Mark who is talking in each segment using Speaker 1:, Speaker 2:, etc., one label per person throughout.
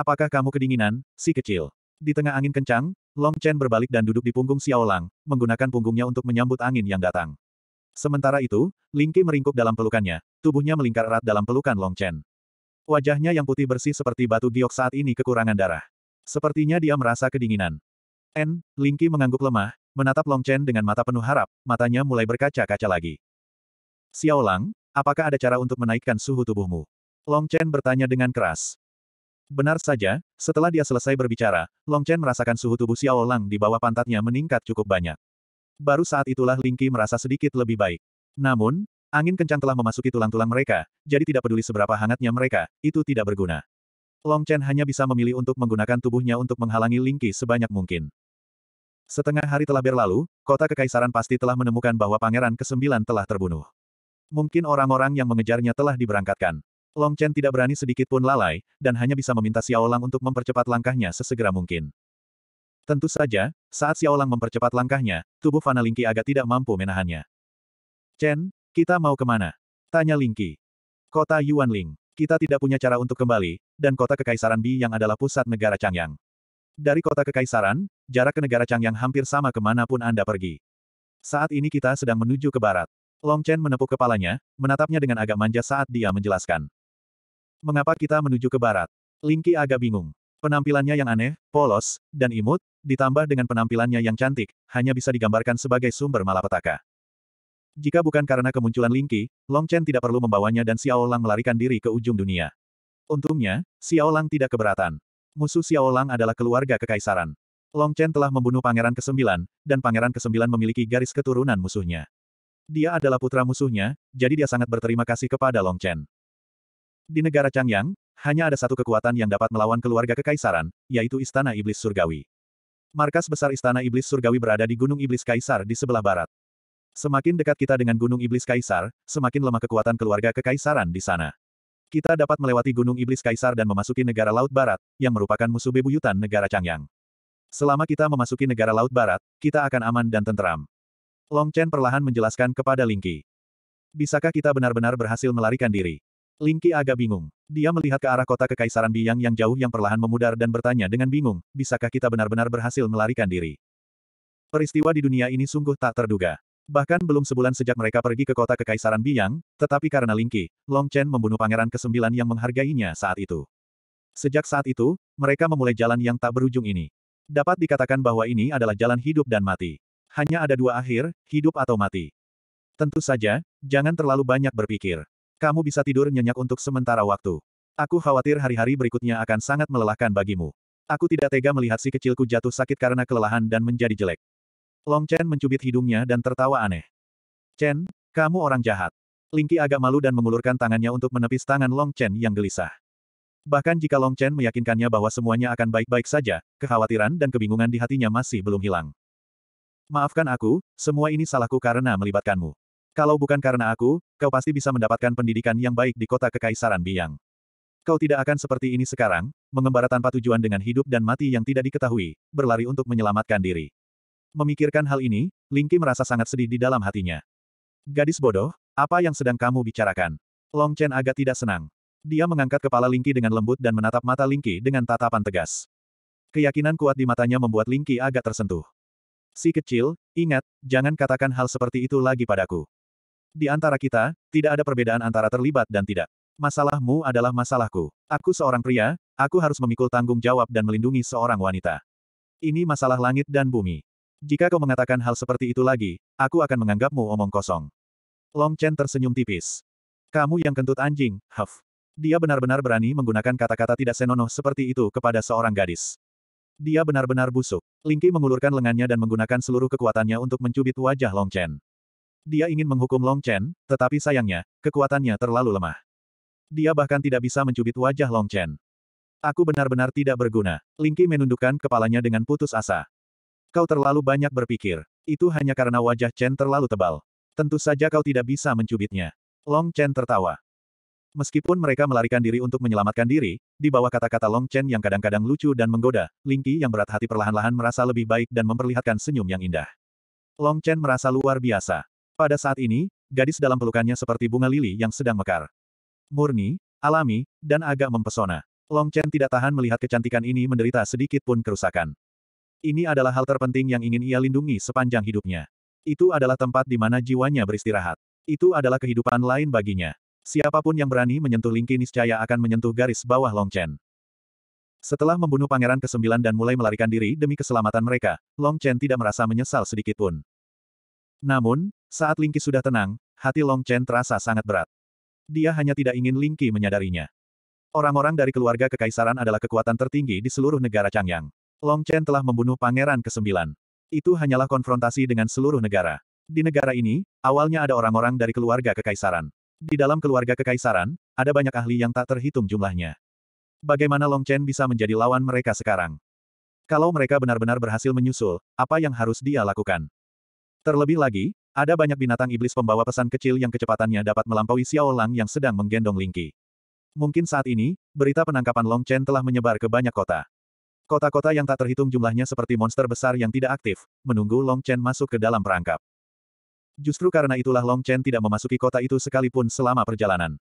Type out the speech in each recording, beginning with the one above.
Speaker 1: Apakah kamu kedinginan, si kecil? Di tengah angin kencang, Long Chen berbalik dan duduk di punggung Xiao Lang, menggunakan punggungnya untuk menyambut angin yang datang. Sementara itu, Ling Qi meringkuk dalam pelukannya, tubuhnya melingkar erat dalam pelukan Long Chen. Wajahnya yang putih bersih seperti batu giok saat ini kekurangan darah. Sepertinya dia merasa kedinginan. N, Ling Qi mengangguk lemah, menatap Long Chen dengan mata penuh harap, matanya mulai berkaca-kaca lagi. Xiao Lang, apakah ada cara untuk menaikkan suhu tubuhmu? Long Chen bertanya dengan keras. Benar saja, setelah dia selesai berbicara, Long Chen merasakan suhu tubuh Xiao Lang di bawah pantatnya meningkat cukup banyak. Baru saat itulah Ling Qi merasa sedikit lebih baik. Namun, angin kencang telah memasuki tulang-tulang mereka, jadi tidak peduli seberapa hangatnya mereka, itu tidak berguna. Long Chen hanya bisa memilih untuk menggunakan tubuhnya untuk menghalangi Ling Qi sebanyak mungkin. Setengah hari telah berlalu, kota kekaisaran pasti telah menemukan bahwa pangeran ke-9 telah terbunuh. Mungkin orang-orang yang mengejarnya telah diberangkatkan. Long Chen tidak berani sedikit pun lalai, dan hanya bisa meminta Xiao Lang untuk mempercepat langkahnya sesegera mungkin. Tentu saja, saat Xiao Lang mempercepat langkahnya, tubuh Fana Lingqi agak tidak mampu menahannya. Chen, kita mau kemana? Tanya Lingqi. Kota Yuanling. Kita tidak punya cara untuk kembali, dan kota Kekaisaran Bi yang adalah pusat negara Changyang. Dari kota Kekaisaran, jarak ke negara Changyang hampir sama kemanapun Anda pergi. Saat ini kita sedang menuju ke barat. Long Chen menepuk kepalanya, menatapnya dengan agak manja saat dia menjelaskan. Mengapa kita menuju ke barat? Lingki agak bingung. Penampilannya yang aneh, polos, dan imut, ditambah dengan penampilannya yang cantik, hanya bisa digambarkan sebagai sumber malapetaka. Jika bukan karena kemunculan Lingki, Long Chen tidak perlu membawanya dan Xiao Lang melarikan diri ke ujung dunia. Untungnya, Xiao Lang tidak keberatan. Musuh Xiao Lang adalah keluarga kekaisaran. Long Chen telah membunuh Pangeran ke-9, dan Pangeran ke-9 memiliki garis keturunan musuhnya. Dia adalah putra musuhnya, jadi dia sangat berterima kasih kepada Long Chen. Di negara Changyang, hanya ada satu kekuatan yang dapat melawan keluarga kekaisaran, yaitu Istana Iblis Surgawi. Markas besar Istana Iblis Surgawi berada di Gunung Iblis Kaisar di sebelah barat. Semakin dekat kita dengan Gunung Iblis Kaisar, semakin lemah kekuatan keluarga kekaisaran di sana. Kita dapat melewati Gunung Iblis Kaisar dan memasuki negara Laut Barat, yang merupakan musuh bebuyutan negara Changyang. Selama kita memasuki negara Laut Barat, kita akan aman dan tenteram. Long Chen perlahan menjelaskan kepada Lingqi. Bisakah kita benar-benar berhasil melarikan diri? Lingqi agak bingung. Dia melihat ke arah kota Kekaisaran Biang yang jauh yang perlahan memudar dan bertanya dengan bingung, bisakah kita benar-benar berhasil melarikan diri? Peristiwa di dunia ini sungguh tak terduga. Bahkan belum sebulan sejak mereka pergi ke kota Kekaisaran Biang, tetapi karena Lingqi, Long Chen membunuh pangeran ke-9 yang menghargainya saat itu. Sejak saat itu, mereka memulai jalan yang tak berujung ini. Dapat dikatakan bahwa ini adalah jalan hidup dan mati. Hanya ada dua akhir, hidup atau mati. Tentu saja, jangan terlalu banyak berpikir. Kamu bisa tidur nyenyak untuk sementara waktu. Aku khawatir hari-hari berikutnya akan sangat melelahkan bagimu. Aku tidak tega melihat si kecilku jatuh sakit karena kelelahan dan menjadi jelek. Long Chen mencubit hidungnya dan tertawa aneh. Chen, kamu orang jahat. Lingki agak malu dan mengulurkan tangannya untuk menepis tangan Long Chen yang gelisah. Bahkan jika Long Chen meyakinkannya bahwa semuanya akan baik-baik saja, kekhawatiran dan kebingungan di hatinya masih belum hilang. Maafkan aku, semua ini salahku karena melibatkanmu. Kalau bukan karena aku, kau pasti bisa mendapatkan pendidikan yang baik di kota Kekaisaran Biang. Kau tidak akan seperti ini sekarang, mengembara tanpa tujuan dengan hidup dan mati yang tidak diketahui, berlari untuk menyelamatkan diri. Memikirkan hal ini, Lingki merasa sangat sedih di dalam hatinya. Gadis bodoh, apa yang sedang kamu bicarakan? Long Chen agak tidak senang. Dia mengangkat kepala Lingki dengan lembut dan menatap mata Lingki dengan tatapan tegas. Keyakinan kuat di matanya membuat Lingki agak tersentuh. Si kecil, ingat, jangan katakan hal seperti itu lagi padaku. Di antara kita, tidak ada perbedaan antara terlibat dan tidak. Masalahmu adalah masalahku. Aku seorang pria, aku harus memikul tanggung jawab dan melindungi seorang wanita. Ini masalah langit dan bumi. Jika kau mengatakan hal seperti itu lagi, aku akan menganggapmu omong kosong. Long Chen tersenyum tipis. Kamu yang kentut anjing, Huff. Dia benar-benar berani menggunakan kata-kata tidak senonoh seperti itu kepada seorang gadis. Dia benar-benar busuk. Lingki mengulurkan lengannya dan menggunakan seluruh kekuatannya untuk mencubit wajah Long Chen. Dia ingin menghukum Long Chen, tetapi sayangnya, kekuatannya terlalu lemah. Dia bahkan tidak bisa mencubit wajah Long Chen. Aku benar-benar tidak berguna. Lingki menundukkan kepalanya dengan putus asa. Kau terlalu banyak berpikir. Itu hanya karena wajah Chen terlalu tebal. Tentu saja kau tidak bisa mencubitnya. Long Chen tertawa. Meskipun mereka melarikan diri untuk menyelamatkan diri, di bawah kata-kata Long Chen yang kadang-kadang lucu dan menggoda, Lingqi yang berat hati perlahan-lahan merasa lebih baik dan memperlihatkan senyum yang indah. Long Chen merasa luar biasa. Pada saat ini, gadis dalam pelukannya seperti bunga lili yang sedang mekar. Murni, alami, dan agak mempesona. Long Chen tidak tahan melihat kecantikan ini menderita sedikit pun kerusakan. Ini adalah hal terpenting yang ingin ia lindungi sepanjang hidupnya. Itu adalah tempat di mana jiwanya beristirahat. Itu adalah kehidupan lain baginya. Siapapun yang berani menyentuh Lingqi niscaya akan menyentuh garis bawah Long Chen. Setelah membunuh Pangeran ke-9 dan mulai melarikan diri demi keselamatan mereka, Long Chen tidak merasa menyesal sedikit pun. Namun, saat Lingqi sudah tenang, hati Long Chen terasa sangat berat. Dia hanya tidak ingin Lingqi menyadarinya. Orang-orang dari keluarga kekaisaran adalah kekuatan tertinggi di seluruh negara Changyang. Long Chen telah membunuh pangeran ke-9. Itu hanyalah konfrontasi dengan seluruh negara. Di negara ini, awalnya ada orang-orang dari keluarga kekaisaran. Di dalam keluarga kekaisaran, ada banyak ahli yang tak terhitung jumlahnya. Bagaimana Long Chen bisa menjadi lawan mereka sekarang? Kalau mereka benar-benar berhasil menyusul, apa yang harus dia lakukan? Terlebih lagi, ada banyak binatang iblis pembawa pesan kecil yang kecepatannya dapat melampaui Xiao Lang yang sedang menggendong Lingqi. Mungkin saat ini, berita penangkapan Long Chen telah menyebar ke banyak kota. Kota-kota yang tak terhitung jumlahnya seperti monster besar yang tidak aktif, menunggu Long Chen masuk ke dalam perangkap. Justru karena itulah Long Chen tidak memasuki kota itu sekalipun selama perjalanan.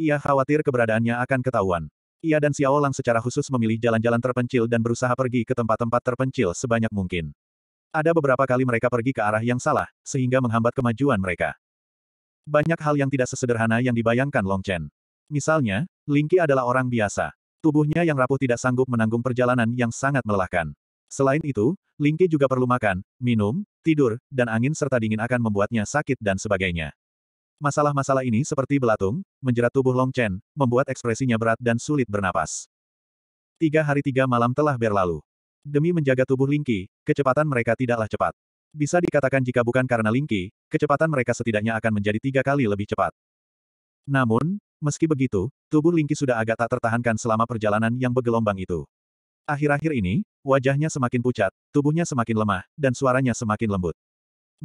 Speaker 1: Ia khawatir keberadaannya akan ketahuan. Ia dan Xiao Lang secara khusus memilih jalan-jalan terpencil dan berusaha pergi ke tempat-tempat terpencil sebanyak mungkin. Ada beberapa kali mereka pergi ke arah yang salah, sehingga menghambat kemajuan mereka. Banyak hal yang tidak sesederhana yang dibayangkan Long Chen. Misalnya, Lingqi adalah orang biasa. Tubuhnya yang rapuh tidak sanggup menanggung perjalanan yang sangat melelahkan. Selain itu, Lingqi juga perlu makan, minum, tidur, dan angin serta dingin akan membuatnya sakit dan sebagainya. Masalah-masalah ini seperti belatung, menjerat tubuh Long Chen, membuat ekspresinya berat dan sulit bernapas. Tiga hari tiga malam telah berlalu. Demi menjaga tubuh Lingqi, kecepatan mereka tidaklah cepat. Bisa dikatakan jika bukan karena Lingqi, kecepatan mereka setidaknya akan menjadi tiga kali lebih cepat. Namun, meski begitu, tubuh Lingqi sudah agak tak tertahankan selama perjalanan yang bergelombang itu. Akhir-akhir ini, wajahnya semakin pucat, tubuhnya semakin lemah, dan suaranya semakin lembut.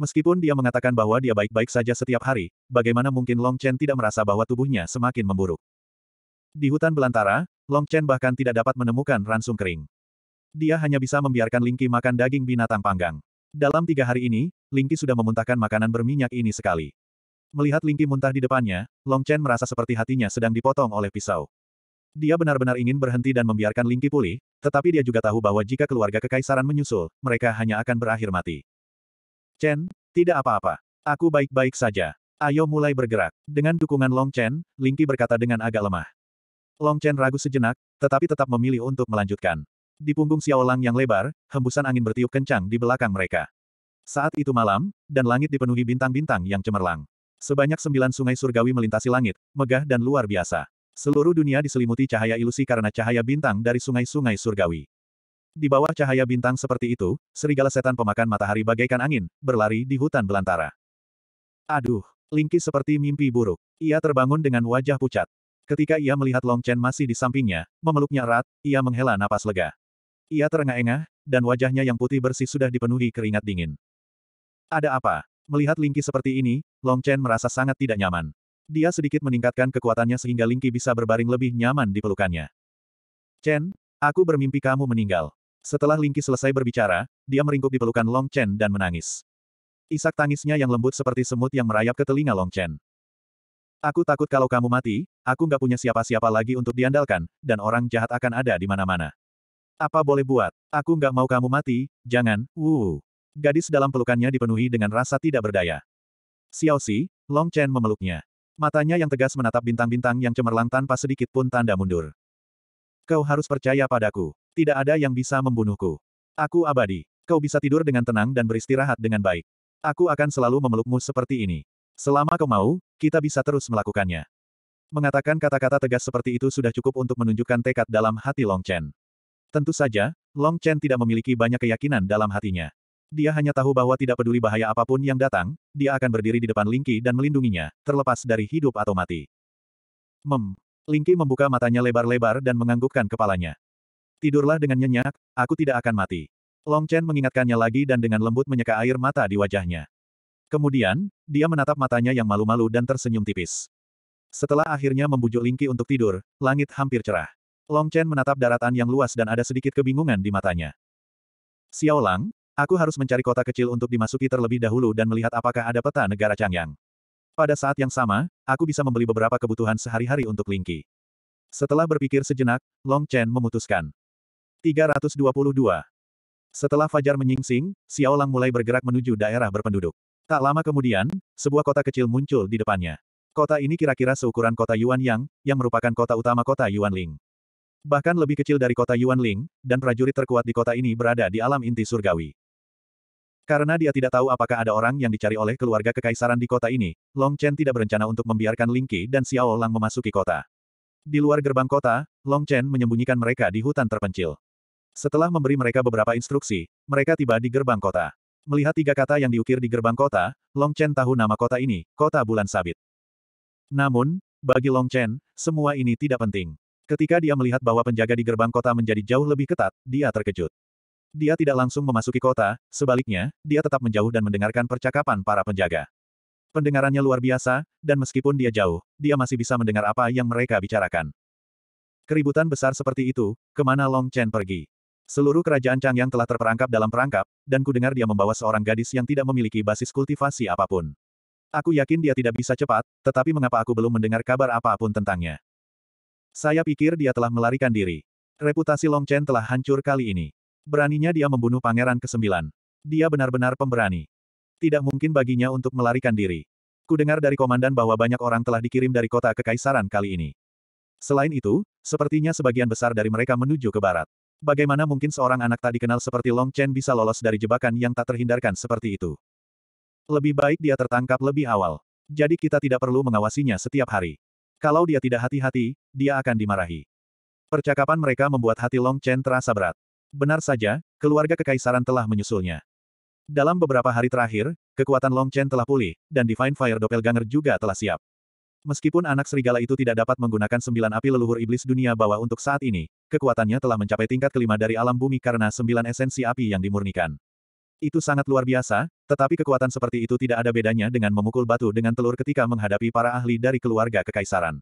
Speaker 1: Meskipun dia mengatakan bahwa dia baik-baik saja setiap hari, bagaimana mungkin Long Chen tidak merasa bahwa tubuhnya semakin memburuk. Di hutan belantara, Long Chen bahkan tidak dapat menemukan ransum kering. Dia hanya bisa membiarkan Lingki makan daging binatang panggang. Dalam tiga hari ini, Lingki sudah memuntahkan makanan berminyak ini sekali. Melihat Lingki muntah di depannya, Long Chen merasa seperti hatinya sedang dipotong oleh pisau. Dia benar-benar ingin berhenti dan membiarkan Lingki pulih, tetapi dia juga tahu bahwa jika keluarga kekaisaran menyusul, mereka hanya akan berakhir mati. Chen, tidak apa-apa. Aku baik-baik saja. Ayo mulai bergerak. Dengan dukungan Long Chen, Lingki berkata dengan agak lemah. Long Chen ragu sejenak, tetapi tetap memilih untuk melanjutkan. Di punggung Xiaolang yang lebar, hembusan angin bertiup kencang di belakang mereka. Saat itu malam, dan langit dipenuhi bintang-bintang yang cemerlang. Sebanyak sembilan sungai surgawi melintasi langit, megah dan luar biasa. Seluruh dunia diselimuti cahaya ilusi karena cahaya bintang dari sungai-sungai surgawi. Di bawah cahaya bintang seperti itu, serigala setan pemakan matahari bagaikan angin, berlari di hutan belantara. Aduh, Lingki seperti mimpi buruk. Ia terbangun dengan wajah pucat. Ketika ia melihat Long Chen masih di sampingnya, memeluknya erat, ia menghela napas lega. Ia terengah-engah, dan wajahnya yang putih bersih sudah dipenuhi keringat dingin. Ada apa? Melihat Lingki seperti ini, Long Chen merasa sangat tidak nyaman. Dia sedikit meningkatkan kekuatannya sehingga Lingki bisa berbaring lebih nyaman di pelukannya. Chen, aku bermimpi kamu meninggal. Setelah Lingki selesai berbicara, dia meringkuk di pelukan Long Chen dan menangis. Isak tangisnya yang lembut seperti semut yang merayap ke telinga Long Chen. Aku takut kalau kamu mati, aku nggak punya siapa-siapa lagi untuk diandalkan, dan orang jahat akan ada di mana-mana. Apa boleh buat? Aku nggak mau kamu mati, jangan, wuh. Gadis dalam pelukannya dipenuhi dengan rasa tidak berdaya. Xiao Xi, Long Chen memeluknya. Matanya yang tegas menatap bintang-bintang yang cemerlang tanpa sedikit pun tanda mundur. Kau harus percaya padaku. Tidak ada yang bisa membunuhku. Aku abadi. Kau bisa tidur dengan tenang dan beristirahat dengan baik. Aku akan selalu memelukmu seperti ini. Selama kau mau, kita bisa terus melakukannya. Mengatakan kata-kata tegas seperti itu sudah cukup untuk menunjukkan tekad dalam hati Long Chen. Tentu saja, Long Chen tidak memiliki banyak keyakinan dalam hatinya. Dia hanya tahu bahwa tidak peduli bahaya apapun yang datang, dia akan berdiri di depan Lingqi dan melindunginya, terlepas dari hidup atau mati. Mem. Lingqi membuka matanya lebar-lebar dan menganggukkan kepalanya. Tidurlah dengan nyenyak, aku tidak akan mati. Long Chen mengingatkannya lagi dan dengan lembut menyeka air mata di wajahnya. Kemudian, dia menatap matanya yang malu-malu dan tersenyum tipis. Setelah akhirnya membujuk Lingqi untuk tidur, langit hampir cerah. Long Chen menatap daratan yang luas dan ada sedikit kebingungan di matanya. Xiao Lang, aku harus mencari kota kecil untuk dimasuki terlebih dahulu dan melihat apakah ada peta negara Changyang. Pada saat yang sama, aku bisa membeli beberapa kebutuhan sehari-hari untuk Lingqi. Setelah berpikir sejenak, Long Chen memutuskan. 322. Setelah Fajar menyingsing, Xiao Lang mulai bergerak menuju daerah berpenduduk. Tak lama kemudian, sebuah kota kecil muncul di depannya. Kota ini kira-kira seukuran kota Yuan Yang, yang merupakan kota utama kota Yuan Ling. Bahkan lebih kecil dari kota Yuanling, dan prajurit terkuat di kota ini berada di alam inti surgawi. Karena dia tidak tahu apakah ada orang yang dicari oleh keluarga kekaisaran di kota ini, Long Chen tidak berencana untuk membiarkan Ling Qi dan Xiao Lang memasuki kota. Di luar gerbang kota, Long Chen menyembunyikan mereka di hutan terpencil. Setelah memberi mereka beberapa instruksi, mereka tiba di gerbang kota. Melihat tiga kata yang diukir di gerbang kota, Long Chen tahu nama kota ini, Kota Bulan Sabit. Namun, bagi Long Chen, semua ini tidak penting. Ketika dia melihat bahwa penjaga di gerbang kota menjadi jauh lebih ketat, dia terkejut. Dia tidak langsung memasuki kota, sebaliknya, dia tetap menjauh dan mendengarkan percakapan para penjaga. Pendengarannya luar biasa, dan meskipun dia jauh, dia masih bisa mendengar apa yang mereka bicarakan. Keributan besar seperti itu, kemana Long Chen pergi? Seluruh kerajaan Changyang telah terperangkap dalam perangkap, dan ku dengar dia membawa seorang gadis yang tidak memiliki basis kultivasi apapun. Aku yakin dia tidak bisa cepat, tetapi mengapa aku belum mendengar kabar apapun tentangnya? Saya pikir dia telah melarikan diri. Reputasi Long Chen telah hancur kali ini. Beraninya dia membunuh Pangeran ke-9. Dia benar-benar pemberani. Tidak mungkin baginya untuk melarikan diri. Kudengar dari komandan bahwa banyak orang telah dikirim dari kota ke Kaisaran kali ini. Selain itu, sepertinya sebagian besar dari mereka menuju ke barat. Bagaimana mungkin seorang anak tak dikenal seperti Long Chen bisa lolos dari jebakan yang tak terhindarkan seperti itu? Lebih baik dia tertangkap lebih awal. Jadi kita tidak perlu mengawasinya setiap hari. Kalau dia tidak hati-hati, dia akan dimarahi. Percakapan mereka membuat hati Long Chen terasa berat. Benar saja, keluarga kekaisaran telah menyusulnya. Dalam beberapa hari terakhir, kekuatan Long Chen telah pulih, dan Divine Fire Doppelganger juga telah siap. Meskipun anak serigala itu tidak dapat menggunakan sembilan api leluhur iblis dunia bawah untuk saat ini, kekuatannya telah mencapai tingkat kelima dari alam bumi karena sembilan esensi api yang dimurnikan. Itu sangat luar biasa, tetapi kekuatan seperti itu tidak ada bedanya dengan memukul batu dengan telur ketika menghadapi para ahli dari keluarga kekaisaran.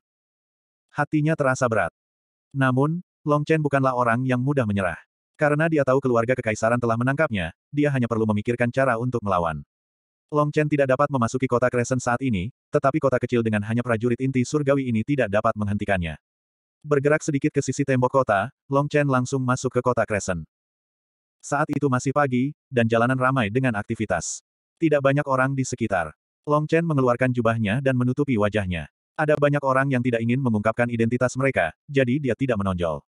Speaker 1: Hatinya terasa berat. Namun, Long Chen bukanlah orang yang mudah menyerah. Karena dia tahu keluarga kekaisaran telah menangkapnya, dia hanya perlu memikirkan cara untuk melawan. Long Chen tidak dapat memasuki kota Crescent saat ini, tetapi kota kecil dengan hanya prajurit inti surgawi ini tidak dapat menghentikannya. Bergerak sedikit ke sisi tembok kota, Long Chen langsung masuk ke kota Crescent. Saat itu masih pagi, dan jalanan ramai dengan aktivitas. Tidak banyak orang di sekitar. Long Chen mengeluarkan jubahnya dan menutupi wajahnya. Ada banyak orang yang tidak ingin mengungkapkan identitas mereka, jadi dia tidak menonjol.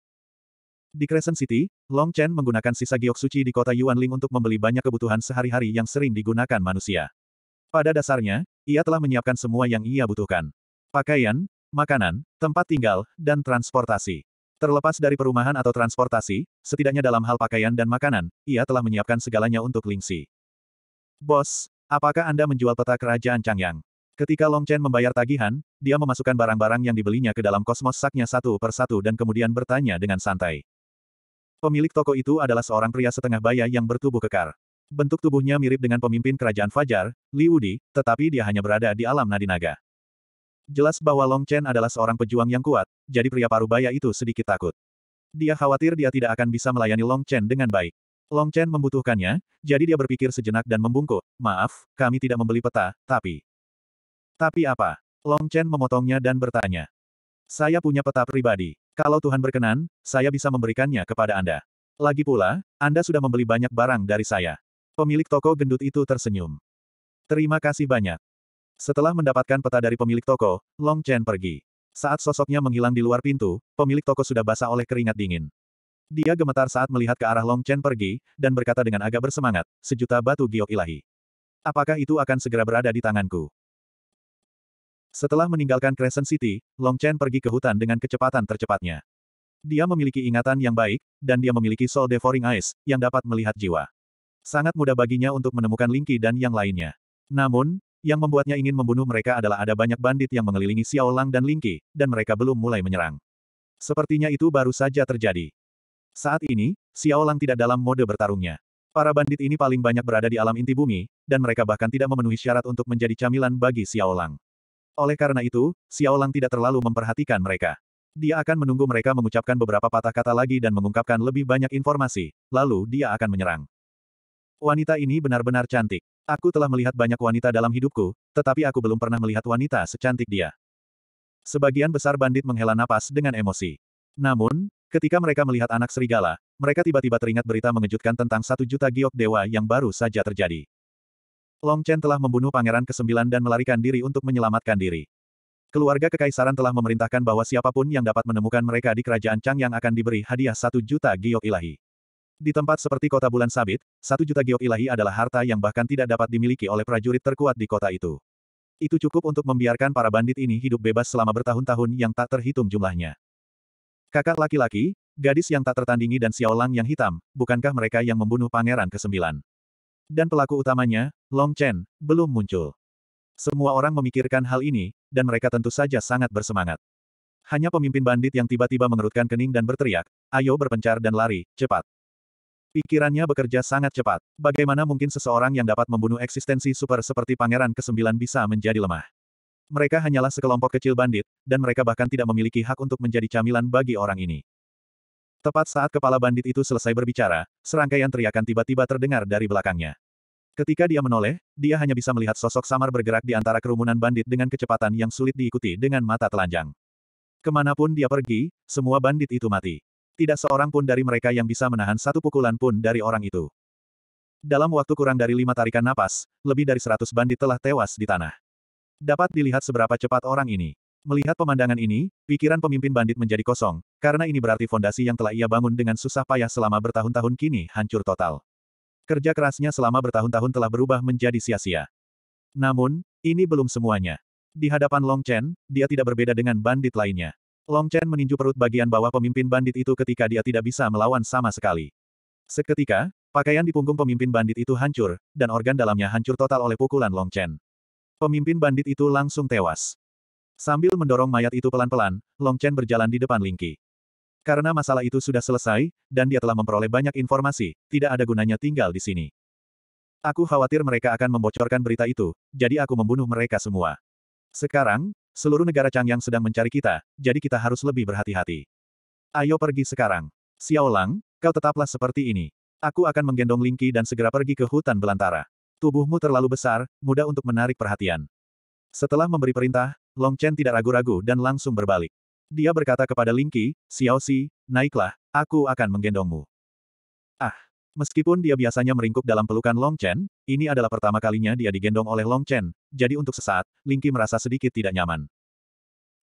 Speaker 1: Di Crescent City, Long Chen menggunakan sisa giok suci di kota Yuanling untuk membeli banyak kebutuhan sehari-hari yang sering digunakan manusia. Pada dasarnya, ia telah menyiapkan semua yang ia butuhkan. Pakaian, makanan, tempat tinggal, dan transportasi. Terlepas dari perumahan atau transportasi, setidaknya dalam hal pakaian dan makanan, ia telah menyiapkan segalanya untuk Lingxi. Bos, apakah Anda menjual peta kerajaan Changyang? Ketika Long Chen membayar tagihan, dia memasukkan barang-barang yang dibelinya ke dalam kosmos saknya satu per satu dan kemudian bertanya dengan santai. Pemilik toko itu adalah seorang pria setengah baya yang bertubuh kekar. Bentuk tubuhnya mirip dengan pemimpin kerajaan Fajar, Li Udi, tetapi dia hanya berada di alam nadi naga. Jelas bahwa Long Chen adalah seorang pejuang yang kuat, jadi pria paruh baya itu sedikit takut. Dia khawatir dia tidak akan bisa melayani Long Chen dengan baik. Long Chen membutuhkannya, jadi dia berpikir sejenak dan membungkuk, maaf, kami tidak membeli peta, tapi... Tapi apa? Long Chen memotongnya dan bertanya. Saya punya peta pribadi. Kalau Tuhan berkenan, saya bisa memberikannya kepada Anda. Lagi pula, Anda sudah membeli banyak barang dari saya. Pemilik toko gendut itu tersenyum. Terima kasih banyak. Setelah mendapatkan peta dari pemilik toko, Long Chen pergi. Saat sosoknya menghilang di luar pintu, pemilik toko sudah basah oleh keringat dingin. Dia gemetar saat melihat ke arah Long Chen pergi, dan berkata dengan agak bersemangat, sejuta batu giok ilahi. Apakah itu akan segera berada di tanganku? Setelah meninggalkan Crescent City, Long Chen pergi ke hutan dengan kecepatan tercepatnya. Dia memiliki ingatan yang baik, dan dia memiliki Soul Devouring Eyes, yang dapat melihat jiwa. Sangat mudah baginya untuk menemukan Lingqi dan yang lainnya. Namun, yang membuatnya ingin membunuh mereka adalah ada banyak bandit yang mengelilingi Xiao Lang dan Lingqi, dan mereka belum mulai menyerang. Sepertinya itu baru saja terjadi. Saat ini, Xiao Lang tidak dalam mode bertarungnya. Para bandit ini paling banyak berada di alam inti bumi, dan mereka bahkan tidak memenuhi syarat untuk menjadi camilan bagi Xiao Lang. Oleh karena itu, Xiao Lang tidak terlalu memperhatikan mereka. Dia akan menunggu mereka mengucapkan beberapa patah kata lagi dan mengungkapkan lebih banyak informasi, lalu dia akan menyerang. Wanita ini benar-benar cantik. Aku telah melihat banyak wanita dalam hidupku, tetapi aku belum pernah melihat wanita secantik dia. Sebagian besar bandit menghela napas dengan emosi. Namun, ketika mereka melihat anak serigala, mereka tiba-tiba teringat berita mengejutkan tentang satu juta giok dewa yang baru saja terjadi. Long Chen telah membunuh pangeran ke-9 dan melarikan diri untuk menyelamatkan diri. Keluarga kekaisaran telah memerintahkan bahwa siapapun yang dapat menemukan mereka di kerajaan Chang yang akan diberi hadiah satu juta giok ilahi. Di tempat seperti kota bulan sabit, satu juta giok ilahi adalah harta yang bahkan tidak dapat dimiliki oleh prajurit terkuat di kota itu. Itu cukup untuk membiarkan para bandit ini hidup bebas selama bertahun-tahun yang tak terhitung jumlahnya. Kakak laki-laki, gadis yang tak tertandingi dan siolang yang hitam, bukankah mereka yang membunuh pangeran ke-9? Dan pelaku utamanya, Long Chen, belum muncul. Semua orang memikirkan hal ini, dan mereka tentu saja sangat bersemangat. Hanya pemimpin bandit yang tiba-tiba mengerutkan kening dan berteriak, ayo berpencar dan lari, cepat. Pikirannya bekerja sangat cepat. Bagaimana mungkin seseorang yang dapat membunuh eksistensi super seperti Pangeran ke-9 bisa menjadi lemah? Mereka hanyalah sekelompok kecil bandit, dan mereka bahkan tidak memiliki hak untuk menjadi camilan bagi orang ini. Tepat saat kepala bandit itu selesai berbicara, serangkaian teriakan tiba-tiba terdengar dari belakangnya. Ketika dia menoleh, dia hanya bisa melihat sosok samar bergerak di antara kerumunan bandit dengan kecepatan yang sulit diikuti dengan mata telanjang. Kemanapun dia pergi, semua bandit itu mati. Tidak seorang pun dari mereka yang bisa menahan satu pukulan pun dari orang itu. Dalam waktu kurang dari lima tarikan napas, lebih dari seratus bandit telah tewas di tanah. Dapat dilihat seberapa cepat orang ini. Melihat pemandangan ini, pikiran pemimpin bandit menjadi kosong, karena ini berarti fondasi yang telah ia bangun dengan susah payah selama bertahun-tahun kini hancur total. Kerja kerasnya selama bertahun-tahun telah berubah menjadi sia-sia. Namun, ini belum semuanya. Di hadapan Long Chen, dia tidak berbeda dengan bandit lainnya. Long Chen meninju perut bagian bawah pemimpin bandit itu ketika dia tidak bisa melawan sama sekali. Seketika, pakaian di punggung pemimpin bandit itu hancur, dan organ dalamnya hancur total oleh pukulan Long Chen. Pemimpin bandit itu langsung tewas. Sambil mendorong mayat itu pelan-pelan, Long Chen berjalan di depan Lingqi. Karena masalah itu sudah selesai, dan dia telah memperoleh banyak informasi, tidak ada gunanya tinggal di sini. Aku khawatir mereka akan membocorkan berita itu, jadi aku membunuh mereka semua. Sekarang, seluruh negara Changyang sedang mencari kita, jadi kita harus lebih berhati-hati. Ayo pergi sekarang. Xiao Lang, kau tetaplah seperti ini. Aku akan menggendong Lingqi dan segera pergi ke hutan belantara. Tubuhmu terlalu besar, mudah untuk menarik perhatian. Setelah memberi perintah, Long Chen tidak ragu-ragu dan langsung berbalik. Dia berkata kepada Lingqi, Xiao Xi, naiklah, aku akan menggendongmu. Ah! Meskipun dia biasanya meringkuk dalam pelukan Long Chen, ini adalah pertama kalinya dia digendong oleh Long Chen, jadi untuk sesaat, Ling Lingqi merasa sedikit tidak nyaman.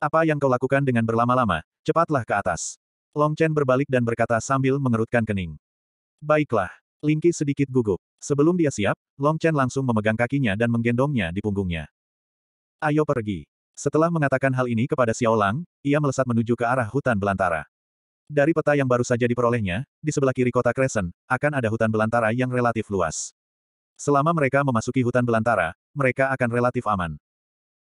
Speaker 1: Apa yang kau lakukan dengan berlama-lama? Cepatlah ke atas. Long Chen berbalik dan berkata sambil mengerutkan kening. Baiklah. Ling Lingqi sedikit gugup. Sebelum dia siap, Long Chen langsung memegang kakinya dan menggendongnya di punggungnya. Ayo pergi. Setelah mengatakan hal ini kepada Xiao Lang, ia melesat menuju ke arah hutan belantara. Dari peta yang baru saja diperolehnya, di sebelah kiri kota Crescent, akan ada hutan belantara yang relatif luas. Selama mereka memasuki hutan belantara, mereka akan relatif aman.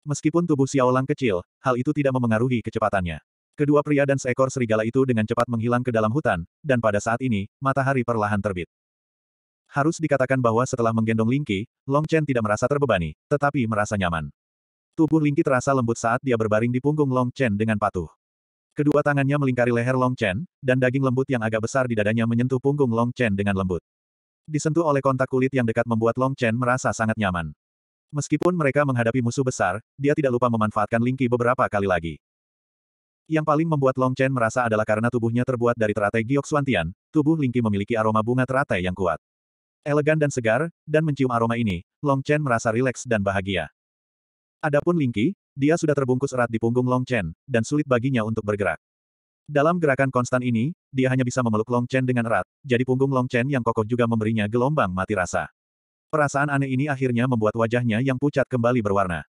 Speaker 1: Meskipun tubuh Xiaolang kecil, hal itu tidak memengaruhi kecepatannya. Kedua pria dan seekor serigala itu dengan cepat menghilang ke dalam hutan, dan pada saat ini, matahari perlahan terbit. Harus dikatakan bahwa setelah menggendong Lingqi, Long Chen tidak merasa terbebani, tetapi merasa nyaman. Tubuh Lingqi terasa lembut saat dia berbaring di punggung Long Chen dengan patuh. Kedua tangannya melingkari leher Long Chen, dan daging lembut yang agak besar di dadanya menyentuh punggung Long Chen dengan lembut. Disentuh oleh kontak kulit yang dekat membuat Long Chen merasa sangat nyaman. Meskipun mereka menghadapi musuh besar, dia tidak lupa memanfaatkan Lingqi beberapa kali lagi. Yang paling membuat Long Chen merasa adalah karena tubuhnya terbuat dari teratai giok Suantian, tubuh Lingqi memiliki aroma bunga teratai yang kuat. Elegan dan segar, dan mencium aroma ini, Long Chen merasa rileks dan bahagia. Adapun Lingqi, dia sudah terbungkus erat di punggung Long Chen, dan sulit baginya untuk bergerak. Dalam gerakan konstan ini, dia hanya bisa memeluk Long Chen dengan erat, jadi punggung Long Chen yang kokoh juga memberinya gelombang mati rasa. Perasaan aneh ini akhirnya membuat wajahnya yang pucat kembali berwarna.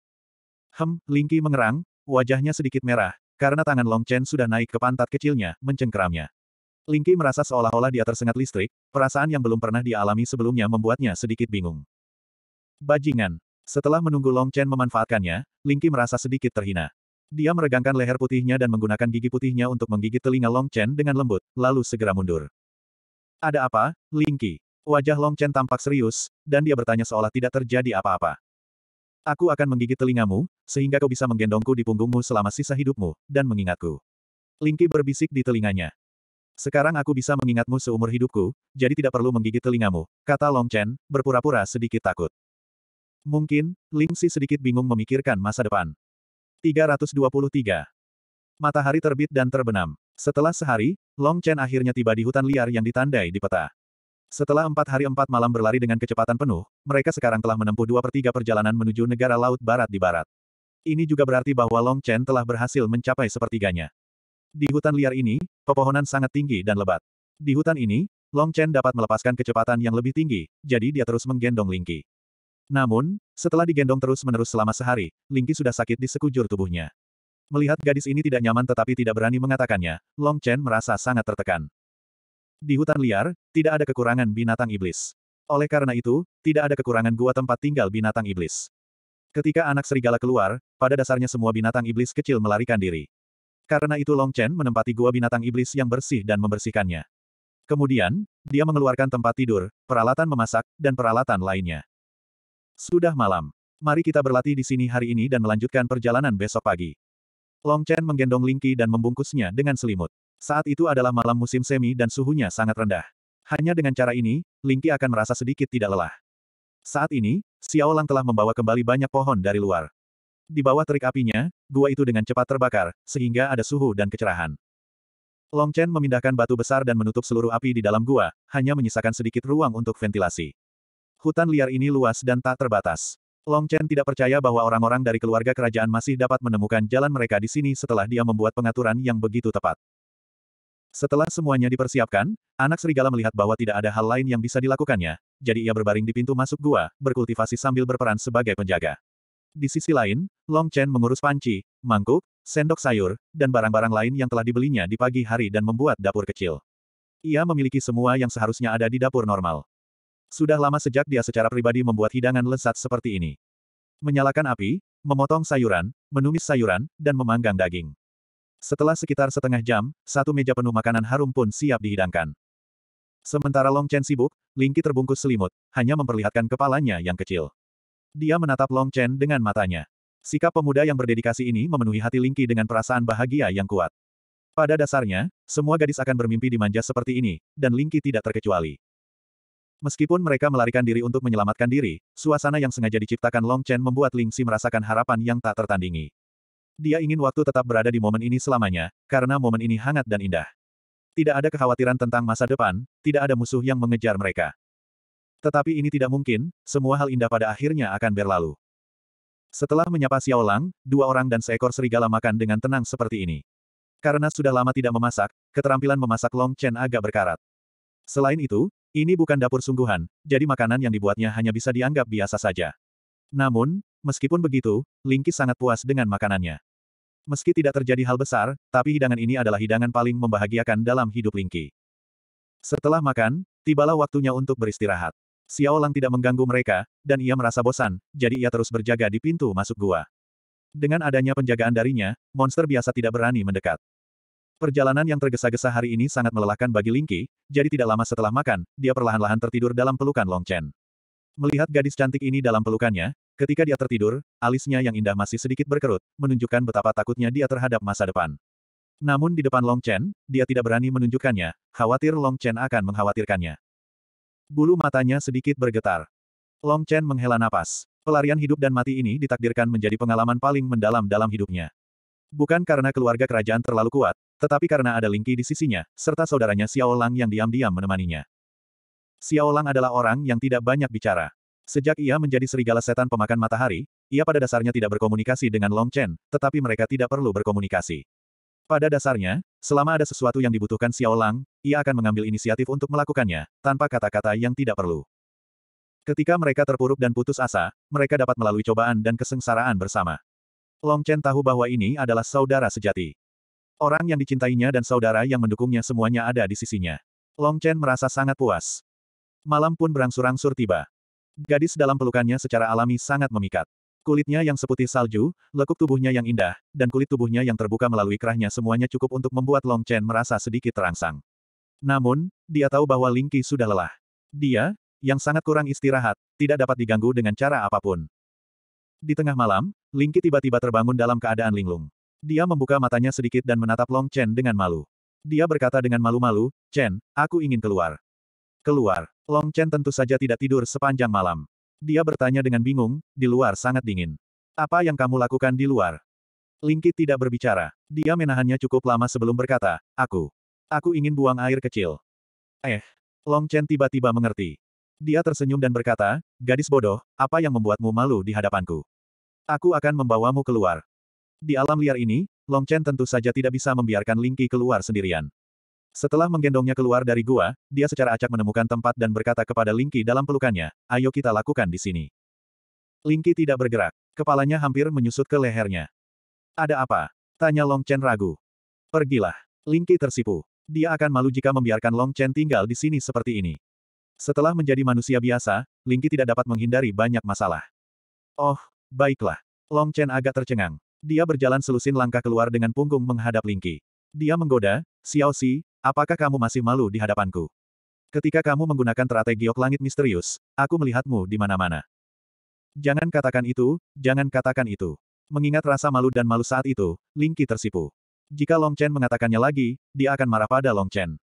Speaker 1: Hem, Lingqi mengerang, wajahnya sedikit merah, karena tangan Long Chen sudah naik ke pantat kecilnya, mencengkeramnya. Lingqi merasa seolah-olah dia tersengat listrik, perasaan yang belum pernah dialami sebelumnya membuatnya sedikit bingung. Bajingan, setelah menunggu Long Chen memanfaatkannya, Ling Qi merasa sedikit terhina. Dia meregangkan leher putihnya dan menggunakan gigi putihnya untuk menggigit telinga Long Chen dengan lembut, lalu segera mundur. Ada apa, Ling Qi? Wajah Long Chen tampak serius, dan dia bertanya seolah tidak terjadi apa-apa. Aku akan menggigit telingamu, sehingga kau bisa menggendongku di punggungmu selama sisa hidupmu, dan mengingatku. Ling Qi berbisik di telinganya. Sekarang aku bisa mengingatmu seumur hidupku, jadi tidak perlu menggigit telingamu, kata Long Chen, berpura-pura sedikit takut. Mungkin, Ling Si sedikit bingung memikirkan masa depan. 323. Matahari terbit dan terbenam. Setelah sehari, Long Chen akhirnya tiba di hutan liar yang ditandai di peta. Setelah empat hari empat malam berlari dengan kecepatan penuh, mereka sekarang telah menempuh dua per tiga perjalanan menuju negara laut barat di barat. Ini juga berarti bahwa Long Chen telah berhasil mencapai sepertiganya. Di hutan liar ini, pepohonan sangat tinggi dan lebat. Di hutan ini, Long Chen dapat melepaskan kecepatan yang lebih tinggi, jadi dia terus menggendong Lingqi. Namun, setelah digendong terus-menerus selama sehari, Lingqi sudah sakit di sekujur tubuhnya. Melihat gadis ini tidak nyaman tetapi tidak berani mengatakannya, Long Chen merasa sangat tertekan. Di hutan liar, tidak ada kekurangan binatang iblis. Oleh karena itu, tidak ada kekurangan gua tempat tinggal binatang iblis. Ketika anak serigala keluar, pada dasarnya semua binatang iblis kecil melarikan diri. Karena itu Long Chen menempati gua binatang iblis yang bersih dan membersihkannya. Kemudian, dia mengeluarkan tempat tidur, peralatan memasak, dan peralatan lainnya. Sudah malam. Mari kita berlatih di sini hari ini dan melanjutkan perjalanan besok pagi. Long Chen menggendong Lingqi dan membungkusnya dengan selimut. Saat itu adalah malam musim semi dan suhunya sangat rendah. Hanya dengan cara ini, Lingqi akan merasa sedikit tidak lelah. Saat ini, Xiao Lang telah membawa kembali banyak pohon dari luar. Di bawah terik apinya, gua itu dengan cepat terbakar, sehingga ada suhu dan kecerahan. Long Chen memindahkan batu besar dan menutup seluruh api di dalam gua, hanya menyisakan sedikit ruang untuk ventilasi. Hutan liar ini luas dan tak terbatas. Long Chen tidak percaya bahwa orang-orang dari keluarga kerajaan masih dapat menemukan jalan mereka di sini setelah dia membuat pengaturan yang begitu tepat. Setelah semuanya dipersiapkan, anak serigala melihat bahwa tidak ada hal lain yang bisa dilakukannya, jadi ia berbaring di pintu masuk gua, berkultivasi sambil berperan sebagai penjaga. Di sisi lain, Long Chen mengurus panci, mangkuk, sendok sayur, dan barang-barang lain yang telah dibelinya di pagi hari dan membuat dapur kecil. Ia memiliki semua yang seharusnya ada di dapur normal. Sudah lama sejak dia secara pribadi membuat hidangan lezat seperti ini. Menyalakan api, memotong sayuran, menumis sayuran, dan memanggang daging. Setelah sekitar setengah jam, satu meja penuh makanan harum pun siap dihidangkan. Sementara Long Chen sibuk, Lingki terbungkus selimut, hanya memperlihatkan kepalanya yang kecil. Dia menatap Long Chen dengan matanya. Sikap pemuda yang berdedikasi ini memenuhi hati Lingki dengan perasaan bahagia yang kuat. Pada dasarnya, semua gadis akan bermimpi dimanja seperti ini, dan Lingki tidak terkecuali. Meskipun mereka melarikan diri untuk menyelamatkan diri, suasana yang sengaja diciptakan Long Chen membuat Ling Xi merasakan harapan yang tak tertandingi. Dia ingin waktu tetap berada di momen ini selamanya, karena momen ini hangat dan indah. Tidak ada kekhawatiran tentang masa depan, tidak ada musuh yang mengejar mereka. Tetapi ini tidak mungkin, semua hal indah pada akhirnya akan berlalu. Setelah menyapa Xiao Lang, dua orang dan seekor serigala makan dengan tenang seperti ini. Karena sudah lama tidak memasak, keterampilan memasak Long Chen agak berkarat. Selain itu, ini bukan dapur sungguhan, jadi makanan yang dibuatnya hanya bisa dianggap biasa saja. Namun, meskipun begitu, Lingki sangat puas dengan makanannya. Meski tidak terjadi hal besar, tapi hidangan ini adalah hidangan paling membahagiakan dalam hidup Lingki. Setelah makan, tibalah waktunya untuk beristirahat. Xiao Lang tidak mengganggu mereka, dan ia merasa bosan, jadi ia terus berjaga di pintu masuk gua. Dengan adanya penjagaan darinya, monster biasa tidak berani mendekat. Perjalanan yang tergesa-gesa hari ini sangat melelahkan bagi Lingqi, jadi tidak lama setelah makan, dia perlahan-lahan tertidur dalam pelukan Long Chen. Melihat gadis cantik ini dalam pelukannya, ketika dia tertidur, alisnya yang indah masih sedikit berkerut, menunjukkan betapa takutnya dia terhadap masa depan. Namun di depan Long Chen, dia tidak berani menunjukkannya, khawatir Long Chen akan mengkhawatirkannya. Bulu matanya sedikit bergetar. Long Chen menghela napas. Pelarian hidup dan mati ini ditakdirkan menjadi pengalaman paling mendalam dalam hidupnya. Bukan karena keluarga kerajaan terlalu kuat, tetapi karena ada Lingqi di sisinya, serta saudaranya Xiao Lang yang diam-diam menemaninya. Xiao Lang adalah orang yang tidak banyak bicara. Sejak ia menjadi serigala setan pemakan matahari, ia pada dasarnya tidak berkomunikasi dengan Long Chen, tetapi mereka tidak perlu berkomunikasi. Pada dasarnya, selama ada sesuatu yang dibutuhkan Xiao Lang, ia akan mengambil inisiatif untuk melakukannya, tanpa kata-kata yang tidak perlu. Ketika mereka terpuruk dan putus asa, mereka dapat melalui cobaan dan kesengsaraan bersama. Long Chen tahu bahwa ini adalah saudara sejati. Orang yang dicintainya dan saudara yang mendukungnya semuanya ada di sisinya. Long Chen merasa sangat puas. Malam pun berangsur-angsur tiba. Gadis dalam pelukannya secara alami sangat memikat. Kulitnya yang seputih salju, lekuk tubuhnya yang indah, dan kulit tubuhnya yang terbuka melalui kerahnya semuanya cukup untuk membuat Long Chen merasa sedikit terangsang. Namun, dia tahu bahwa Ling Qi sudah lelah. Dia, yang sangat kurang istirahat, tidak dapat diganggu dengan cara apapun. Di tengah malam, Lingki tiba-tiba terbangun dalam keadaan linglung. Dia membuka matanya sedikit dan menatap Long Chen dengan malu. Dia berkata dengan malu-malu, Chen, aku ingin keluar. Keluar. Long Chen tentu saja tidak tidur sepanjang malam. Dia bertanya dengan bingung, di luar sangat dingin. Apa yang kamu lakukan di luar? Lingki tidak berbicara. Dia menahannya cukup lama sebelum berkata, aku. Aku ingin buang air kecil. Eh. Long Chen tiba-tiba mengerti. Dia tersenyum dan berkata, gadis bodoh, apa yang membuatmu malu di hadapanku? Aku akan membawamu keluar. Di alam liar ini, Long Chen tentu saja tidak bisa membiarkan Ling Qi keluar sendirian. Setelah menggendongnya keluar dari gua, dia secara acak menemukan tempat dan berkata kepada Ling Qi dalam pelukannya, ayo kita lakukan di sini. Ling Qi tidak bergerak. Kepalanya hampir menyusut ke lehernya. Ada apa? Tanya Long Chen ragu. Pergilah. Ling Qi tersipu. Dia akan malu jika membiarkan Long Chen tinggal di sini seperti ini. Setelah menjadi manusia biasa, Ling Qi tidak dapat menghindari banyak masalah. Oh, Baiklah. Long Chen agak tercengang. Dia berjalan selusin langkah keluar dengan punggung menghadap Lingqi. Dia menggoda, Xiao Xi, apakah kamu masih malu di hadapanku? Ketika kamu menggunakan teratai giok langit misterius, aku melihatmu di mana-mana. Jangan katakan itu, jangan katakan itu. Mengingat rasa malu dan malu saat itu, Lingqi tersipu. Jika Long Chen mengatakannya lagi, dia akan marah pada Long Chen.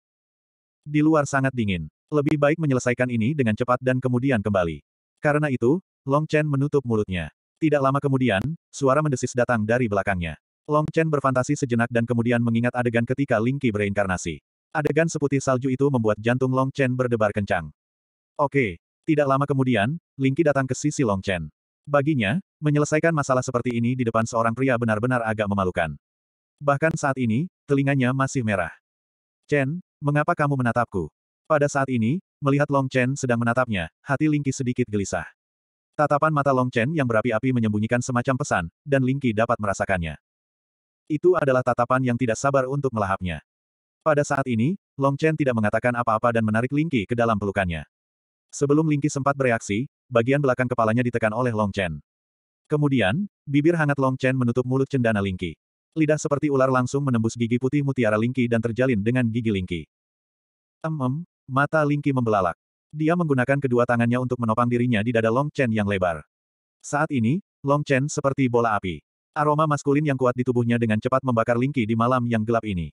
Speaker 1: Di luar sangat dingin. Lebih baik menyelesaikan ini dengan cepat dan kemudian kembali. Karena itu, Long Chen menutup mulutnya. Tidak lama kemudian, suara mendesis datang dari belakangnya. Long Chen berfantasi sejenak dan kemudian mengingat adegan ketika Ling Qi bereinkarnasi. Adegan seputih salju itu membuat jantung Long Chen berdebar kencang. Oke, tidak lama kemudian, Ling Qi datang ke sisi Long Chen. Baginya, menyelesaikan masalah seperti ini di depan seorang pria benar-benar agak memalukan. Bahkan saat ini, telinganya masih merah. Chen, mengapa kamu menatapku? Pada saat ini, melihat Long Chen sedang menatapnya, hati Ling Qi sedikit gelisah. Tatapan mata Long Chen yang berapi-api menyembunyikan semacam pesan, dan Ling Qi dapat merasakannya. Itu adalah tatapan yang tidak sabar untuk melahapnya. Pada saat ini, Long Chen tidak mengatakan apa-apa dan menarik Ling Qi ke dalam pelukannya. Sebelum Ling Qi sempat bereaksi, bagian belakang kepalanya ditekan oleh Long Chen. Kemudian, bibir hangat Long Chen menutup mulut cendana Ling Qi. Lidah seperti ular langsung menembus gigi putih mutiara Ling Qi dan terjalin dengan gigi Ling Qi. em mata Ling Qi membelalak. Dia menggunakan kedua tangannya untuk menopang dirinya di dada Long Chen yang lebar. Saat ini, Long Chen seperti bola api. Aroma maskulin yang kuat di tubuhnya dengan cepat membakar Lingqi di malam yang gelap ini.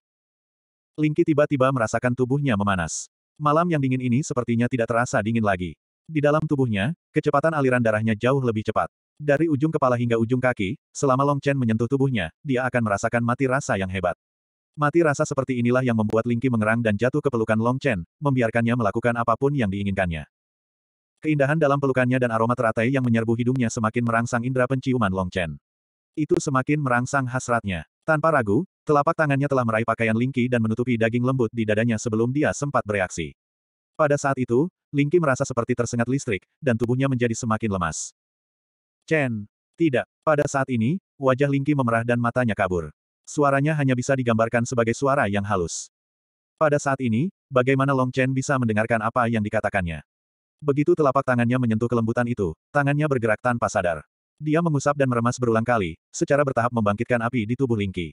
Speaker 1: Lingqi tiba-tiba merasakan tubuhnya memanas. Malam yang dingin ini sepertinya tidak terasa dingin lagi. Di dalam tubuhnya, kecepatan aliran darahnya jauh lebih cepat. Dari ujung kepala hingga ujung kaki, selama Long Chen menyentuh tubuhnya, dia akan merasakan mati rasa yang hebat. Mati rasa seperti inilah yang membuat Lingqi mengerang dan jatuh ke pelukan Long Chen, membiarkannya melakukan apapun yang diinginkannya. Keindahan dalam pelukannya dan aroma teratai yang menyerbu hidungnya semakin merangsang indera penciuman Long Chen. Itu semakin merangsang hasratnya. Tanpa ragu, telapak tangannya telah meraih pakaian Lingqi dan menutupi daging lembut di dadanya sebelum dia sempat bereaksi. Pada saat itu, Lingqi merasa seperti tersengat listrik, dan tubuhnya menjadi semakin lemas. Chen. Tidak. Pada saat ini, wajah Lingqi memerah dan matanya kabur. Suaranya hanya bisa digambarkan sebagai suara yang halus. Pada saat ini, bagaimana Long Chen bisa mendengarkan apa yang dikatakannya? Begitu telapak tangannya menyentuh kelembutan itu, tangannya bergerak tanpa sadar. Dia mengusap dan meremas berulang kali, secara bertahap membangkitkan api di tubuh Lingqi.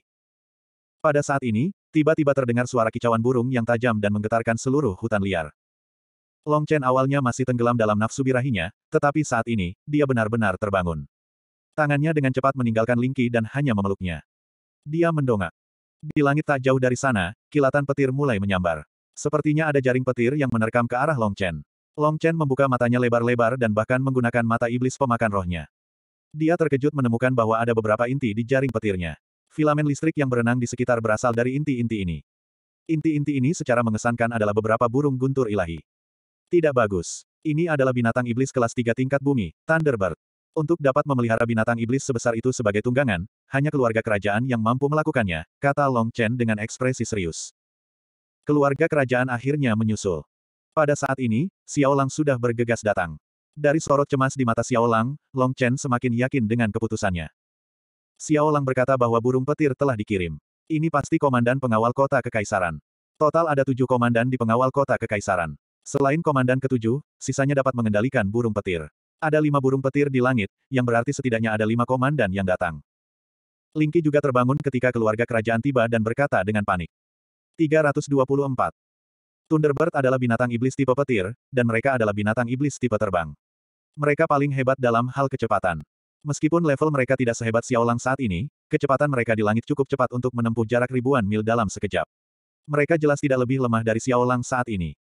Speaker 1: Pada saat ini, tiba-tiba terdengar suara kicauan burung yang tajam dan menggetarkan seluruh hutan liar. Long Chen awalnya masih tenggelam dalam nafsu birahinya, tetapi saat ini, dia benar-benar terbangun. Tangannya dengan cepat meninggalkan Lingqi dan hanya memeluknya. Dia mendongak. Di langit tak jauh dari sana, kilatan petir mulai menyambar. Sepertinya ada jaring petir yang menerkam ke arah Long Chen. Long Chen membuka matanya lebar-lebar dan bahkan menggunakan mata iblis pemakan rohnya. Dia terkejut menemukan bahwa ada beberapa inti di jaring petirnya. Filamen listrik yang berenang di sekitar berasal dari inti-inti ini. Inti-inti ini secara mengesankan adalah beberapa burung guntur ilahi. Tidak bagus. Ini adalah binatang iblis kelas tiga tingkat bumi, Thunderbird. Untuk dapat memelihara binatang iblis sebesar itu sebagai tunggangan, hanya keluarga kerajaan yang mampu melakukannya, kata Long Chen dengan ekspresi serius. Keluarga kerajaan akhirnya menyusul. Pada saat ini, Xiao Lang sudah bergegas datang. Dari sorot cemas di mata Xiao Lang, Long Chen semakin yakin dengan keputusannya. Xiao Lang berkata bahwa burung petir telah dikirim. Ini pasti komandan pengawal kota kekaisaran. Total ada tujuh komandan di pengawal kota kekaisaran. Selain komandan ketujuh, sisanya dapat mengendalikan burung petir. Ada lima burung petir di langit, yang berarti setidaknya ada lima komandan yang datang. Lingki juga terbangun ketika keluarga kerajaan tiba dan berkata dengan panik. 324. Thunderbird adalah binatang iblis tipe petir, dan mereka adalah binatang iblis tipe terbang. Mereka paling hebat dalam hal kecepatan. Meskipun level mereka tidak sehebat Xiaolang saat ini, kecepatan mereka di langit cukup cepat untuk menempuh jarak ribuan mil dalam sekejap. Mereka jelas tidak lebih lemah dari Xiaolang saat ini.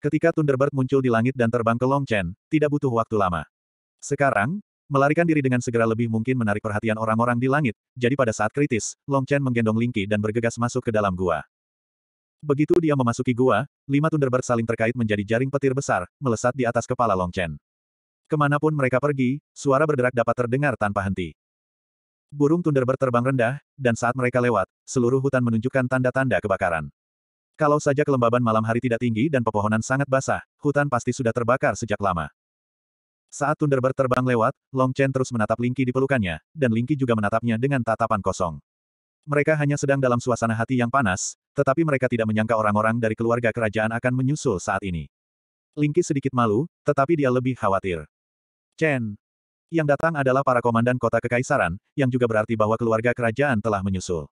Speaker 1: Ketika Thunderbird muncul di langit dan terbang ke Long Chen, tidak butuh waktu lama. Sekarang, melarikan diri dengan segera lebih mungkin menarik perhatian orang-orang di langit, jadi pada saat kritis, Long Chen menggendong Lingqi dan bergegas masuk ke dalam gua. Begitu dia memasuki gua, lima Thunderbird saling terkait menjadi jaring petir besar, melesat di atas kepala Long Longchen. Kemanapun mereka pergi, suara berderak dapat terdengar tanpa henti. Burung Thunderbird terbang rendah, dan saat mereka lewat, seluruh hutan menunjukkan tanda-tanda kebakaran. Kalau saja kelembaban malam hari tidak tinggi dan pepohonan sangat basah, hutan pasti sudah terbakar sejak lama. Saat Thunderbird terbang lewat, Long Chen terus menatap Lingqi di pelukannya, dan Lingqi juga menatapnya dengan tatapan kosong. Mereka hanya sedang dalam suasana hati yang panas, tetapi mereka tidak menyangka orang-orang dari keluarga kerajaan akan menyusul saat ini. Lingqi sedikit malu, tetapi dia lebih khawatir. Chen, yang datang adalah para komandan kota kekaisaran, yang juga berarti bahwa keluarga kerajaan telah menyusul.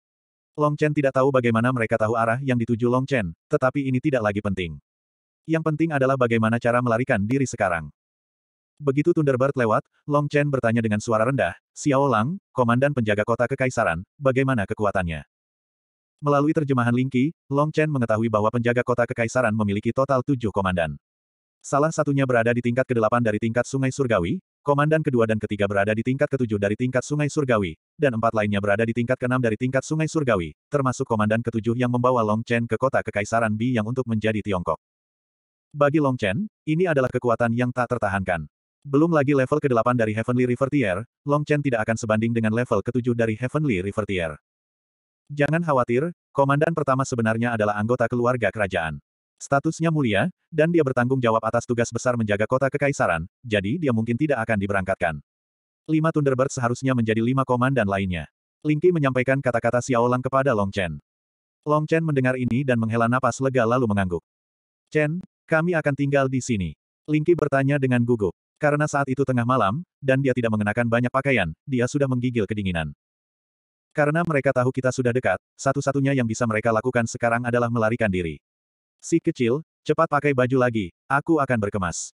Speaker 1: Long Chen tidak tahu bagaimana mereka tahu arah yang dituju Long Chen, tetapi ini tidak lagi penting. Yang penting adalah bagaimana cara melarikan diri sekarang. Begitu Thunderbird lewat, Long Chen bertanya dengan suara rendah, Xiao Lang, komandan penjaga kota kekaisaran, bagaimana kekuatannya? Melalui terjemahan Lingqi, Long Chen mengetahui bahwa penjaga kota kekaisaran memiliki total tujuh komandan. Salah satunya berada di tingkat ke-8 dari tingkat Sungai Surgawi, Komandan kedua dan ketiga berada di tingkat ketujuh dari tingkat Sungai Surgawi, dan empat lainnya berada di tingkat keenam dari tingkat Sungai Surgawi, termasuk komandan ketujuh yang membawa Long Chen ke kota Kekaisaran Bi yang untuk menjadi Tiongkok. Bagi Long Chen, ini adalah kekuatan yang tak tertahankan. Belum lagi level ke-8 dari Heavenly River Tier, Long Chen tidak akan sebanding dengan level ke-7 dari Heavenly River Tier. Jangan khawatir, komandan pertama sebenarnya adalah anggota keluarga kerajaan. Statusnya mulia, dan dia bertanggung jawab atas tugas besar menjaga kota kekaisaran, jadi dia mungkin tidak akan diberangkatkan. Lima Thunderbird seharusnya menjadi lima komandan lainnya. Lingqi menyampaikan kata-kata Xiao Lang kepada Long Chen. Long Chen mendengar ini dan menghela napas lega lalu mengangguk. Chen, kami akan tinggal di sini. Lingqi bertanya dengan gugup. Karena saat itu tengah malam, dan dia tidak mengenakan banyak pakaian, dia sudah menggigil kedinginan. Karena mereka tahu kita sudah dekat, satu-satunya yang bisa mereka lakukan sekarang adalah melarikan diri. Si kecil, cepat pakai baju lagi, aku akan berkemas.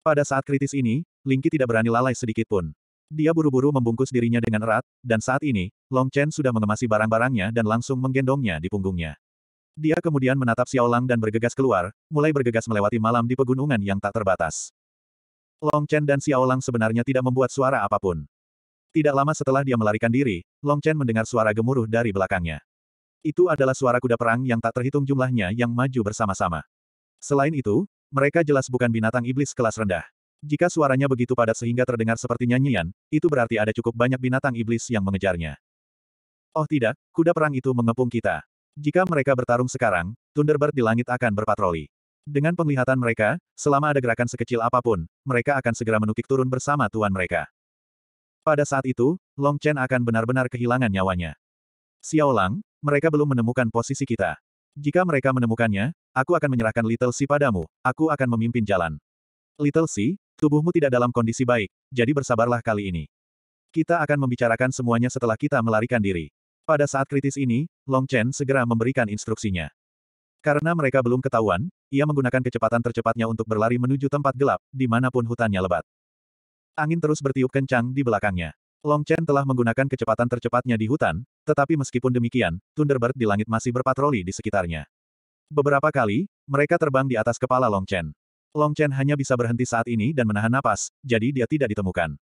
Speaker 1: Pada saat kritis ini, Lingki tidak berani lalai sedikit pun. Dia buru-buru membungkus dirinya dengan erat, dan saat ini, Long Chen sudah mengemasi barang-barangnya dan langsung menggendongnya di punggungnya. Dia kemudian menatap Xiao Lang dan bergegas keluar, mulai bergegas melewati malam di pegunungan yang tak terbatas. Long Chen dan Xiao Lang sebenarnya tidak membuat suara apapun. Tidak lama setelah dia melarikan diri, Long Chen mendengar suara gemuruh dari belakangnya. Itu adalah suara kuda perang yang tak terhitung jumlahnya yang maju bersama-sama. Selain itu, mereka jelas bukan binatang iblis kelas rendah. Jika suaranya begitu padat sehingga terdengar seperti nyanyian, itu berarti ada cukup banyak binatang iblis yang mengejarnya. Oh tidak, kuda perang itu mengepung kita. Jika mereka bertarung sekarang, Thunderbird di langit akan berpatroli. Dengan penglihatan mereka, selama ada gerakan sekecil apapun, mereka akan segera menukik turun bersama tuan mereka. Pada saat itu, Long Chen akan benar-benar kehilangan nyawanya. Xiao Lang, mereka belum menemukan posisi kita. Jika mereka menemukannya, aku akan menyerahkan Little Si padamu, aku akan memimpin jalan. Little Si, tubuhmu tidak dalam kondisi baik, jadi bersabarlah kali ini. Kita akan membicarakan semuanya setelah kita melarikan diri. Pada saat kritis ini, Long Chen segera memberikan instruksinya. Karena mereka belum ketahuan, ia menggunakan kecepatan tercepatnya untuk berlari menuju tempat gelap, dimanapun hutannya lebat. Angin terus bertiup kencang di belakangnya. Long Chen telah menggunakan kecepatan tercepatnya di hutan, tetapi meskipun demikian, Thunderbird di langit masih berpatroli di sekitarnya. Beberapa kali, mereka terbang di atas kepala Long Chen. Long Chen hanya bisa berhenti saat ini dan menahan napas, jadi dia tidak ditemukan.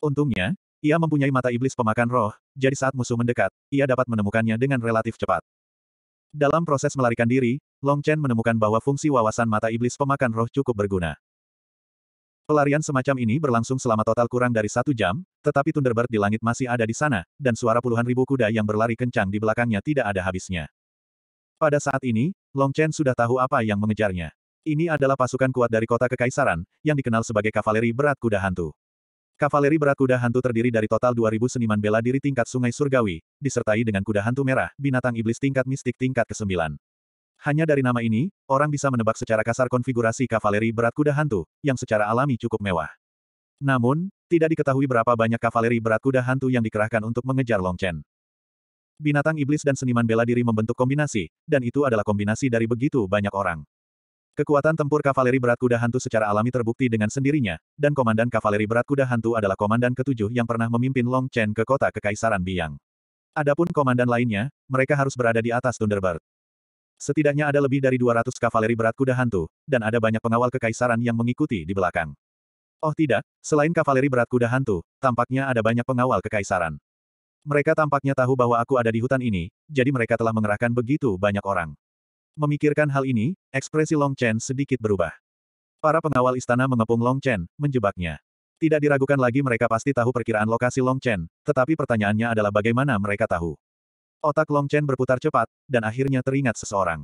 Speaker 1: Untungnya, ia mempunyai mata iblis pemakan roh, jadi saat musuh mendekat, ia dapat menemukannya dengan relatif cepat. Dalam proses melarikan diri, Long Chen menemukan bahwa fungsi wawasan mata iblis pemakan roh cukup berguna. Pelarian semacam ini berlangsung selama total kurang dari satu jam, tetapi Thunderbird di langit masih ada di sana, dan suara puluhan ribu kuda yang berlari kencang di belakangnya tidak ada habisnya. Pada saat ini, Long Chen sudah tahu apa yang mengejarnya. Ini adalah pasukan kuat dari kota kekaisaran, yang dikenal sebagai kavaleri berat kuda hantu. Kavaleri berat kuda hantu terdiri dari total 2000 seniman bela diri tingkat sungai surgawi, disertai dengan kuda hantu merah, binatang iblis tingkat mistik tingkat ke-9. Hanya dari nama ini, orang bisa menebak secara kasar konfigurasi kavaleri berat kuda hantu, yang secara alami cukup mewah. Namun, tidak diketahui berapa banyak kavaleri berat kuda hantu yang dikerahkan untuk mengejar Long Chen. Binatang iblis dan seniman bela diri membentuk kombinasi, dan itu adalah kombinasi dari begitu banyak orang. Kekuatan tempur kavaleri berat kuda hantu secara alami terbukti dengan sendirinya, dan komandan kavaleri berat kuda hantu adalah komandan ketujuh yang pernah memimpin Long Chen ke kota Kekaisaran Biang. Adapun komandan lainnya, mereka harus berada di atas Thunderbird. Setidaknya ada lebih dari 200 kavaleri berat kuda hantu, dan ada banyak pengawal kekaisaran yang mengikuti di belakang. Oh tidak, selain kavaleri berat kuda hantu, tampaknya ada banyak pengawal kekaisaran. Mereka tampaknya tahu bahwa aku ada di hutan ini, jadi mereka telah mengerahkan begitu banyak orang. Memikirkan hal ini, ekspresi Long Chen sedikit berubah. Para pengawal istana mengepung Long Chen, menjebaknya. Tidak diragukan lagi mereka pasti tahu perkiraan lokasi Long Chen, tetapi pertanyaannya adalah bagaimana mereka tahu. Otak Long Chen berputar cepat, dan akhirnya teringat seseorang.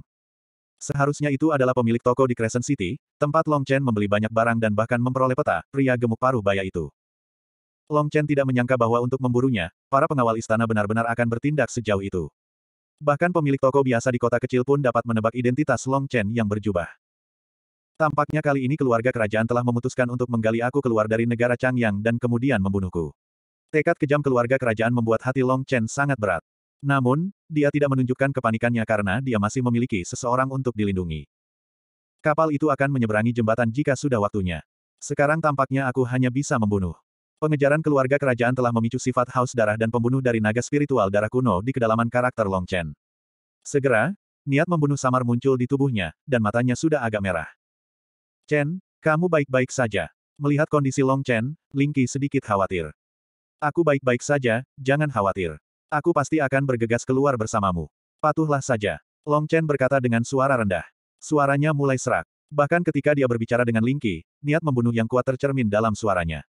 Speaker 1: Seharusnya itu adalah pemilik toko di Crescent City, tempat Long Chen membeli banyak barang dan bahkan memperoleh peta, pria gemuk paruh baya itu. Long Chen tidak menyangka bahwa untuk memburunya, para pengawal istana benar-benar akan bertindak sejauh itu. Bahkan pemilik toko biasa di kota kecil pun dapat menebak identitas Long Chen yang berjubah. Tampaknya kali ini keluarga kerajaan telah memutuskan untuk menggali aku keluar dari negara Changyang dan kemudian membunuhku. Tekad kejam keluarga kerajaan membuat hati Long Chen sangat berat. Namun, dia tidak menunjukkan kepanikannya karena dia masih memiliki seseorang untuk dilindungi. Kapal itu akan menyeberangi jembatan jika sudah waktunya. Sekarang tampaknya aku hanya bisa membunuh. Pengejaran keluarga kerajaan telah memicu sifat haus darah dan pembunuh dari naga spiritual darah kuno di kedalaman karakter Long Chen. Segera, niat membunuh samar muncul di tubuhnya, dan matanya sudah agak merah. Chen, kamu baik-baik saja. Melihat kondisi Long Chen, Lingqi sedikit khawatir. Aku baik-baik saja, jangan khawatir. Aku pasti akan bergegas keluar bersamamu. Patuhlah saja. Long Chen berkata dengan suara rendah. Suaranya mulai serak. Bahkan ketika dia berbicara dengan Lingqi, niat membunuh yang kuat tercermin dalam suaranya.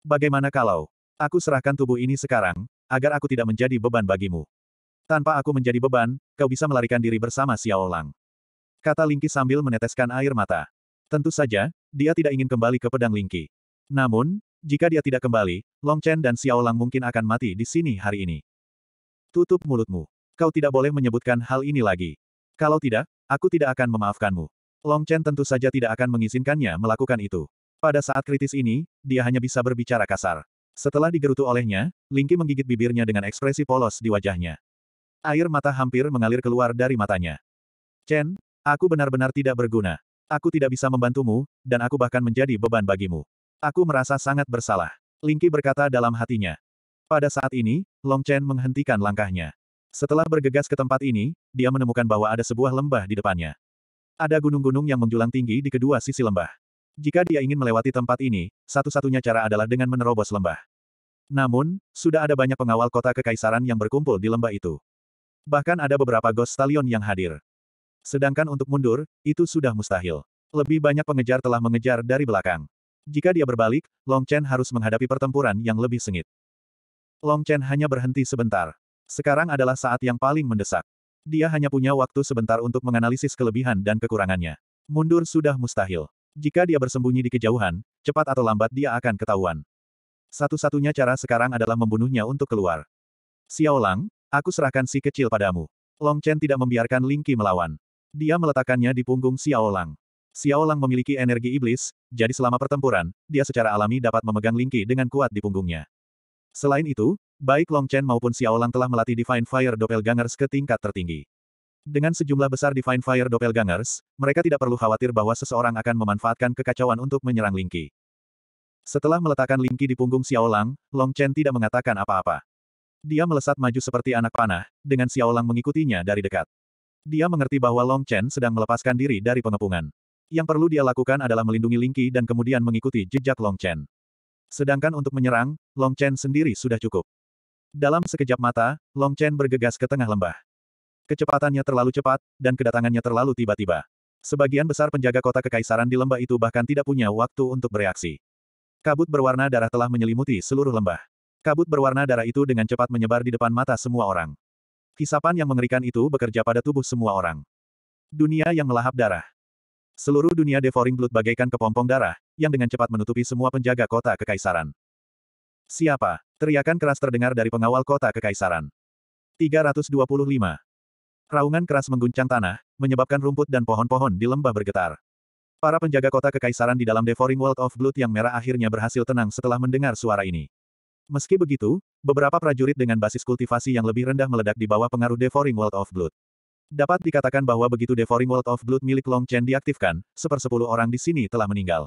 Speaker 1: Bagaimana kalau aku serahkan tubuh ini sekarang, agar aku tidak menjadi beban bagimu? Tanpa aku menjadi beban, kau bisa melarikan diri bersama Xiao Lang. Kata Lingqi sambil meneteskan air mata. Tentu saja, dia tidak ingin kembali ke pedang Lingqi. Namun, jika dia tidak kembali, Long Chen dan Xiao Lang mungkin akan mati di sini hari ini. Tutup mulutmu. Kau tidak boleh menyebutkan hal ini lagi. Kalau tidak, aku tidak akan memaafkanmu. Long Chen tentu saja tidak akan mengizinkannya melakukan itu. Pada saat kritis ini, dia hanya bisa berbicara kasar. Setelah digerutu olehnya, Lingki menggigit bibirnya dengan ekspresi polos di wajahnya. Air mata hampir mengalir keluar dari matanya. Chen, aku benar-benar tidak berguna. Aku tidak bisa membantumu, dan aku bahkan menjadi beban bagimu. Aku merasa sangat bersalah. Lingqi berkata dalam hatinya. Pada saat ini, Long Chen menghentikan langkahnya. Setelah bergegas ke tempat ini, dia menemukan bahwa ada sebuah lembah di depannya. Ada gunung-gunung yang menjulang tinggi di kedua sisi lembah. Jika dia ingin melewati tempat ini, satu-satunya cara adalah dengan menerobos lembah. Namun, sudah ada banyak pengawal kota kekaisaran yang berkumpul di lembah itu. Bahkan ada beberapa ghost stallion yang hadir. Sedangkan untuk mundur, itu sudah mustahil. Lebih banyak pengejar telah mengejar dari belakang. Jika dia berbalik, Long Chen harus menghadapi pertempuran yang lebih sengit. Long Chen hanya berhenti sebentar. Sekarang adalah saat yang paling mendesak. Dia hanya punya waktu sebentar untuk menganalisis kelebihan dan kekurangannya. Mundur sudah mustahil. Jika dia bersembunyi di kejauhan, cepat atau lambat dia akan ketahuan. Satu-satunya cara sekarang adalah membunuhnya untuk keluar. Xiao Lang, aku serahkan si kecil padamu. Long Chen tidak membiarkan Ling Lingqi melawan. Dia meletakkannya di punggung Xiao Lang. Xiao Lang memiliki energi iblis, jadi selama pertempuran, dia secara alami dapat memegang Lingqi dengan kuat di punggungnya. Selain itu, baik Long Chen maupun Xiao Lang telah melatih Divine Fire Doppelgangers ke tingkat tertinggi. Dengan sejumlah besar Divine Fire Doppelgangers, mereka tidak perlu khawatir bahwa seseorang akan memanfaatkan kekacauan untuk menyerang Lingqi. Setelah meletakkan Lingqi di punggung Xiao Lang, Long Chen tidak mengatakan apa-apa. Dia melesat maju seperti anak panah, dengan Xiao Lang mengikutinya dari dekat. Dia mengerti bahwa Long Chen sedang melepaskan diri dari pengepungan. Yang perlu dia lakukan adalah melindungi Lingqi dan kemudian mengikuti jejak Long Chen. Sedangkan untuk menyerang, Long Chen sendiri sudah cukup. Dalam sekejap mata, Long Chen bergegas ke tengah lembah. Kecepatannya terlalu cepat, dan kedatangannya terlalu tiba-tiba. Sebagian besar penjaga kota kekaisaran di lembah itu bahkan tidak punya waktu untuk bereaksi. Kabut berwarna darah telah menyelimuti seluruh lembah. Kabut berwarna darah itu dengan cepat menyebar di depan mata semua orang. Hisapan yang mengerikan itu bekerja pada tubuh semua orang. Dunia yang melahap darah. Seluruh dunia devouring blood bagaikan kepompong darah, yang dengan cepat menutupi semua penjaga kota kekaisaran. Siapa? Teriakan keras terdengar dari pengawal kota kekaisaran. 325. Raungan keras mengguncang tanah, menyebabkan rumput dan pohon-pohon di lembah bergetar. Para penjaga kota kekaisaran di dalam Devouring World of Blood yang merah akhirnya berhasil tenang setelah mendengar suara ini. Meski begitu, beberapa prajurit dengan basis kultivasi yang lebih rendah meledak di bawah pengaruh Devouring World of Blood. Dapat dikatakan bahwa begitu Devouring World of Blood milik Long Chen diaktifkan, sepersepuluh orang di sini telah meninggal.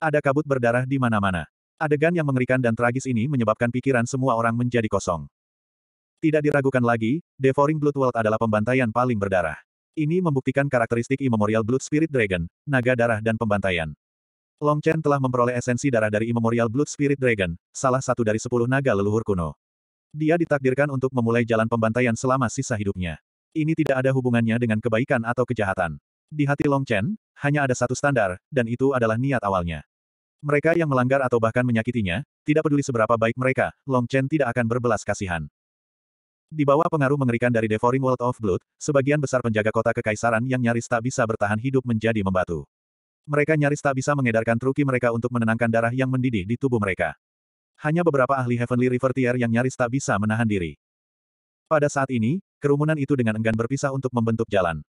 Speaker 1: Ada kabut berdarah di mana-mana. Adegan yang mengerikan dan tragis ini menyebabkan pikiran semua orang menjadi kosong. Tidak diragukan lagi, Devouring Blood World adalah pembantaian paling berdarah. Ini membuktikan karakteristik Immemorial Blood Spirit Dragon, naga darah dan pembantaian. Long Chen telah memperoleh esensi darah dari Immemorial Blood Spirit Dragon, salah satu dari sepuluh naga leluhur kuno. Dia ditakdirkan untuk memulai jalan pembantaian selama sisa hidupnya ini tidak ada hubungannya dengan kebaikan atau kejahatan. Di hati Long Chen, hanya ada satu standar, dan itu adalah niat awalnya. Mereka yang melanggar atau bahkan menyakitinya, tidak peduli seberapa baik mereka, Long Chen tidak akan berbelas kasihan. Di bawah pengaruh mengerikan dari Devouring World of Blood, sebagian besar penjaga kota kekaisaran yang nyaris tak bisa bertahan hidup menjadi membatu. Mereka nyaris tak bisa mengedarkan truki mereka untuk menenangkan darah yang mendidih di tubuh mereka. Hanya beberapa ahli Heavenly River Tier yang nyaris tak bisa menahan diri. Pada saat ini, Kerumunan itu dengan enggan berpisah untuk membentuk jalan.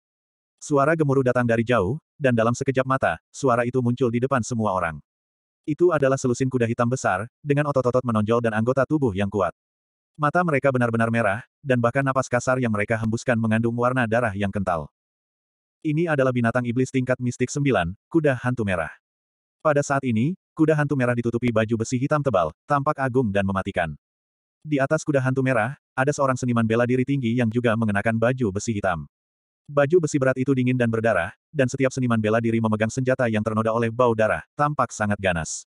Speaker 1: Suara gemuruh datang dari jauh, dan dalam sekejap mata, suara itu muncul di depan semua orang. Itu adalah selusin kuda hitam besar, dengan otot-otot menonjol dan anggota tubuh yang kuat. Mata mereka benar-benar merah, dan bahkan napas kasar yang mereka hembuskan mengandung warna darah yang kental. Ini adalah binatang iblis tingkat mistik 9, kuda hantu merah. Pada saat ini, kuda hantu merah ditutupi baju besi hitam tebal, tampak agung dan mematikan. Di atas kuda hantu merah, ada seorang seniman bela diri tinggi yang juga mengenakan baju besi hitam. Baju besi berat itu dingin dan berdarah, dan setiap seniman bela diri memegang senjata yang ternoda oleh bau darah, tampak sangat ganas.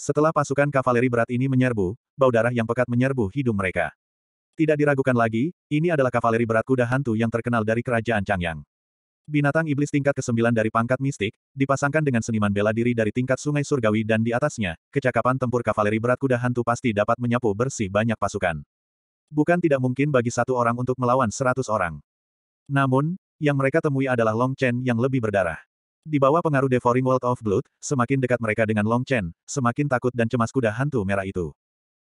Speaker 1: Setelah pasukan kavaleri berat ini menyerbu, bau darah yang pekat menyerbu hidung mereka. Tidak diragukan lagi, ini adalah kavaleri berat kuda hantu yang terkenal dari kerajaan Changyang. Binatang iblis tingkat ke-9 dari pangkat mistik, dipasangkan dengan seniman bela diri dari tingkat sungai surgawi dan di atasnya, kecakapan tempur kavaleri berat kuda hantu pasti dapat menyapu bersih banyak pasukan. Bukan tidak mungkin bagi satu orang untuk melawan seratus orang. Namun, yang mereka temui adalah Long Chen yang lebih berdarah. Di bawah pengaruh Devouring World of Blood, semakin dekat mereka dengan Long Chen, semakin takut dan cemas kuda hantu merah itu.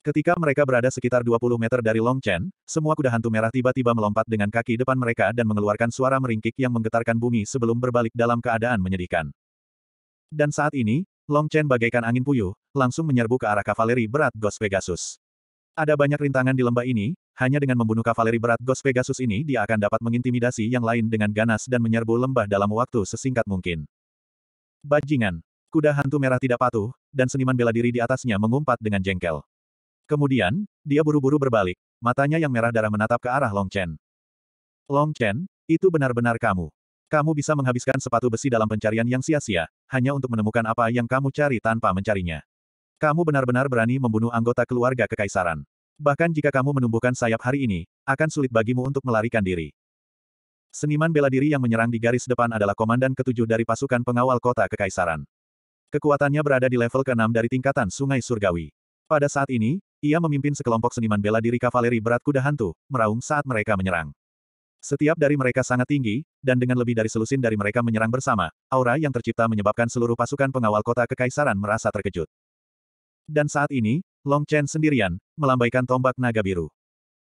Speaker 1: Ketika mereka berada sekitar 20 meter dari Long Chen, semua kuda hantu merah tiba-tiba melompat dengan kaki depan mereka dan mengeluarkan suara meringkik yang menggetarkan bumi sebelum berbalik dalam keadaan menyedihkan. Dan saat ini, Long Chen bagaikan angin puyuh, langsung menyerbu ke arah kavaleri berat Ghost Pegasus. Ada banyak rintangan di lembah ini, hanya dengan membunuh kavaleri berat Ghost Pegasus ini dia akan dapat mengintimidasi yang lain dengan ganas dan menyerbu lembah dalam waktu sesingkat mungkin. Bajingan. Kuda hantu merah tidak patuh, dan seniman bela diri di atasnya mengumpat dengan jengkel. Kemudian, dia buru-buru berbalik, matanya yang merah darah menatap ke arah Long Chen. Long Chen, itu benar-benar kamu. Kamu bisa menghabiskan sepatu besi dalam pencarian yang sia-sia, hanya untuk menemukan apa yang kamu cari tanpa mencarinya. Kamu benar-benar berani membunuh anggota keluarga kekaisaran. Bahkan jika kamu menumbuhkan sayap hari ini, akan sulit bagimu untuk melarikan diri. Seniman bela diri yang menyerang di garis depan adalah komandan ketujuh dari pasukan pengawal kota kekaisaran. Kekuatannya berada di level keenam dari tingkatan Sungai Surgawi. Pada saat ini, ia memimpin sekelompok seniman bela diri kavaleri berat kuda hantu, meraung saat mereka menyerang. Setiap dari mereka sangat tinggi, dan dengan lebih dari selusin dari mereka menyerang bersama, aura yang tercipta menyebabkan seluruh pasukan pengawal kota kekaisaran merasa terkejut. Dan saat ini, Long Chen sendirian, melambaikan tombak naga biru.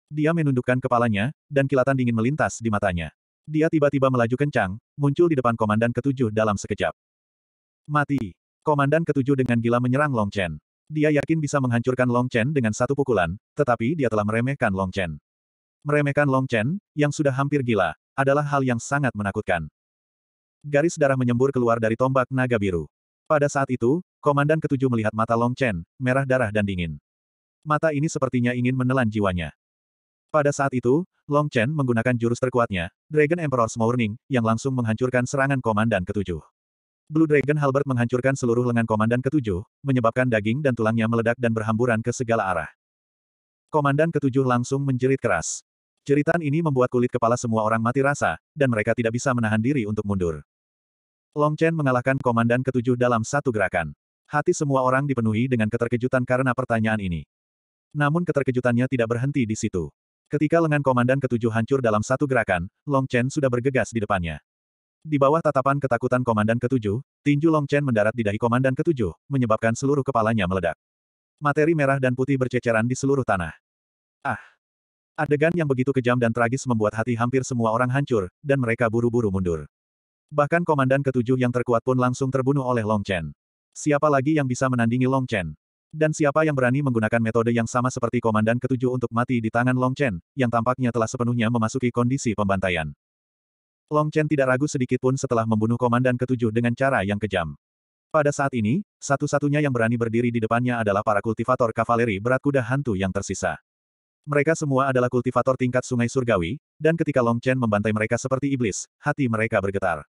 Speaker 1: Dia menundukkan kepalanya, dan kilatan dingin melintas di matanya. Dia tiba-tiba melaju kencang, muncul di depan komandan ketujuh dalam sekejap. Mati! Komandan ketujuh dengan gila menyerang Long Chen. Dia yakin bisa menghancurkan Long Chen dengan satu pukulan, tetapi dia telah meremehkan Long Chen. Meremehkan Long Chen, yang sudah hampir gila, adalah hal yang sangat menakutkan. Garis darah menyembur keluar dari tombak naga biru. Pada saat itu, Komandan ketujuh melihat mata Long Chen, merah darah dan dingin. Mata ini sepertinya ingin menelan jiwanya. Pada saat itu, Long Chen menggunakan jurus terkuatnya, Dragon Emperor's Morning, yang langsung menghancurkan serangan Komandan ketujuh. Blue Dragon Halbert menghancurkan seluruh lengan Komandan ketujuh, menyebabkan daging dan tulangnya meledak dan berhamburan ke segala arah. Komandan ketujuh langsung menjerit keras. Jeritan ini membuat kulit kepala semua orang mati rasa, dan mereka tidak bisa menahan diri untuk mundur. Long Chen mengalahkan komandan ketujuh dalam satu gerakan. Hati semua orang dipenuhi dengan keterkejutan karena pertanyaan ini. Namun keterkejutannya tidak berhenti di situ. Ketika lengan komandan ketujuh hancur dalam satu gerakan, Long Chen sudah bergegas di depannya. Di bawah tatapan ketakutan komandan ketujuh, tinju Long Chen mendarat di dahi komandan ketujuh, menyebabkan seluruh kepalanya meledak. Materi merah dan putih berceceran di seluruh tanah. Ah! Adegan yang begitu kejam dan tragis membuat hati hampir semua orang hancur, dan mereka buru-buru mundur. Bahkan komandan ketujuh yang terkuat pun langsung terbunuh oleh Long Chen. Siapa lagi yang bisa menandingi Long Chen? Dan siapa yang berani menggunakan metode yang sama seperti Komandan Ketujuh untuk mati di tangan Long Chen, yang tampaknya telah sepenuhnya memasuki kondisi pembantaian? Long Chen tidak ragu sedikit pun setelah membunuh Komandan Ketujuh dengan cara yang kejam. Pada saat ini, satu-satunya yang berani berdiri di depannya adalah para kultivator kavaleri berat kuda hantu yang tersisa. Mereka semua adalah kultivator tingkat sungai surgawi, dan ketika Long Chen membantai mereka seperti iblis, hati mereka bergetar.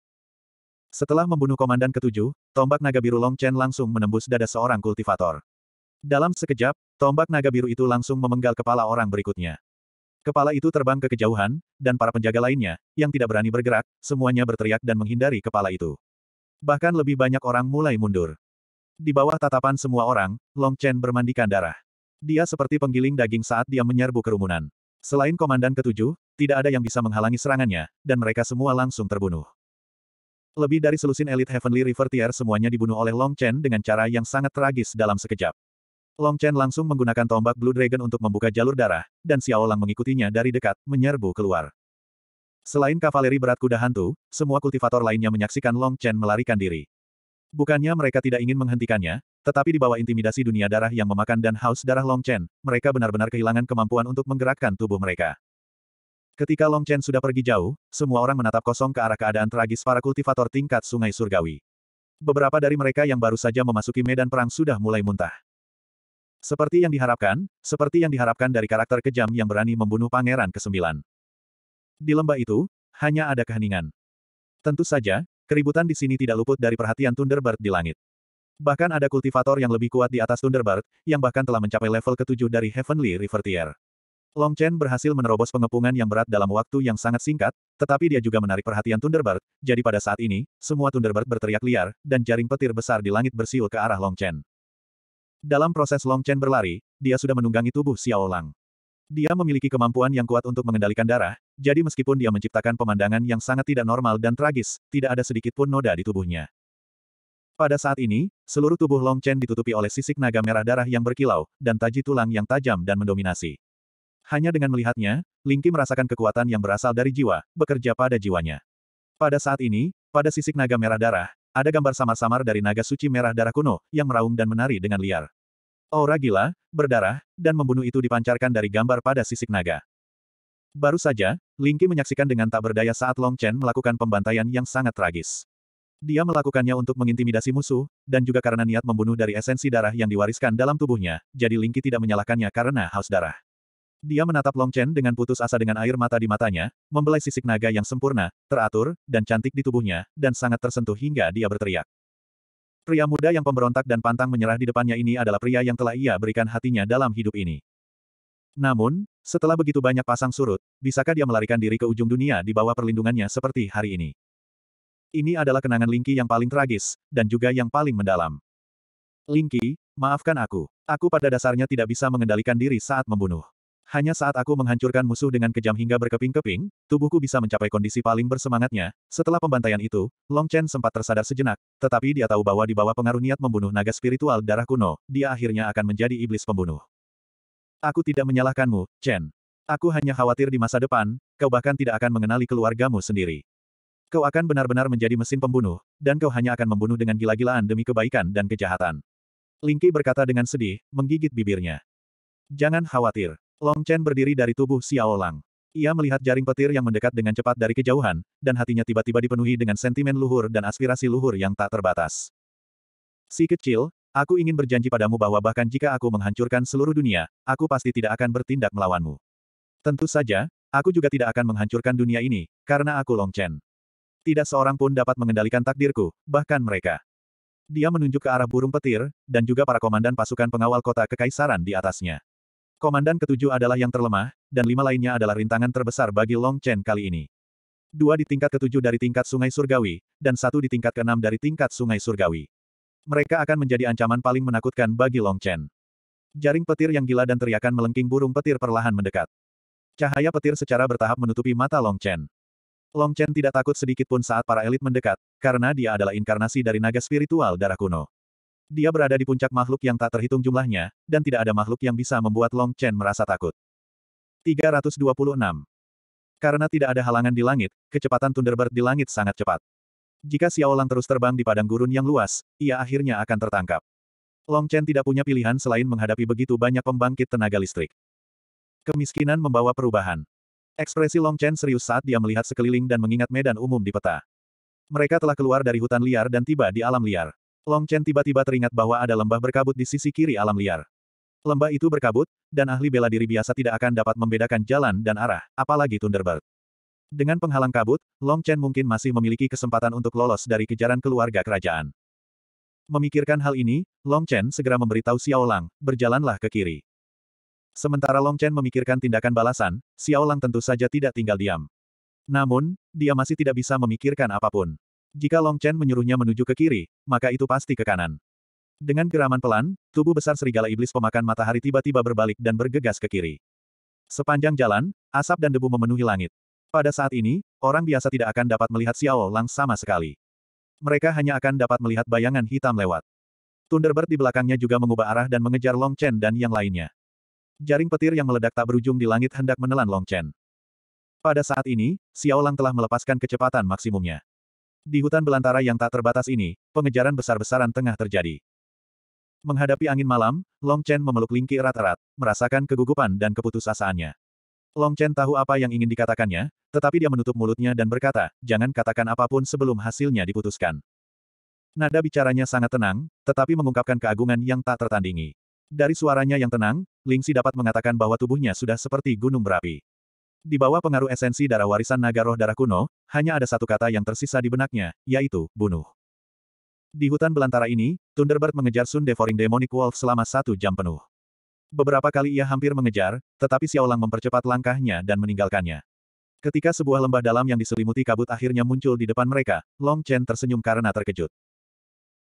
Speaker 1: Setelah membunuh komandan ketujuh, tombak naga biru Long Chen langsung menembus dada seorang kultivator. Dalam sekejap, tombak naga biru itu langsung memenggal kepala orang berikutnya. Kepala itu terbang ke kejauhan, dan para penjaga lainnya, yang tidak berani bergerak, semuanya berteriak dan menghindari kepala itu. Bahkan lebih banyak orang mulai mundur. Di bawah tatapan semua orang, Long Chen bermandikan darah. Dia seperti penggiling daging saat dia menyerbu kerumunan. Selain komandan ketujuh, tidak ada yang bisa menghalangi serangannya, dan mereka semua langsung terbunuh. Lebih dari selusin elit Heavenly River Tier semuanya dibunuh oleh Long Chen dengan cara yang sangat tragis dalam sekejap. Long Chen langsung menggunakan tombak Blue Dragon untuk membuka jalur darah, dan Xiao Lang mengikutinya dari dekat, menyerbu keluar. Selain kavaleri berat kuda hantu, semua kultivator lainnya menyaksikan Long Chen melarikan diri. Bukannya mereka tidak ingin menghentikannya, tetapi di bawah intimidasi dunia darah yang memakan dan haus darah Long Chen, mereka benar-benar kehilangan kemampuan untuk menggerakkan tubuh mereka. Ketika Long Chen sudah pergi jauh, semua orang menatap kosong ke arah keadaan tragis para kultivator tingkat Sungai Surgawi. Beberapa dari mereka yang baru saja memasuki medan perang sudah mulai muntah. Seperti yang diharapkan, seperti yang diharapkan dari karakter kejam yang berani membunuh Pangeran ke-9. Di lembah itu, hanya ada keheningan. Tentu saja, keributan di sini tidak luput dari perhatian Thunderbird di langit. Bahkan ada kultivator yang lebih kuat di atas Thunderbird, yang bahkan telah mencapai level ketujuh dari Heavenly River Tier. Long Chen berhasil menerobos pengepungan yang berat dalam waktu yang sangat singkat, tetapi dia juga menarik perhatian Thunderbird, jadi pada saat ini, semua Thunderbird berteriak liar, dan jaring petir besar di langit bersiul ke arah Long Chen. Dalam proses Long Chen berlari, dia sudah menunggangi tubuh Xiao Lang. Dia memiliki kemampuan yang kuat untuk mengendalikan darah, jadi meskipun dia menciptakan pemandangan yang sangat tidak normal dan tragis, tidak ada sedikit pun noda di tubuhnya. Pada saat ini, seluruh tubuh Long Chen ditutupi oleh sisik naga merah darah yang berkilau, dan taji tulang yang tajam dan mendominasi. Hanya dengan melihatnya, Lingki merasakan kekuatan yang berasal dari jiwa, bekerja pada jiwanya. Pada saat ini, pada sisik naga merah darah, ada gambar samar-samar dari naga suci merah darah kuno, yang meraung dan menari dengan liar. Aura gila, berdarah, dan membunuh itu dipancarkan dari gambar pada sisik naga. Baru saja, Lingki menyaksikan dengan tak berdaya saat Long Chen melakukan pembantaian yang sangat tragis. Dia melakukannya untuk mengintimidasi musuh, dan juga karena niat membunuh dari esensi darah yang diwariskan dalam tubuhnya, jadi Lingki tidak menyalahkannya karena haus darah. Dia menatap Long Chen dengan putus asa dengan air mata di matanya, membelai sisik naga yang sempurna, teratur, dan cantik di tubuhnya, dan sangat tersentuh hingga dia berteriak. Pria muda yang pemberontak dan pantang menyerah di depannya ini adalah pria yang telah ia berikan hatinya dalam hidup ini. Namun, setelah begitu banyak pasang surut, bisakah dia melarikan diri ke ujung dunia di bawah perlindungannya seperti hari ini? Ini adalah kenangan Lingki yang paling tragis, dan juga yang paling mendalam. Lingki, maafkan aku. Aku pada dasarnya tidak bisa mengendalikan diri saat membunuh. Hanya saat aku menghancurkan musuh dengan kejam hingga berkeping-keping, tubuhku bisa mencapai kondisi paling bersemangatnya. Setelah pembantaian itu, Long Chen sempat tersadar sejenak, tetapi dia tahu bahwa di bawah pengaruh niat membunuh naga spiritual darah kuno, dia akhirnya akan menjadi iblis pembunuh. Aku tidak menyalahkanmu, Chen. Aku hanya khawatir di masa depan, kau bahkan tidak akan mengenali keluargamu sendiri. Kau akan benar-benar menjadi mesin pembunuh, dan kau hanya akan membunuh dengan gila-gilaan demi kebaikan dan kejahatan. Lingki berkata dengan sedih, menggigit bibirnya. Jangan khawatir. Long Chen berdiri dari tubuh Xiao Lang. Ia melihat jaring petir yang mendekat dengan cepat dari kejauhan, dan hatinya tiba-tiba dipenuhi dengan sentimen luhur dan aspirasi luhur yang tak terbatas. Si kecil, aku ingin berjanji padamu bahwa bahkan jika aku menghancurkan seluruh dunia, aku pasti tidak akan bertindak melawanmu. Tentu saja, aku juga tidak akan menghancurkan dunia ini, karena aku Long Chen. Tidak seorang pun dapat mengendalikan takdirku, bahkan mereka. Dia menunjuk ke arah burung petir, dan juga para komandan pasukan pengawal kota kekaisaran di atasnya. Komandan ketujuh adalah yang terlemah, dan lima lainnya adalah rintangan terbesar bagi Long Chen kali ini. Dua di tingkat ketujuh dari tingkat Sungai Surgawi, dan satu di tingkat keenam dari tingkat Sungai Surgawi. Mereka akan menjadi ancaman paling menakutkan bagi Long Chen. Jaring petir yang gila dan teriakan melengking burung petir perlahan mendekat. Cahaya petir secara bertahap menutupi mata Long Chen. Long Chen tidak takut sedikit pun saat para elit mendekat, karena dia adalah inkarnasi dari naga spiritual darah kuno. Dia berada di puncak makhluk yang tak terhitung jumlahnya, dan tidak ada makhluk yang bisa membuat Long Chen merasa takut. 326. Karena tidak ada halangan di langit, kecepatan Thunderbird di langit sangat cepat. Jika Xiao Lang terus terbang di padang gurun yang luas, ia akhirnya akan tertangkap. Long Chen tidak punya pilihan selain menghadapi begitu banyak pembangkit tenaga listrik. Kemiskinan membawa perubahan. Ekspresi Long Chen serius saat dia melihat sekeliling dan mengingat medan umum di peta. Mereka telah keluar dari hutan liar dan tiba di alam liar. Long Chen tiba-tiba teringat bahwa ada lembah berkabut di sisi kiri alam liar. Lembah itu berkabut, dan ahli bela diri biasa tidak akan dapat membedakan jalan dan arah, apalagi Thunderbird. Dengan penghalang kabut, Long Chen mungkin masih memiliki kesempatan untuk lolos dari kejaran keluarga kerajaan. Memikirkan hal ini, Long Chen segera memberitahu Xiao Lang, berjalanlah ke kiri. Sementara Long Chen memikirkan tindakan balasan, Xiao Lang tentu saja tidak tinggal diam. Namun, dia masih tidak bisa memikirkan apapun. Jika Long Chen menyuruhnya menuju ke kiri, maka itu pasti ke kanan. Dengan geraman pelan, tubuh besar serigala iblis pemakan matahari tiba-tiba berbalik dan bergegas ke kiri. Sepanjang jalan, asap dan debu memenuhi langit. Pada saat ini, orang biasa tidak akan dapat melihat Xiao Lang sama sekali. Mereka hanya akan dapat melihat bayangan hitam lewat. Thunderbird di belakangnya juga mengubah arah dan mengejar Long Chen dan yang lainnya. Jaring petir yang meledak tak berujung di langit hendak menelan Long Chen. Pada saat ini, Xiao Lang telah melepaskan kecepatan maksimumnya. Di hutan belantara yang tak terbatas ini, pengejaran besar-besaran tengah terjadi. Menghadapi angin malam, Long Chen memeluk Lingqi erat-erat, merasakan kegugupan dan keputusasaannya. Long Chen tahu apa yang ingin dikatakannya, tetapi dia menutup mulutnya dan berkata, jangan katakan apapun sebelum hasilnya diputuskan. Nada bicaranya sangat tenang, tetapi mengungkapkan keagungan yang tak tertandingi. Dari suaranya yang tenang, Lingxi dapat mengatakan bahwa tubuhnya sudah seperti gunung berapi. Di bawah pengaruh esensi darah warisan naga roh darah kuno, hanya ada satu kata yang tersisa di benaknya, yaitu, bunuh. Di hutan belantara ini, Thunderbird mengejar Sun Devouring Demonic Wolf selama satu jam penuh. Beberapa kali ia hampir mengejar, tetapi Xiao Lang mempercepat langkahnya dan meninggalkannya. Ketika sebuah lembah dalam yang diselimuti kabut akhirnya muncul di depan mereka, Long Chen tersenyum karena terkejut.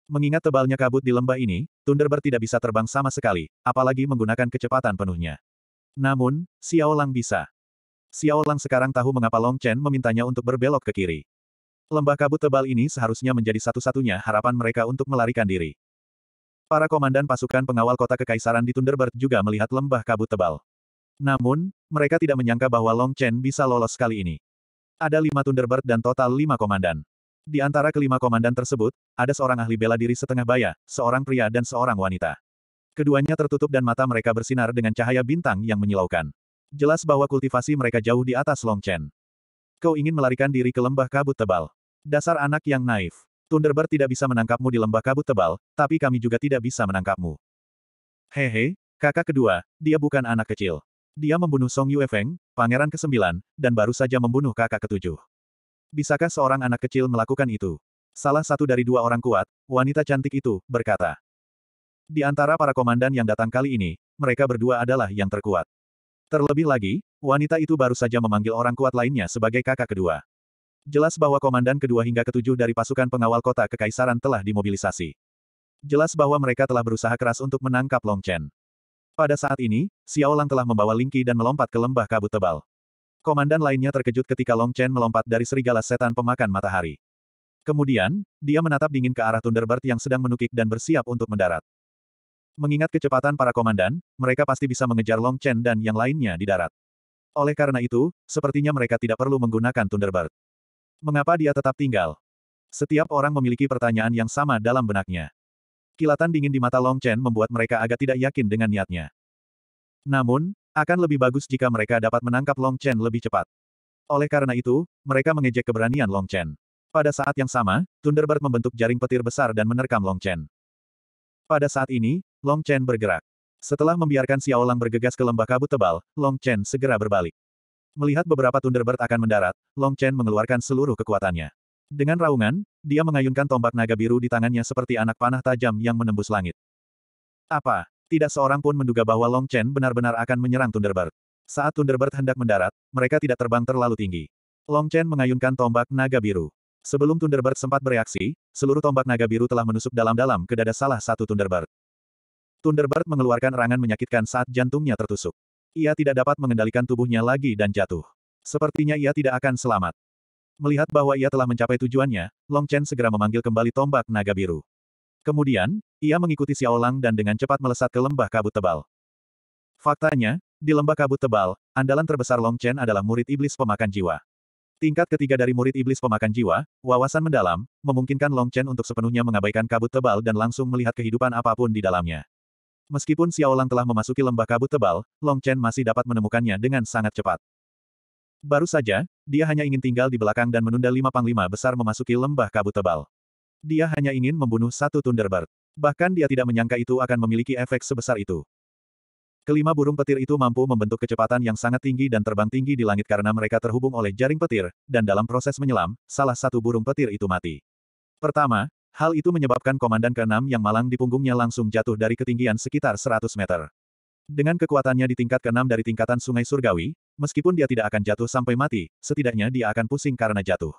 Speaker 1: Mengingat tebalnya kabut di lembah ini, Thunderbird tidak bisa terbang sama sekali, apalagi menggunakan kecepatan penuhnya. Namun, Xiao Lang bisa. Xiao Lang sekarang tahu mengapa Long Chen memintanya untuk berbelok ke kiri. Lembah kabut tebal ini seharusnya menjadi satu-satunya harapan mereka untuk melarikan diri. Para komandan pasukan pengawal kota kekaisaran di Thunderbird juga melihat lembah kabut tebal. Namun, mereka tidak menyangka bahwa Long Chen bisa lolos kali ini. Ada lima Thunderbird dan total lima komandan. Di antara kelima komandan tersebut, ada seorang ahli bela diri setengah baya, seorang pria dan seorang wanita. Keduanya tertutup dan mata mereka bersinar dengan cahaya bintang yang menyilaukan. Jelas bahwa kultivasi mereka jauh di atas Long Chen. Kau ingin melarikan diri ke lembah kabut tebal. Dasar anak yang naif. Thunderbird tidak bisa menangkapmu di lembah kabut tebal, tapi kami juga tidak bisa menangkapmu. Hehe, kakak kedua, dia bukan anak kecil. Dia membunuh Song Yue Feng, pangeran ke-9, dan baru saja membunuh kakak ketujuh. Bisakah seorang anak kecil melakukan itu? Salah satu dari dua orang kuat, wanita cantik itu, berkata. Di antara para komandan yang datang kali ini, mereka berdua adalah yang terkuat. Terlebih lagi, wanita itu baru saja memanggil orang kuat lainnya sebagai kakak kedua. Jelas bahwa komandan kedua hingga ketujuh dari pasukan pengawal kota kekaisaran telah dimobilisasi. Jelas bahwa mereka telah berusaha keras untuk menangkap Long Chen. Pada saat ini, Xiao Lang telah membawa Lingqi dan melompat ke lembah kabut tebal. Komandan lainnya terkejut ketika Long Chen melompat dari serigala setan pemakan matahari. Kemudian, dia menatap dingin ke arah Thunderbird yang sedang menukik dan bersiap untuk mendarat. Mengingat kecepatan para komandan, mereka pasti bisa mengejar Long Chen dan yang lainnya di darat. Oleh karena itu, sepertinya mereka tidak perlu menggunakan Thunderbird. Mengapa dia tetap tinggal? Setiap orang memiliki pertanyaan yang sama dalam benaknya. Kilatan dingin di mata Long Chen membuat mereka agak tidak yakin dengan niatnya. Namun, akan lebih bagus jika mereka dapat menangkap Long Chen lebih cepat. Oleh karena itu, mereka mengejek keberanian Long Chen. Pada saat yang sama, Thunderbird membentuk jaring petir besar dan menerkam Long Chen. Pada saat ini, Long Chen bergerak. Setelah membiarkan Xiao Lang bergegas ke lembah kabut tebal, Long Chen segera berbalik. Melihat beberapa Thunderbird akan mendarat, Long Chen mengeluarkan seluruh kekuatannya. Dengan raungan, dia mengayunkan tombak naga biru di tangannya seperti anak panah tajam yang menembus langit. Apa? Tidak seorang pun menduga bahwa Long Chen benar-benar akan menyerang Thunderbird. Saat Thunderbird hendak mendarat, mereka tidak terbang terlalu tinggi. Long Chen mengayunkan tombak naga biru. Sebelum Thunderbird sempat bereaksi, seluruh tombak naga biru telah menusuk dalam-dalam ke dada salah satu Thunderbird. Thunderbird mengeluarkan rangan menyakitkan saat jantungnya tertusuk. Ia tidak dapat mengendalikan tubuhnya lagi dan jatuh. Sepertinya ia tidak akan selamat. Melihat bahwa ia telah mencapai tujuannya, Long Chen segera memanggil kembali tombak naga biru. Kemudian, ia mengikuti Xiao Lang dan dengan cepat melesat ke lembah kabut tebal. Faktanya, di lembah kabut tebal, andalan terbesar Long Chen adalah murid iblis pemakan jiwa. Tingkat ketiga dari murid iblis pemakan jiwa, wawasan mendalam, memungkinkan Long Chen untuk sepenuhnya mengabaikan kabut tebal dan langsung melihat kehidupan apapun di dalamnya. Meskipun Xiaolang telah memasuki lembah kabut tebal, Long Chen masih dapat menemukannya dengan sangat cepat. Baru saja, dia hanya ingin tinggal di belakang dan menunda lima panglima besar memasuki lembah kabut tebal. Dia hanya ingin membunuh satu Thunderbird. Bahkan dia tidak menyangka itu akan memiliki efek sebesar itu. Kelima burung petir itu mampu membentuk kecepatan yang sangat tinggi dan terbang tinggi di langit karena mereka terhubung oleh jaring petir, dan dalam proses menyelam, salah satu burung petir itu mati. Pertama, Hal itu menyebabkan komandan keenam yang malang di punggungnya langsung jatuh dari ketinggian sekitar 100 meter. Dengan kekuatannya di tingkat keenam dari tingkatan Sungai Surgawi, meskipun dia tidak akan jatuh sampai mati, setidaknya dia akan pusing karena jatuh.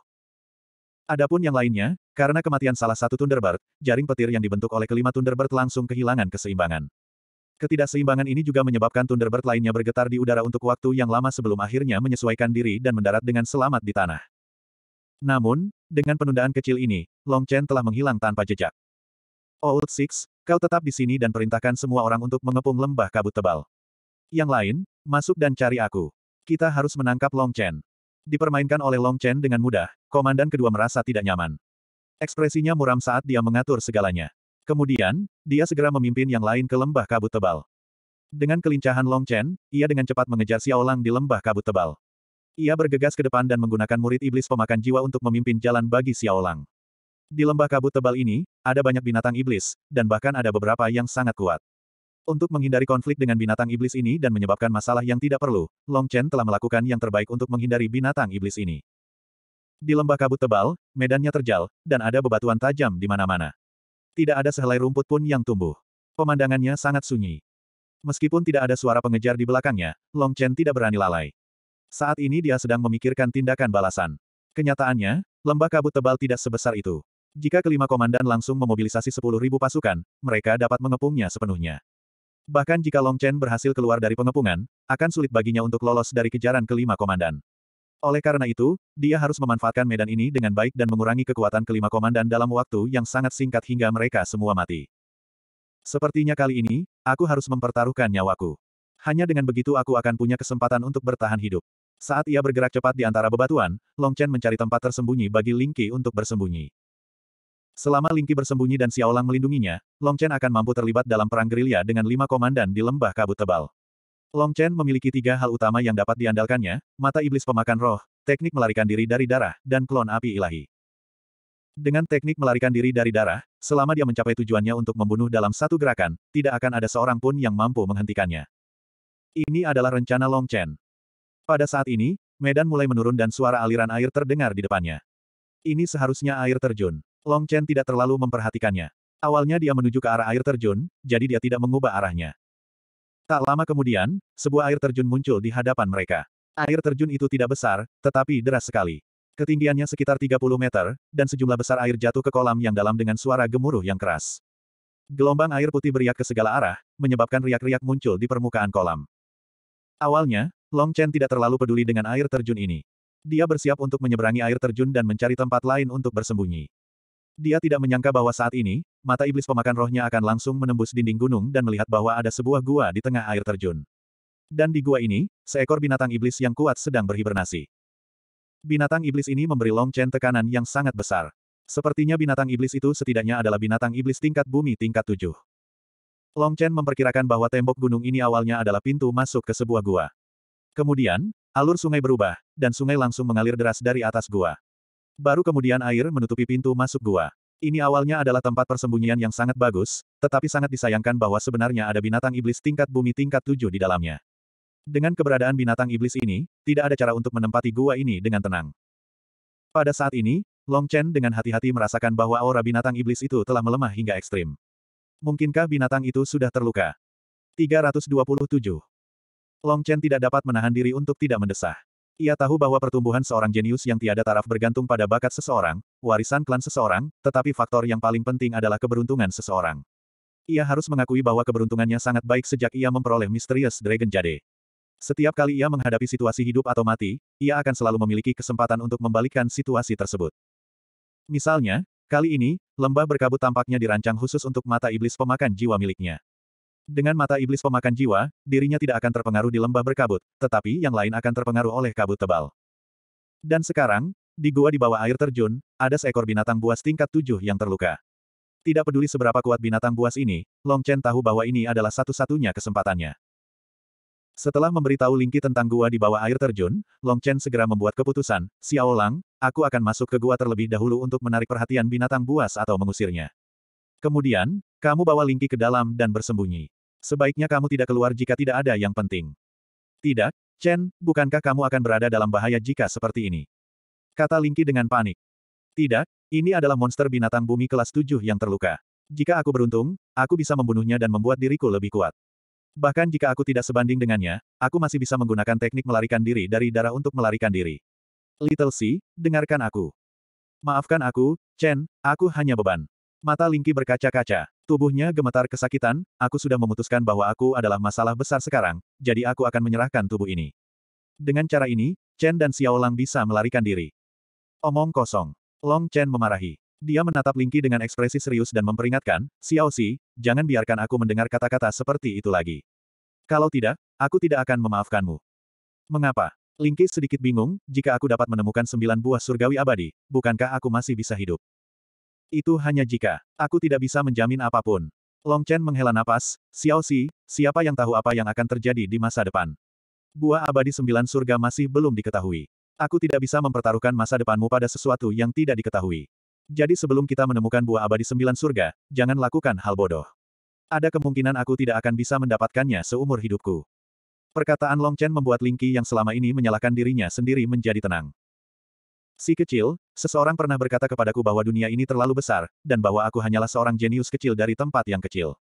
Speaker 1: Adapun yang lainnya, karena kematian salah satu Thunderbird, jaring petir yang dibentuk oleh kelima Thunderbird langsung kehilangan keseimbangan. Ketidakseimbangan ini juga menyebabkan Thunderbird lainnya bergetar di udara untuk waktu yang lama sebelum akhirnya menyesuaikan diri dan mendarat dengan selamat di tanah. Namun, dengan penundaan kecil ini, Long Chen telah menghilang tanpa jejak. Old oh, Six, kau tetap di sini dan perintahkan semua orang untuk mengepung lembah kabut tebal. Yang lain, masuk dan cari aku. Kita harus menangkap Long Chen. Dipermainkan oleh Long Chen dengan mudah, komandan kedua merasa tidak nyaman. Ekspresinya muram saat dia mengatur segalanya. Kemudian, dia segera memimpin yang lain ke lembah kabut tebal. Dengan kelincahan Long Chen, ia dengan cepat mengejar Xiaolang di lembah kabut tebal. Ia bergegas ke depan dan menggunakan murid iblis pemakan jiwa untuk memimpin jalan bagi Xiaolang. Di lembah kabut tebal ini, ada banyak binatang iblis, dan bahkan ada beberapa yang sangat kuat. Untuk menghindari konflik dengan binatang iblis ini dan menyebabkan masalah yang tidak perlu, Long Chen telah melakukan yang terbaik untuk menghindari binatang iblis ini. Di lembah kabut tebal, medannya terjal, dan ada bebatuan tajam di mana-mana. Tidak ada sehelai rumput pun yang tumbuh. Pemandangannya sangat sunyi. Meskipun tidak ada suara pengejar di belakangnya, Long Chen tidak berani lalai. Saat ini dia sedang memikirkan tindakan balasan. Kenyataannya, lembah kabut tebal tidak sebesar itu. Jika kelima komandan langsung memobilisasi 10.000 pasukan, mereka dapat mengepungnya sepenuhnya. Bahkan jika Long Chen berhasil keluar dari pengepungan, akan sulit baginya untuk lolos dari kejaran kelima komandan. Oleh karena itu, dia harus memanfaatkan medan ini dengan baik dan mengurangi kekuatan kelima komandan dalam waktu yang sangat singkat hingga mereka semua mati. Sepertinya kali ini, aku harus mempertaruhkan nyawaku. Hanya dengan begitu aku akan punya kesempatan untuk bertahan hidup. Saat ia bergerak cepat di antara bebatuan, Long Chen mencari tempat tersembunyi bagi Ling Qi untuk bersembunyi. Selama Ling Qi bersembunyi dan Xiaolang melindunginya, Long Chen akan mampu terlibat dalam perang gerilya dengan lima komandan di lembah kabut tebal. Long Chen memiliki tiga hal utama yang dapat diandalkannya, mata iblis pemakan roh, teknik melarikan diri dari darah, dan klon api ilahi. Dengan teknik melarikan diri dari darah, selama dia mencapai tujuannya untuk membunuh dalam satu gerakan, tidak akan ada seorang pun yang mampu menghentikannya. Ini adalah rencana Long Chen. Pada saat ini, medan mulai menurun dan suara aliran air terdengar di depannya. Ini seharusnya air terjun. Long Chen tidak terlalu memperhatikannya. Awalnya dia menuju ke arah air terjun, jadi dia tidak mengubah arahnya. Tak lama kemudian, sebuah air terjun muncul di hadapan mereka. Air terjun itu tidak besar, tetapi deras sekali. Ketinggiannya sekitar 30 meter, dan sejumlah besar air jatuh ke kolam yang dalam dengan suara gemuruh yang keras. Gelombang air putih beriak ke segala arah, menyebabkan riak-riak muncul di permukaan kolam. Awalnya, Long Chen tidak terlalu peduli dengan air terjun ini. Dia bersiap untuk menyeberangi air terjun dan mencari tempat lain untuk bersembunyi. Dia tidak menyangka bahwa saat ini, mata iblis pemakan rohnya akan langsung menembus dinding gunung dan melihat bahwa ada sebuah gua di tengah air terjun. Dan di gua ini, seekor binatang iblis yang kuat sedang berhibernasi. Binatang iblis ini memberi Long Chen tekanan yang sangat besar. Sepertinya binatang iblis itu setidaknya adalah binatang iblis tingkat bumi tingkat tujuh. Long Chen memperkirakan bahwa tembok gunung ini awalnya adalah pintu masuk ke sebuah gua. Kemudian, alur sungai berubah, dan sungai langsung mengalir deras dari atas gua. Baru kemudian air menutupi pintu masuk gua. Ini awalnya adalah tempat persembunyian yang sangat bagus, tetapi sangat disayangkan bahwa sebenarnya ada binatang iblis tingkat bumi tingkat tujuh di dalamnya. Dengan keberadaan binatang iblis ini, tidak ada cara untuk menempati gua ini dengan tenang. Pada saat ini, Long Chen dengan hati-hati merasakan bahwa aura binatang iblis itu telah melemah hingga ekstrim. Mungkinkah binatang itu sudah terluka? 327 Long Chen tidak dapat menahan diri untuk tidak mendesah. Ia tahu bahwa pertumbuhan seorang jenius yang tiada taraf bergantung pada bakat seseorang, warisan klan seseorang, tetapi faktor yang paling penting adalah keberuntungan seseorang. Ia harus mengakui bahwa keberuntungannya sangat baik sejak ia memperoleh Misterius Dragon Jade. Setiap kali ia menghadapi situasi hidup atau mati, ia akan selalu memiliki kesempatan untuk membalikkan situasi tersebut. Misalnya, kali ini, lembah berkabut tampaknya dirancang khusus untuk mata iblis pemakan jiwa miliknya. Dengan mata iblis pemakan jiwa, dirinya tidak akan terpengaruh di lembah berkabut, tetapi yang lain akan terpengaruh oleh kabut tebal. Dan sekarang, di gua di bawah air terjun, ada seekor binatang buas tingkat tujuh yang terluka. Tidak peduli seberapa kuat binatang buas ini, Long Chen tahu bahwa ini adalah satu-satunya kesempatannya. Setelah memberitahu Lingqi tentang gua di bawah air terjun, Long Chen segera membuat keputusan, Xiao Lang, aku akan masuk ke gua terlebih dahulu untuk menarik perhatian binatang buas atau mengusirnya. Kemudian, kamu bawa Lingki ke dalam dan bersembunyi. Sebaiknya kamu tidak keluar jika tidak ada yang penting. Tidak, Chen, bukankah kamu akan berada dalam bahaya jika seperti ini? Kata Lingki dengan panik. Tidak, ini adalah monster binatang bumi kelas 7 yang terluka. Jika aku beruntung, aku bisa membunuhnya dan membuat diriku lebih kuat. Bahkan jika aku tidak sebanding dengannya, aku masih bisa menggunakan teknik melarikan diri dari darah untuk melarikan diri. Little C, dengarkan aku. Maafkan aku, Chen, aku hanya beban. Mata Lingki berkaca-kaca. Tubuhnya gemetar kesakitan, aku sudah memutuskan bahwa aku adalah masalah besar sekarang, jadi aku akan menyerahkan tubuh ini. Dengan cara ini, Chen dan Xiao Lang bisa melarikan diri. Omong kosong. Long Chen memarahi. Dia menatap Lingki dengan ekspresi serius dan memperingatkan, Xiao Si, jangan biarkan aku mendengar kata-kata seperti itu lagi. Kalau tidak, aku tidak akan memaafkanmu. Mengapa? Lingki sedikit bingung, jika aku dapat menemukan sembilan buah surgawi abadi, bukankah aku masih bisa hidup? Itu hanya jika. Aku tidak bisa menjamin apapun. Long Chen menghela napas, Xiao Si, siapa yang tahu apa yang akan terjadi di masa depan? Buah abadi sembilan surga masih belum diketahui. Aku tidak bisa mempertaruhkan masa depanmu pada sesuatu yang tidak diketahui. Jadi sebelum kita menemukan buah abadi sembilan surga, jangan lakukan hal bodoh. Ada kemungkinan aku tidak akan bisa mendapatkannya seumur hidupku. Perkataan Long Chen membuat Ling Lingqi yang selama ini menyalahkan dirinya sendiri menjadi tenang. Si kecil, seseorang pernah berkata kepadaku bahwa dunia ini terlalu besar, dan bahwa aku hanyalah seorang jenius kecil dari tempat yang kecil.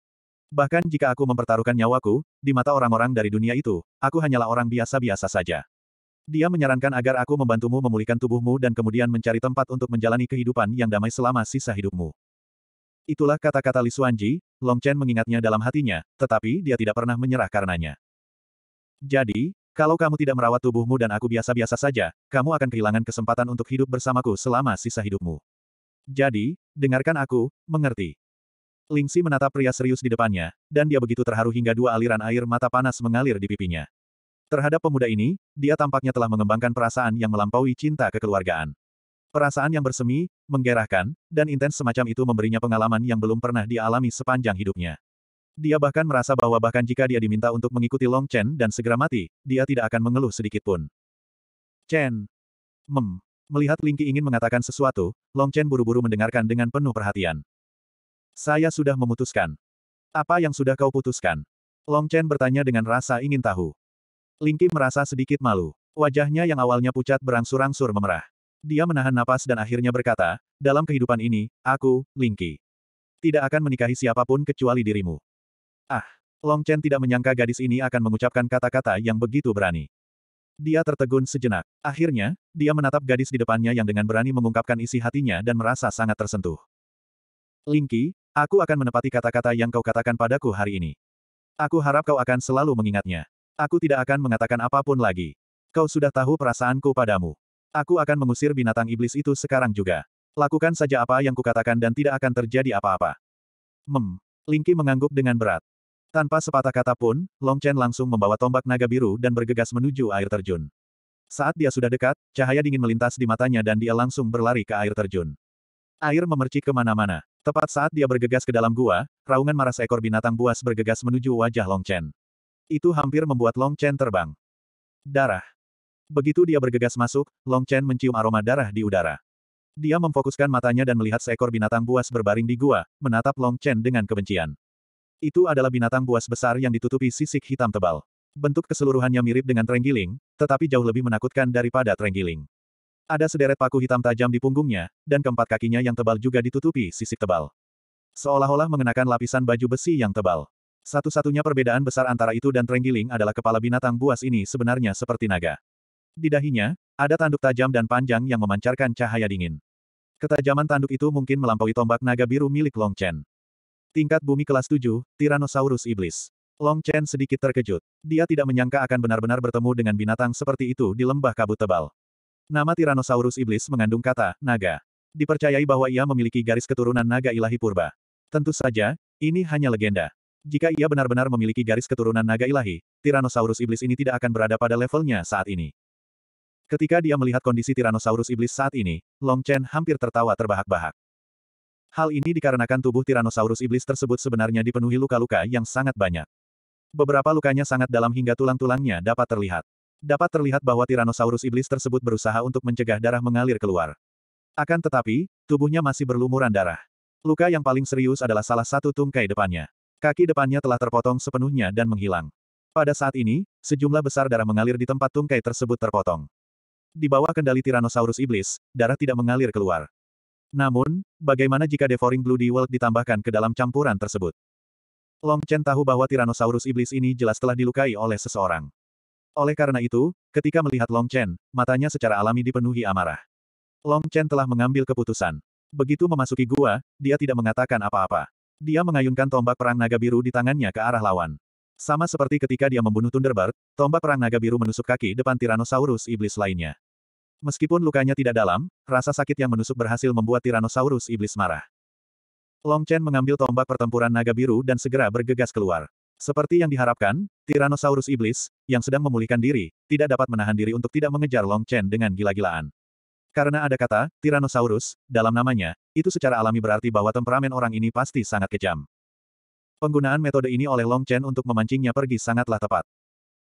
Speaker 1: Bahkan jika aku mempertaruhkan nyawaku, di mata orang-orang dari dunia itu, aku hanyalah orang biasa-biasa saja. Dia menyarankan agar aku membantumu memulihkan tubuhmu dan kemudian mencari tempat untuk menjalani kehidupan yang damai selama sisa hidupmu. Itulah kata-kata Li Xuanji, Long Chen mengingatnya dalam hatinya, tetapi dia tidak pernah menyerah karenanya. Jadi, kalau kamu tidak merawat tubuhmu dan aku biasa-biasa saja, kamu akan kehilangan kesempatan untuk hidup bersamaku selama sisa hidupmu. Jadi, dengarkan aku, mengerti. Lingsi menatap pria serius di depannya, dan dia begitu terharu hingga dua aliran air mata panas mengalir di pipinya. Terhadap pemuda ini, dia tampaknya telah mengembangkan perasaan yang melampaui cinta kekeluargaan. Perasaan yang bersemi, menggerahkan, dan intens semacam itu memberinya pengalaman yang belum pernah dialami sepanjang hidupnya. Dia bahkan merasa bahwa bahkan jika dia diminta untuk mengikuti Long Chen dan segera mati, dia tidak akan mengeluh sedikit pun. Chen. Mem. Melihat Lingqi ingin mengatakan sesuatu, Long Chen buru-buru mendengarkan dengan penuh perhatian. Saya sudah memutuskan. Apa yang sudah kau putuskan? Long Chen bertanya dengan rasa ingin tahu. Lingqi merasa sedikit malu. Wajahnya yang awalnya pucat berangsur-angsur memerah. Dia menahan napas dan akhirnya berkata, dalam kehidupan ini, aku, Lingqi. Tidak akan menikahi siapapun kecuali dirimu. Ah! Long Chen tidak menyangka gadis ini akan mengucapkan kata-kata yang begitu berani. Dia tertegun sejenak. Akhirnya, dia menatap gadis di depannya yang dengan berani mengungkapkan isi hatinya dan merasa sangat tersentuh. Lingki, aku akan menepati kata-kata yang kau katakan padaku hari ini. Aku harap kau akan selalu mengingatnya. Aku tidak akan mengatakan apapun lagi. Kau sudah tahu perasaanku padamu. Aku akan mengusir binatang iblis itu sekarang juga. Lakukan saja apa yang kukatakan dan tidak akan terjadi apa-apa. Mem. Lingki mengangguk dengan berat. Tanpa sepatah kata pun, Long Chen langsung membawa tombak naga biru dan bergegas menuju air terjun. Saat dia sudah dekat, cahaya dingin melintas di matanya dan dia langsung berlari ke air terjun. Air memercik kemana-mana. Tepat saat dia bergegas ke dalam gua, raungan marah seekor binatang buas bergegas menuju wajah Long Chen. Itu hampir membuat Long Chen terbang. Darah. Begitu dia bergegas masuk, Long Chen mencium aroma darah di udara. Dia memfokuskan matanya dan melihat seekor binatang buas berbaring di gua, menatap Long Chen dengan kebencian. Itu adalah binatang buas besar yang ditutupi sisik hitam tebal. Bentuk keseluruhannya mirip dengan trenggiling, tetapi jauh lebih menakutkan daripada trenggiling. Ada sederet paku hitam tajam di punggungnya, dan keempat kakinya yang tebal juga ditutupi sisik tebal. Seolah-olah mengenakan lapisan baju besi yang tebal. Satu-satunya perbedaan besar antara itu dan trenggiling adalah kepala binatang buas ini sebenarnya seperti naga. Di dahinya, ada tanduk tajam dan panjang yang memancarkan cahaya dingin. Ketajaman tanduk itu mungkin melampaui tombak naga biru milik Long Chen. Tingkat bumi kelas 7, Tyrannosaurus Iblis. Long Chen sedikit terkejut. Dia tidak menyangka akan benar-benar bertemu dengan binatang seperti itu di lembah kabut tebal. Nama Tyrannosaurus Iblis mengandung kata, naga. Dipercayai bahwa ia memiliki garis keturunan naga ilahi purba. Tentu saja, ini hanya legenda. Jika ia benar-benar memiliki garis keturunan naga ilahi, Tyrannosaurus Iblis ini tidak akan berada pada levelnya saat ini. Ketika dia melihat kondisi Tyrannosaurus Iblis saat ini, Long Chen hampir tertawa terbahak-bahak. Hal ini dikarenakan tubuh Tyrannosaurus iblis tersebut sebenarnya dipenuhi luka-luka yang sangat banyak. Beberapa lukanya sangat dalam hingga tulang-tulangnya dapat terlihat. Dapat terlihat bahwa Tyrannosaurus iblis tersebut berusaha untuk mencegah darah mengalir keluar. Akan tetapi, tubuhnya masih berlumuran darah. Luka yang paling serius adalah salah satu tungkai depannya. Kaki depannya telah terpotong sepenuhnya dan menghilang. Pada saat ini, sejumlah besar darah mengalir di tempat tungkai tersebut terpotong. Di bawah kendali Tyrannosaurus iblis, darah tidak mengalir keluar. Namun, bagaimana jika devouring blue dewalt ditambahkan ke dalam campuran tersebut? Long Chen tahu bahwa Tyrannosaurus iblis ini jelas telah dilukai oleh seseorang. Oleh karena itu, ketika melihat Long Chen, matanya secara alami dipenuhi amarah. Long Chen telah mengambil keputusan. Begitu memasuki gua, dia tidak mengatakan apa-apa. Dia mengayunkan tombak perang naga biru di tangannya ke arah lawan. Sama seperti ketika dia membunuh Thunderbird, tombak perang naga biru menusuk kaki depan Tyrannosaurus iblis lainnya. Meskipun lukanya tidak dalam, rasa sakit yang menusuk berhasil membuat Tyrannosaurus iblis marah. Long Chen mengambil tombak pertempuran naga biru dan segera bergegas keluar. Seperti yang diharapkan, Tyrannosaurus iblis, yang sedang memulihkan diri, tidak dapat menahan diri untuk tidak mengejar Long Chen dengan gila-gilaan. Karena ada kata, Tyrannosaurus, dalam namanya, itu secara alami berarti bahwa temperamen orang ini pasti sangat kejam. Penggunaan metode ini oleh Long Chen untuk memancingnya pergi sangatlah tepat.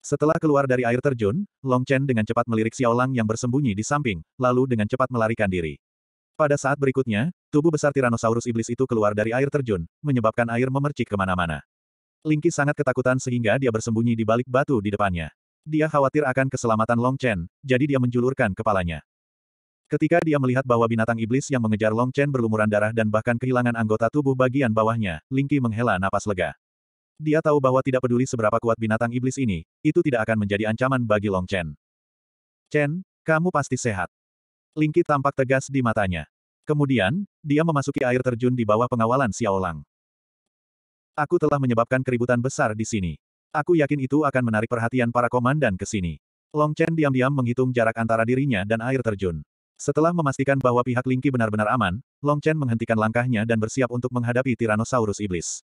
Speaker 1: Setelah keluar dari air terjun, Long Chen dengan cepat melirik Xiao Lang yang bersembunyi di samping, lalu dengan cepat melarikan diri. Pada saat berikutnya, tubuh besar Tyrannosaurus iblis itu keluar dari air terjun, menyebabkan air memercik kemana-mana. Lingqi sangat ketakutan sehingga dia bersembunyi di balik batu di depannya. Dia khawatir akan keselamatan Long Chen, jadi dia menjulurkan kepalanya. Ketika dia melihat bahwa binatang iblis yang mengejar Long Chen berlumuran darah dan bahkan kehilangan anggota tubuh bagian bawahnya, Lingqi menghela napas lega. Dia tahu bahwa tidak peduli seberapa kuat binatang iblis ini, itu tidak akan menjadi ancaman bagi Long Chen. Chen, kamu pasti sehat. Lingki tampak tegas di matanya. Kemudian, dia memasuki air terjun di bawah pengawalan Xiao Lang. Aku telah menyebabkan keributan besar di sini. Aku yakin itu akan menarik perhatian para komandan ke sini. Long Chen diam-diam menghitung jarak antara dirinya dan air terjun. Setelah memastikan bahwa pihak Lingki benar-benar aman, Long Chen menghentikan langkahnya dan bersiap untuk menghadapi Tyrannosaurus Iblis.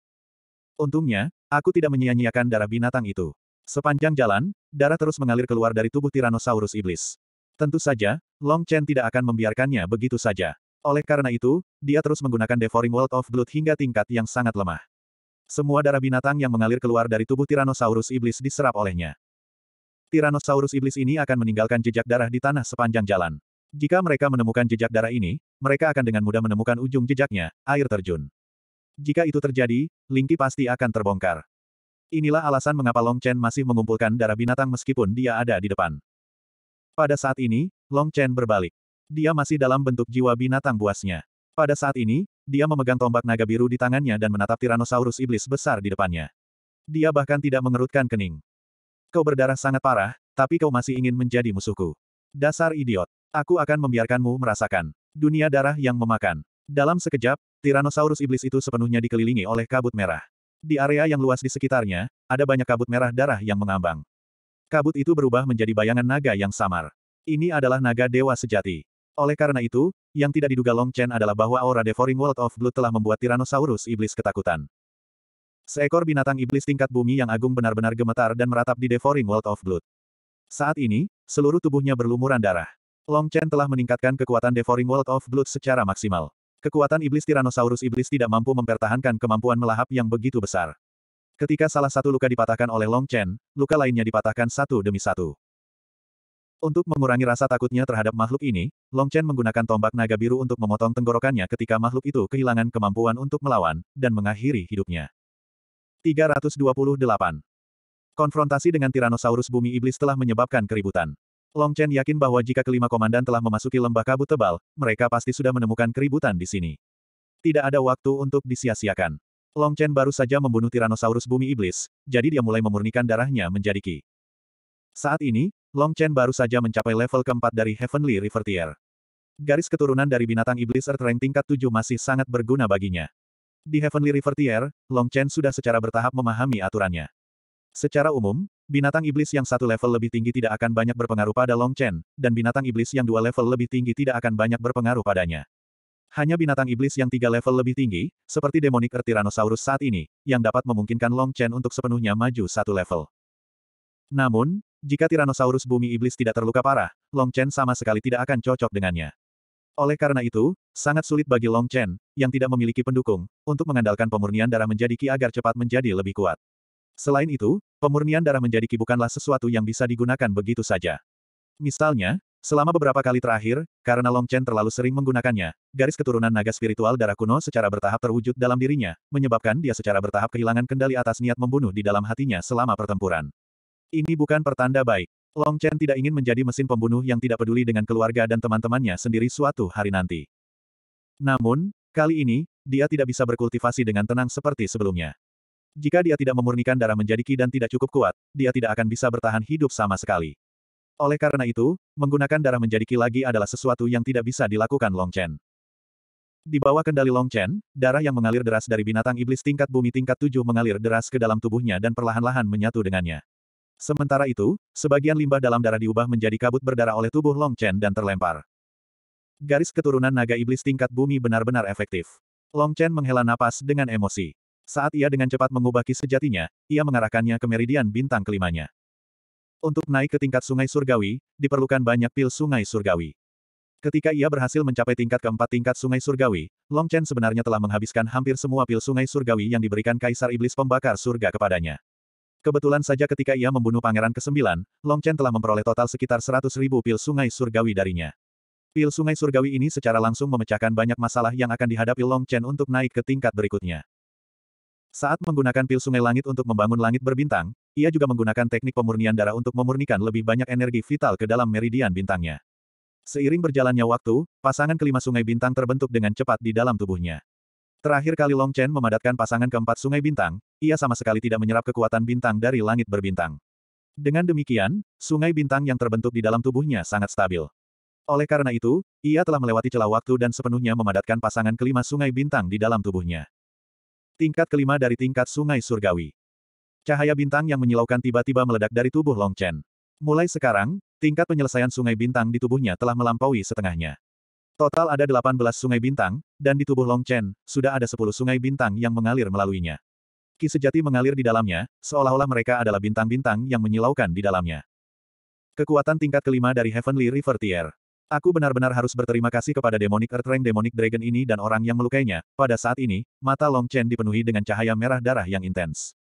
Speaker 1: Untungnya, aku tidak menyia-nyiakan darah binatang itu. Sepanjang jalan, darah terus mengalir keluar dari tubuh Tyrannosaurus iblis. Tentu saja, Long Chen tidak akan membiarkannya begitu saja. Oleh karena itu, dia terus menggunakan Devouring World of Blood hingga tingkat yang sangat lemah. Semua darah binatang yang mengalir keluar dari tubuh Tyrannosaurus iblis diserap olehnya. Tyrannosaurus iblis ini akan meninggalkan jejak darah di tanah sepanjang jalan. Jika mereka menemukan jejak darah ini, mereka akan dengan mudah menemukan ujung jejaknya, air terjun. Jika itu terjadi, Lingqi pasti akan terbongkar. Inilah alasan mengapa Long Chen masih mengumpulkan darah binatang meskipun dia ada di depan. Pada saat ini, Long Chen berbalik. Dia masih dalam bentuk jiwa binatang buasnya. Pada saat ini, dia memegang tombak naga biru di tangannya dan menatap Tyrannosaurus iblis besar di depannya. Dia bahkan tidak mengerutkan kening. Kau berdarah sangat parah, tapi kau masih ingin menjadi musuhku. Dasar idiot. Aku akan membiarkanmu merasakan dunia darah yang memakan. Dalam sekejap, Tyrannosaurus iblis itu sepenuhnya dikelilingi oleh kabut merah. Di area yang luas di sekitarnya, ada banyak kabut merah darah yang mengambang. Kabut itu berubah menjadi bayangan naga yang samar. Ini adalah naga dewa sejati. Oleh karena itu, yang tidak diduga Long Chen adalah bahwa aura Devouring World of Blood telah membuat Tyrannosaurus iblis ketakutan. Seekor binatang iblis tingkat bumi yang agung benar-benar gemetar dan meratap di Devouring World of Blood. Saat ini, seluruh tubuhnya berlumuran darah. Long Chen telah meningkatkan kekuatan Devouring World of Blood secara maksimal. Kekuatan iblis Tyrannosaurus iblis tidak mampu mempertahankan kemampuan melahap yang begitu besar. Ketika salah satu luka dipatahkan oleh Long Chen, luka lainnya dipatahkan satu demi satu. Untuk mengurangi rasa takutnya terhadap makhluk ini, Long Chen menggunakan tombak naga biru untuk memotong tenggorokannya ketika makhluk itu kehilangan kemampuan untuk melawan, dan mengakhiri hidupnya. 328. Konfrontasi dengan Tyrannosaurus Bumi Iblis telah menyebabkan keributan. Long Chen yakin bahwa jika kelima komandan telah memasuki lembah kabut tebal, mereka pasti sudah menemukan keributan di sini. Tidak ada waktu untuk disia-siakan. Long Chen baru saja membunuh Tyrannosaurus bumi iblis, jadi dia mulai memurnikan darahnya menjadi Qi. Saat ini, Long Chen baru saja mencapai level keempat dari Heavenly River Tier. Garis keturunan dari binatang iblis Earth Rank tingkat 7 masih sangat berguna baginya. Di Heavenly River Tier, Long Chen sudah secara bertahap memahami aturannya. Secara umum, Binatang iblis yang satu level lebih tinggi tidak akan banyak berpengaruh pada Long Chen, dan binatang iblis yang dua level lebih tinggi tidak akan banyak berpengaruh padanya. Hanya binatang iblis yang tiga level lebih tinggi, seperti Demonic Earth Tyrannosaurus saat ini, yang dapat memungkinkan Long Chen untuk sepenuhnya maju satu level. Namun, jika Tyrannosaurus bumi iblis tidak terluka parah, Long Chen sama sekali tidak akan cocok dengannya. Oleh karena itu, sangat sulit bagi Long Chen, yang tidak memiliki pendukung, untuk mengandalkan pemurnian darah menjadi Ki agar cepat menjadi lebih kuat. Selain itu, pemurnian darah menjadi ki sesuatu yang bisa digunakan begitu saja. Misalnya, selama beberapa kali terakhir, karena Long Chen terlalu sering menggunakannya, garis keturunan naga spiritual darah kuno secara bertahap terwujud dalam dirinya, menyebabkan dia secara bertahap kehilangan kendali atas niat membunuh di dalam hatinya selama pertempuran. Ini bukan pertanda baik. Long Chen tidak ingin menjadi mesin pembunuh yang tidak peduli dengan keluarga dan teman-temannya sendiri suatu hari nanti. Namun, kali ini, dia tidak bisa berkultivasi dengan tenang seperti sebelumnya. Jika dia tidak memurnikan darah menjadi ki dan tidak cukup kuat, dia tidak akan bisa bertahan hidup sama sekali. Oleh karena itu, menggunakan darah menjadi ki lagi adalah sesuatu yang tidak bisa dilakukan Long Chen. Di bawah kendali Long Chen, darah yang mengalir deras dari binatang iblis tingkat bumi tingkat tujuh mengalir deras ke dalam tubuhnya dan perlahan-lahan menyatu dengannya. Sementara itu, sebagian limbah dalam darah diubah menjadi kabut berdarah oleh tubuh Long Chen dan terlempar. Garis keturunan naga iblis tingkat bumi benar-benar efektif. Long Chen menghela napas dengan emosi. Saat ia dengan cepat mengubah kis sejatinya, ia mengarahkannya ke meridian bintang kelimanya. Untuk naik ke tingkat sungai surgawi, diperlukan banyak pil sungai surgawi. Ketika ia berhasil mencapai tingkat keempat tingkat sungai surgawi, Long Chen sebenarnya telah menghabiskan hampir semua pil sungai surgawi yang diberikan Kaisar Iblis Pembakar Surga kepadanya. Kebetulan saja ketika ia membunuh Pangeran ke-9, Long Chen telah memperoleh total sekitar 100 ribu pil sungai surgawi darinya. Pil sungai surgawi ini secara langsung memecahkan banyak masalah yang akan dihadapi Long Chen untuk naik ke tingkat berikutnya. Saat menggunakan pil sungai langit untuk membangun langit berbintang, ia juga menggunakan teknik pemurnian darah untuk memurnikan lebih banyak energi vital ke dalam meridian bintangnya. Seiring berjalannya waktu, pasangan kelima sungai bintang terbentuk dengan cepat di dalam tubuhnya. Terakhir kali Long Chen memadatkan pasangan keempat sungai bintang, ia sama sekali tidak menyerap kekuatan bintang dari langit berbintang. Dengan demikian, sungai bintang yang terbentuk di dalam tubuhnya sangat stabil. Oleh karena itu, ia telah melewati celah waktu dan sepenuhnya memadatkan pasangan kelima sungai bintang di dalam tubuhnya. Tingkat kelima dari tingkat sungai surgawi. Cahaya bintang yang menyilaukan tiba-tiba meledak dari tubuh Long Chen. Mulai sekarang, tingkat penyelesaian sungai bintang di tubuhnya telah melampaui setengahnya. Total ada 18 sungai bintang, dan di tubuh Long Chen, sudah ada 10 sungai bintang yang mengalir melaluinya. Ki sejati mengalir di dalamnya, seolah-olah mereka adalah bintang-bintang yang menyilaukan di dalamnya. Kekuatan tingkat kelima dari Heavenly River Tier. Aku benar-benar harus berterima kasih kepada Demonic ring Demonic Dragon ini dan orang yang melukainya. Pada saat ini, mata Long Chen dipenuhi dengan cahaya merah darah yang intens.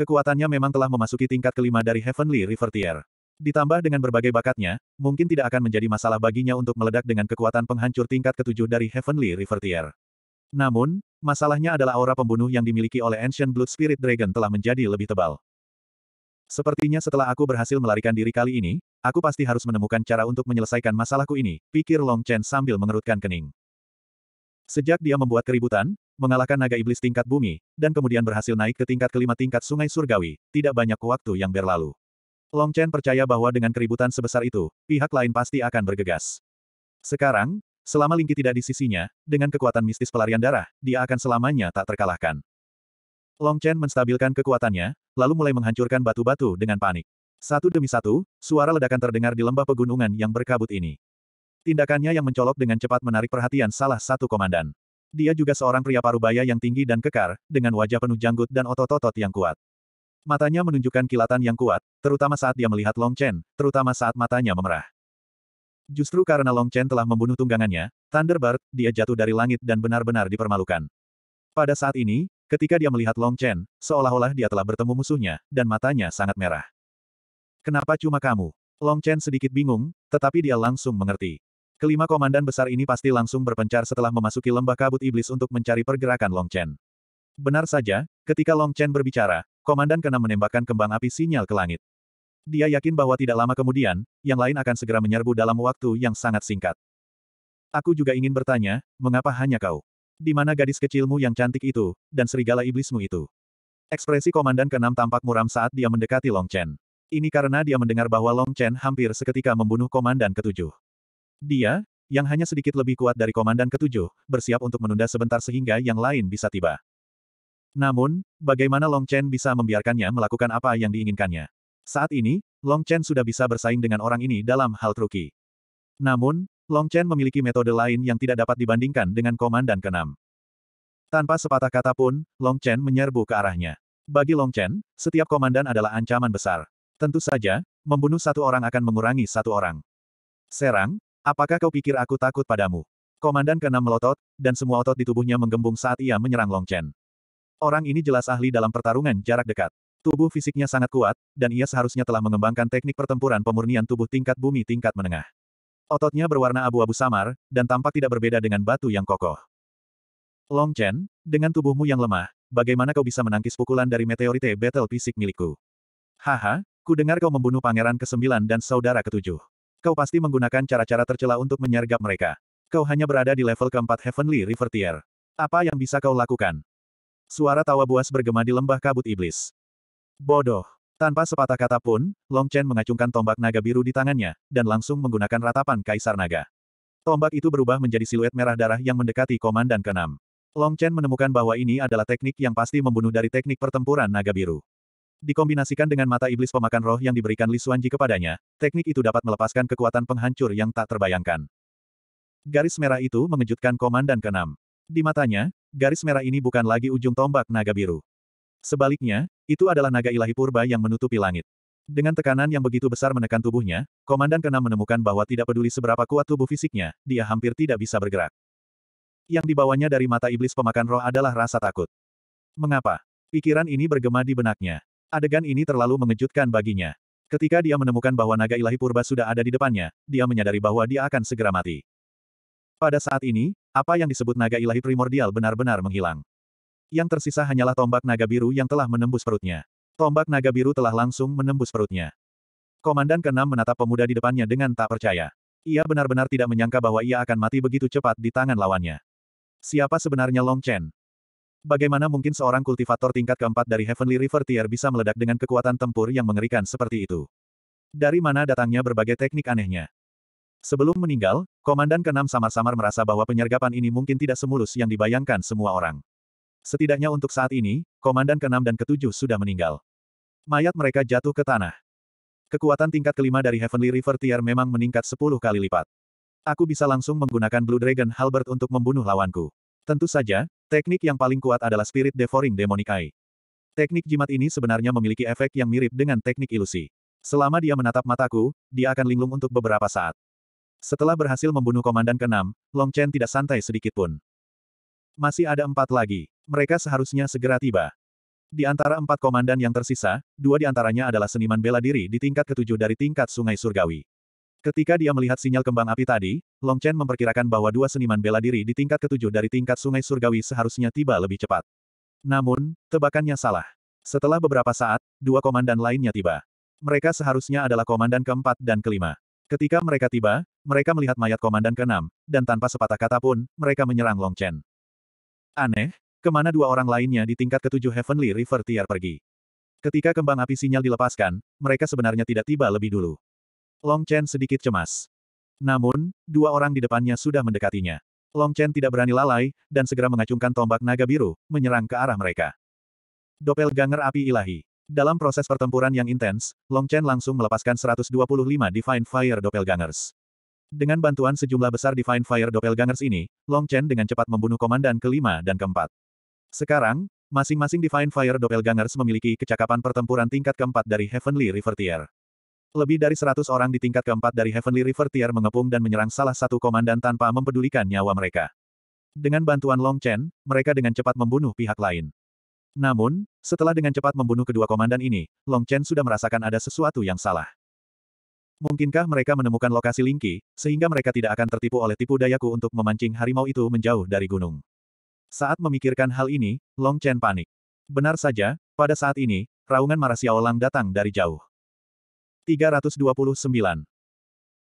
Speaker 1: Kekuatannya memang telah memasuki tingkat kelima dari Heavenly River Tier. Ditambah dengan berbagai bakatnya, mungkin tidak akan menjadi masalah baginya untuk meledak dengan kekuatan penghancur tingkat ketujuh dari Heavenly River Tier. Namun, masalahnya adalah aura pembunuh yang dimiliki oleh Ancient Blood Spirit Dragon telah menjadi lebih tebal. Sepertinya setelah aku berhasil melarikan diri kali ini, Aku pasti harus menemukan cara untuk menyelesaikan masalahku ini, pikir Long Chen sambil mengerutkan kening. Sejak dia membuat keributan, mengalahkan naga iblis tingkat bumi, dan kemudian berhasil naik ke tingkat kelima tingkat sungai surgawi, tidak banyak waktu yang berlalu. Long Chen percaya bahwa dengan keributan sebesar itu, pihak lain pasti akan bergegas. Sekarang, selama Lingki tidak di sisinya, dengan kekuatan mistis pelarian darah, dia akan selamanya tak terkalahkan. Long Chen menstabilkan kekuatannya, lalu mulai menghancurkan batu-batu dengan panik. Satu demi satu, suara ledakan terdengar di lembah pegunungan yang berkabut ini. Tindakannya yang mencolok dengan cepat menarik perhatian salah satu komandan. Dia juga seorang pria parubaya yang tinggi dan kekar, dengan wajah penuh janggut dan otot-otot yang kuat. Matanya menunjukkan kilatan yang kuat, terutama saat dia melihat Long Chen, terutama saat matanya memerah. Justru karena Long Chen telah membunuh tunggangannya, Thunderbird, dia jatuh dari langit dan benar-benar dipermalukan. Pada saat ini, ketika dia melihat Long Chen, seolah-olah dia telah bertemu musuhnya, dan matanya sangat merah. Kenapa cuma kamu? Long Chen sedikit bingung, tetapi dia langsung mengerti. Kelima komandan besar ini pasti langsung berpencar setelah memasuki lembah kabut iblis untuk mencari pergerakan Long Chen. Benar saja, ketika Long Chen berbicara, komandan kena menembakkan kembang api sinyal ke langit. Dia yakin bahwa tidak lama kemudian, yang lain akan segera menyerbu dalam waktu yang sangat singkat. Aku juga ingin bertanya, mengapa hanya kau? Di mana gadis kecilmu yang cantik itu, dan serigala iblismu itu? Ekspresi Komandan keenam tampak muram saat dia mendekati Long Chen. Ini karena dia mendengar bahwa Long Chen hampir seketika membunuh Komandan Ketujuh. Dia, yang hanya sedikit lebih kuat dari Komandan Ketujuh, bersiap untuk menunda sebentar sehingga yang lain bisa tiba. Namun, bagaimana Long Chen bisa membiarkannya melakukan apa yang diinginkannya? Saat ini, Long Chen sudah bisa bersaing dengan orang ini dalam hal truki. Namun, Long Chen memiliki metode lain yang tidak dapat dibandingkan dengan Komandan Kenam. Tanpa sepatah kata pun, Long Chen menyerbu ke arahnya. Bagi Long Chen, setiap komandan adalah ancaman besar. Tentu saja, membunuh satu orang akan mengurangi satu orang. Serang, apakah kau pikir aku takut padamu? Komandan keenam melotot, dan semua otot di tubuhnya menggembung saat ia menyerang Long Chen. Orang ini jelas ahli dalam pertarungan jarak dekat. Tubuh fisiknya sangat kuat, dan ia seharusnya telah mengembangkan teknik pertempuran pemurnian tubuh tingkat bumi tingkat menengah. Ototnya berwarna abu-abu samar, dan tampak tidak berbeda dengan batu yang kokoh. Long Chen, dengan tubuhmu yang lemah, bagaimana kau bisa menangkis pukulan dari meteorite battle fisik milikku? Haha, Ku dengar kau membunuh pangeran ke-9 dan saudara ke-7. Kau pasti menggunakan cara-cara tercela untuk menyergap mereka. Kau hanya berada di level keempat Heavenly River Tier. Apa yang bisa kau lakukan? Suara tawa buas bergema di lembah kabut iblis. Bodoh. Tanpa sepatah kata pun, Long Chen mengacungkan tombak naga biru di tangannya, dan langsung menggunakan ratapan kaisar naga. Tombak itu berubah menjadi siluet merah darah yang mendekati komandan keenam. Long Chen menemukan bahwa ini adalah teknik yang pasti membunuh dari teknik pertempuran naga biru. Dikombinasikan dengan mata iblis pemakan roh yang diberikan Li Xuanji kepadanya, teknik itu dapat melepaskan kekuatan penghancur yang tak terbayangkan. Garis merah itu mengejutkan komandan keenam. Di matanya, garis merah ini bukan lagi ujung tombak naga biru. Sebaliknya, itu adalah naga ilahi purba yang menutupi langit. Dengan tekanan yang begitu besar menekan tubuhnya, komandan keenam menemukan bahwa tidak peduli seberapa kuat tubuh fisiknya, dia hampir tidak bisa bergerak. Yang dibawanya dari mata iblis pemakan roh adalah rasa takut. Mengapa? Pikiran ini bergema di benaknya. Adegan ini terlalu mengejutkan baginya. Ketika dia menemukan bahwa naga ilahi purba sudah ada di depannya, dia menyadari bahwa dia akan segera mati. Pada saat ini, apa yang disebut naga ilahi primordial benar-benar menghilang. Yang tersisa hanyalah tombak naga biru yang telah menembus perutnya. Tombak naga biru telah langsung menembus perutnya. Komandan keenam menatap pemuda di depannya dengan tak percaya. Ia benar-benar tidak menyangka bahwa ia akan mati begitu cepat di tangan lawannya. Siapa sebenarnya Long Chen? Bagaimana mungkin seorang kultivator tingkat keempat dari Heavenly River Tier bisa meledak dengan kekuatan tempur yang mengerikan seperti itu? Dari mana datangnya berbagai teknik anehnya? Sebelum meninggal, Komandan Kenam samar-samar merasa bahwa penyergapan ini mungkin tidak semulus yang dibayangkan semua orang. Setidaknya untuk saat ini, Komandan Kenam dan Ketujuh sudah meninggal. Mayat mereka jatuh ke tanah. Kekuatan tingkat kelima dari Heavenly River Tier memang meningkat sepuluh kali lipat. Aku bisa langsung menggunakan Blue Dragon Halbert untuk membunuh lawanku. Tentu saja, Teknik yang paling kuat adalah Spirit Devouring Demonic Eye. Teknik jimat ini sebenarnya memiliki efek yang mirip dengan teknik ilusi. Selama dia menatap mataku, dia akan linglung untuk beberapa saat. Setelah berhasil membunuh komandan keenam, Long Chen tidak santai sedikit pun. Masih ada empat lagi. Mereka seharusnya segera tiba. Di antara empat komandan yang tersisa, dua di antaranya adalah seniman bela diri di tingkat ketujuh dari tingkat Sungai Surgawi. Ketika dia melihat sinyal kembang api tadi, Long Chen memperkirakan bahwa dua seniman bela diri di tingkat ketujuh dari tingkat sungai surgawi seharusnya tiba lebih cepat. Namun, tebakannya salah. Setelah beberapa saat, dua komandan lainnya tiba. Mereka seharusnya adalah komandan keempat dan kelima. Ketika mereka tiba, mereka melihat mayat komandan keenam, dan tanpa sepatah kata pun, mereka menyerang Long Chen. Aneh, kemana dua orang lainnya di tingkat ketujuh Heavenly River Tier pergi? Ketika kembang api sinyal dilepaskan, mereka sebenarnya tidak tiba lebih dulu. Long Chen sedikit cemas. Namun, dua orang di depannya sudah mendekatinya. Long Chen tidak berani lalai, dan segera mengacungkan tombak naga biru, menyerang ke arah mereka. Doppelganger api ilahi. Dalam proses pertempuran yang intens, Long Chen langsung melepaskan 125 Divine Fire Doppelgangers. Dengan bantuan sejumlah besar Divine Fire Doppelgangers ini, Long Chen dengan cepat membunuh komandan kelima dan keempat. Sekarang, masing-masing Divine Fire Doppelgangers memiliki kecakapan pertempuran tingkat keempat dari Heavenly Rivertier. Lebih dari seratus orang di tingkat keempat dari Heavenly River Tier mengepung dan menyerang salah satu komandan tanpa mempedulikan nyawa mereka. Dengan bantuan Long Chen, mereka dengan cepat membunuh pihak lain. Namun, setelah dengan cepat membunuh kedua komandan ini, Long Chen sudah merasakan ada sesuatu yang salah. Mungkinkah mereka menemukan lokasi Lingqi, sehingga mereka tidak akan tertipu oleh tipu dayaku untuk memancing harimau itu menjauh dari gunung? Saat memikirkan hal ini, Long Chen panik. Benar saja, pada saat ini, raungan marah Lang datang dari jauh. 329.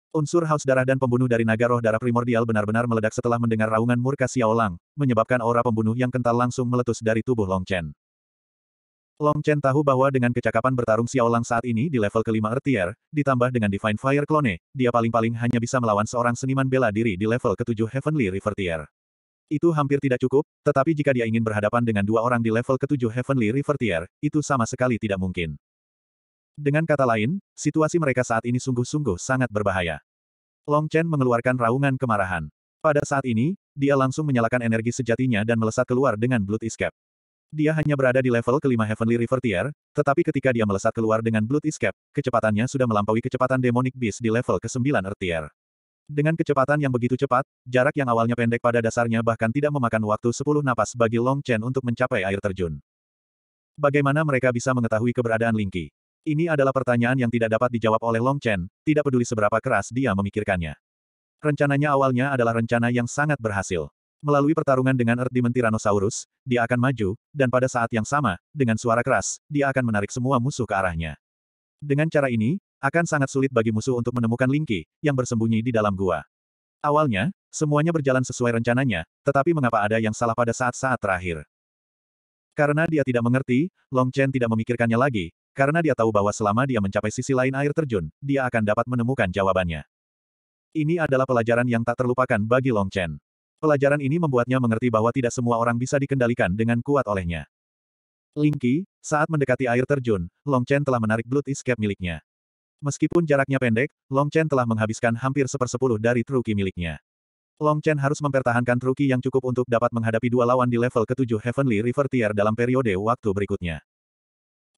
Speaker 1: Unsur haus darah dan pembunuh dari naga roh darah primordial benar-benar meledak setelah mendengar raungan murka Xiaolang, menyebabkan aura pembunuh yang kental langsung meletus dari tubuh Long Chen. Long Chen tahu bahwa dengan kecakapan bertarung Xiaolang saat ini di level kelima Ertier, ditambah dengan Divine Fire Clone, dia paling-paling hanya bisa melawan seorang seniman bela diri di level ketujuh Heavenly River Tier. Itu hampir tidak cukup, tetapi jika dia ingin berhadapan dengan dua orang di level ketujuh Heavenly River Tier, itu sama sekali tidak mungkin. Dengan kata lain, situasi mereka saat ini sungguh-sungguh sangat berbahaya. Long Chen mengeluarkan raungan kemarahan. Pada saat ini, dia langsung menyalakan energi sejatinya dan melesat keluar dengan Blood Escape. Dia hanya berada di level kelima Heavenly River Tier, tetapi ketika dia melesat keluar dengan Blood Escape, kecepatannya sudah melampaui kecepatan Demonic Beast di level ke-9 Earth Tier. Dengan kecepatan yang begitu cepat, jarak yang awalnya pendek pada dasarnya bahkan tidak memakan waktu 10 napas bagi Long Chen untuk mencapai air terjun. Bagaimana mereka bisa mengetahui keberadaan Lingqi? Ini adalah pertanyaan yang tidak dapat dijawab oleh Long Chen, tidak peduli seberapa keras dia memikirkannya. Rencananya awalnya adalah rencana yang sangat berhasil. Melalui pertarungan dengan Earth Demon Tyrannosaurus, dia akan maju, dan pada saat yang sama, dengan suara keras, dia akan menarik semua musuh ke arahnya. Dengan cara ini, akan sangat sulit bagi musuh untuk menemukan Lingqi, yang bersembunyi di dalam gua. Awalnya, semuanya berjalan sesuai rencananya, tetapi mengapa ada yang salah pada saat-saat terakhir? Karena dia tidak mengerti, Long Chen tidak memikirkannya lagi, karena dia tahu bahwa selama dia mencapai sisi lain air terjun, dia akan dapat menemukan jawabannya. Ini adalah pelajaran yang tak terlupakan bagi Long Chen. Pelajaran ini membuatnya mengerti bahwa tidak semua orang bisa dikendalikan dengan kuat olehnya. Ling Qi, saat mendekati air terjun, Long Chen telah menarik Blood Escape miliknya. Meskipun jaraknya pendek, Long Chen telah menghabiskan hampir sepersepuluh dari truki miliknya. Long Chen harus mempertahankan truki yang cukup untuk dapat menghadapi dua lawan di level ketujuh Heavenly River Tier dalam periode waktu berikutnya.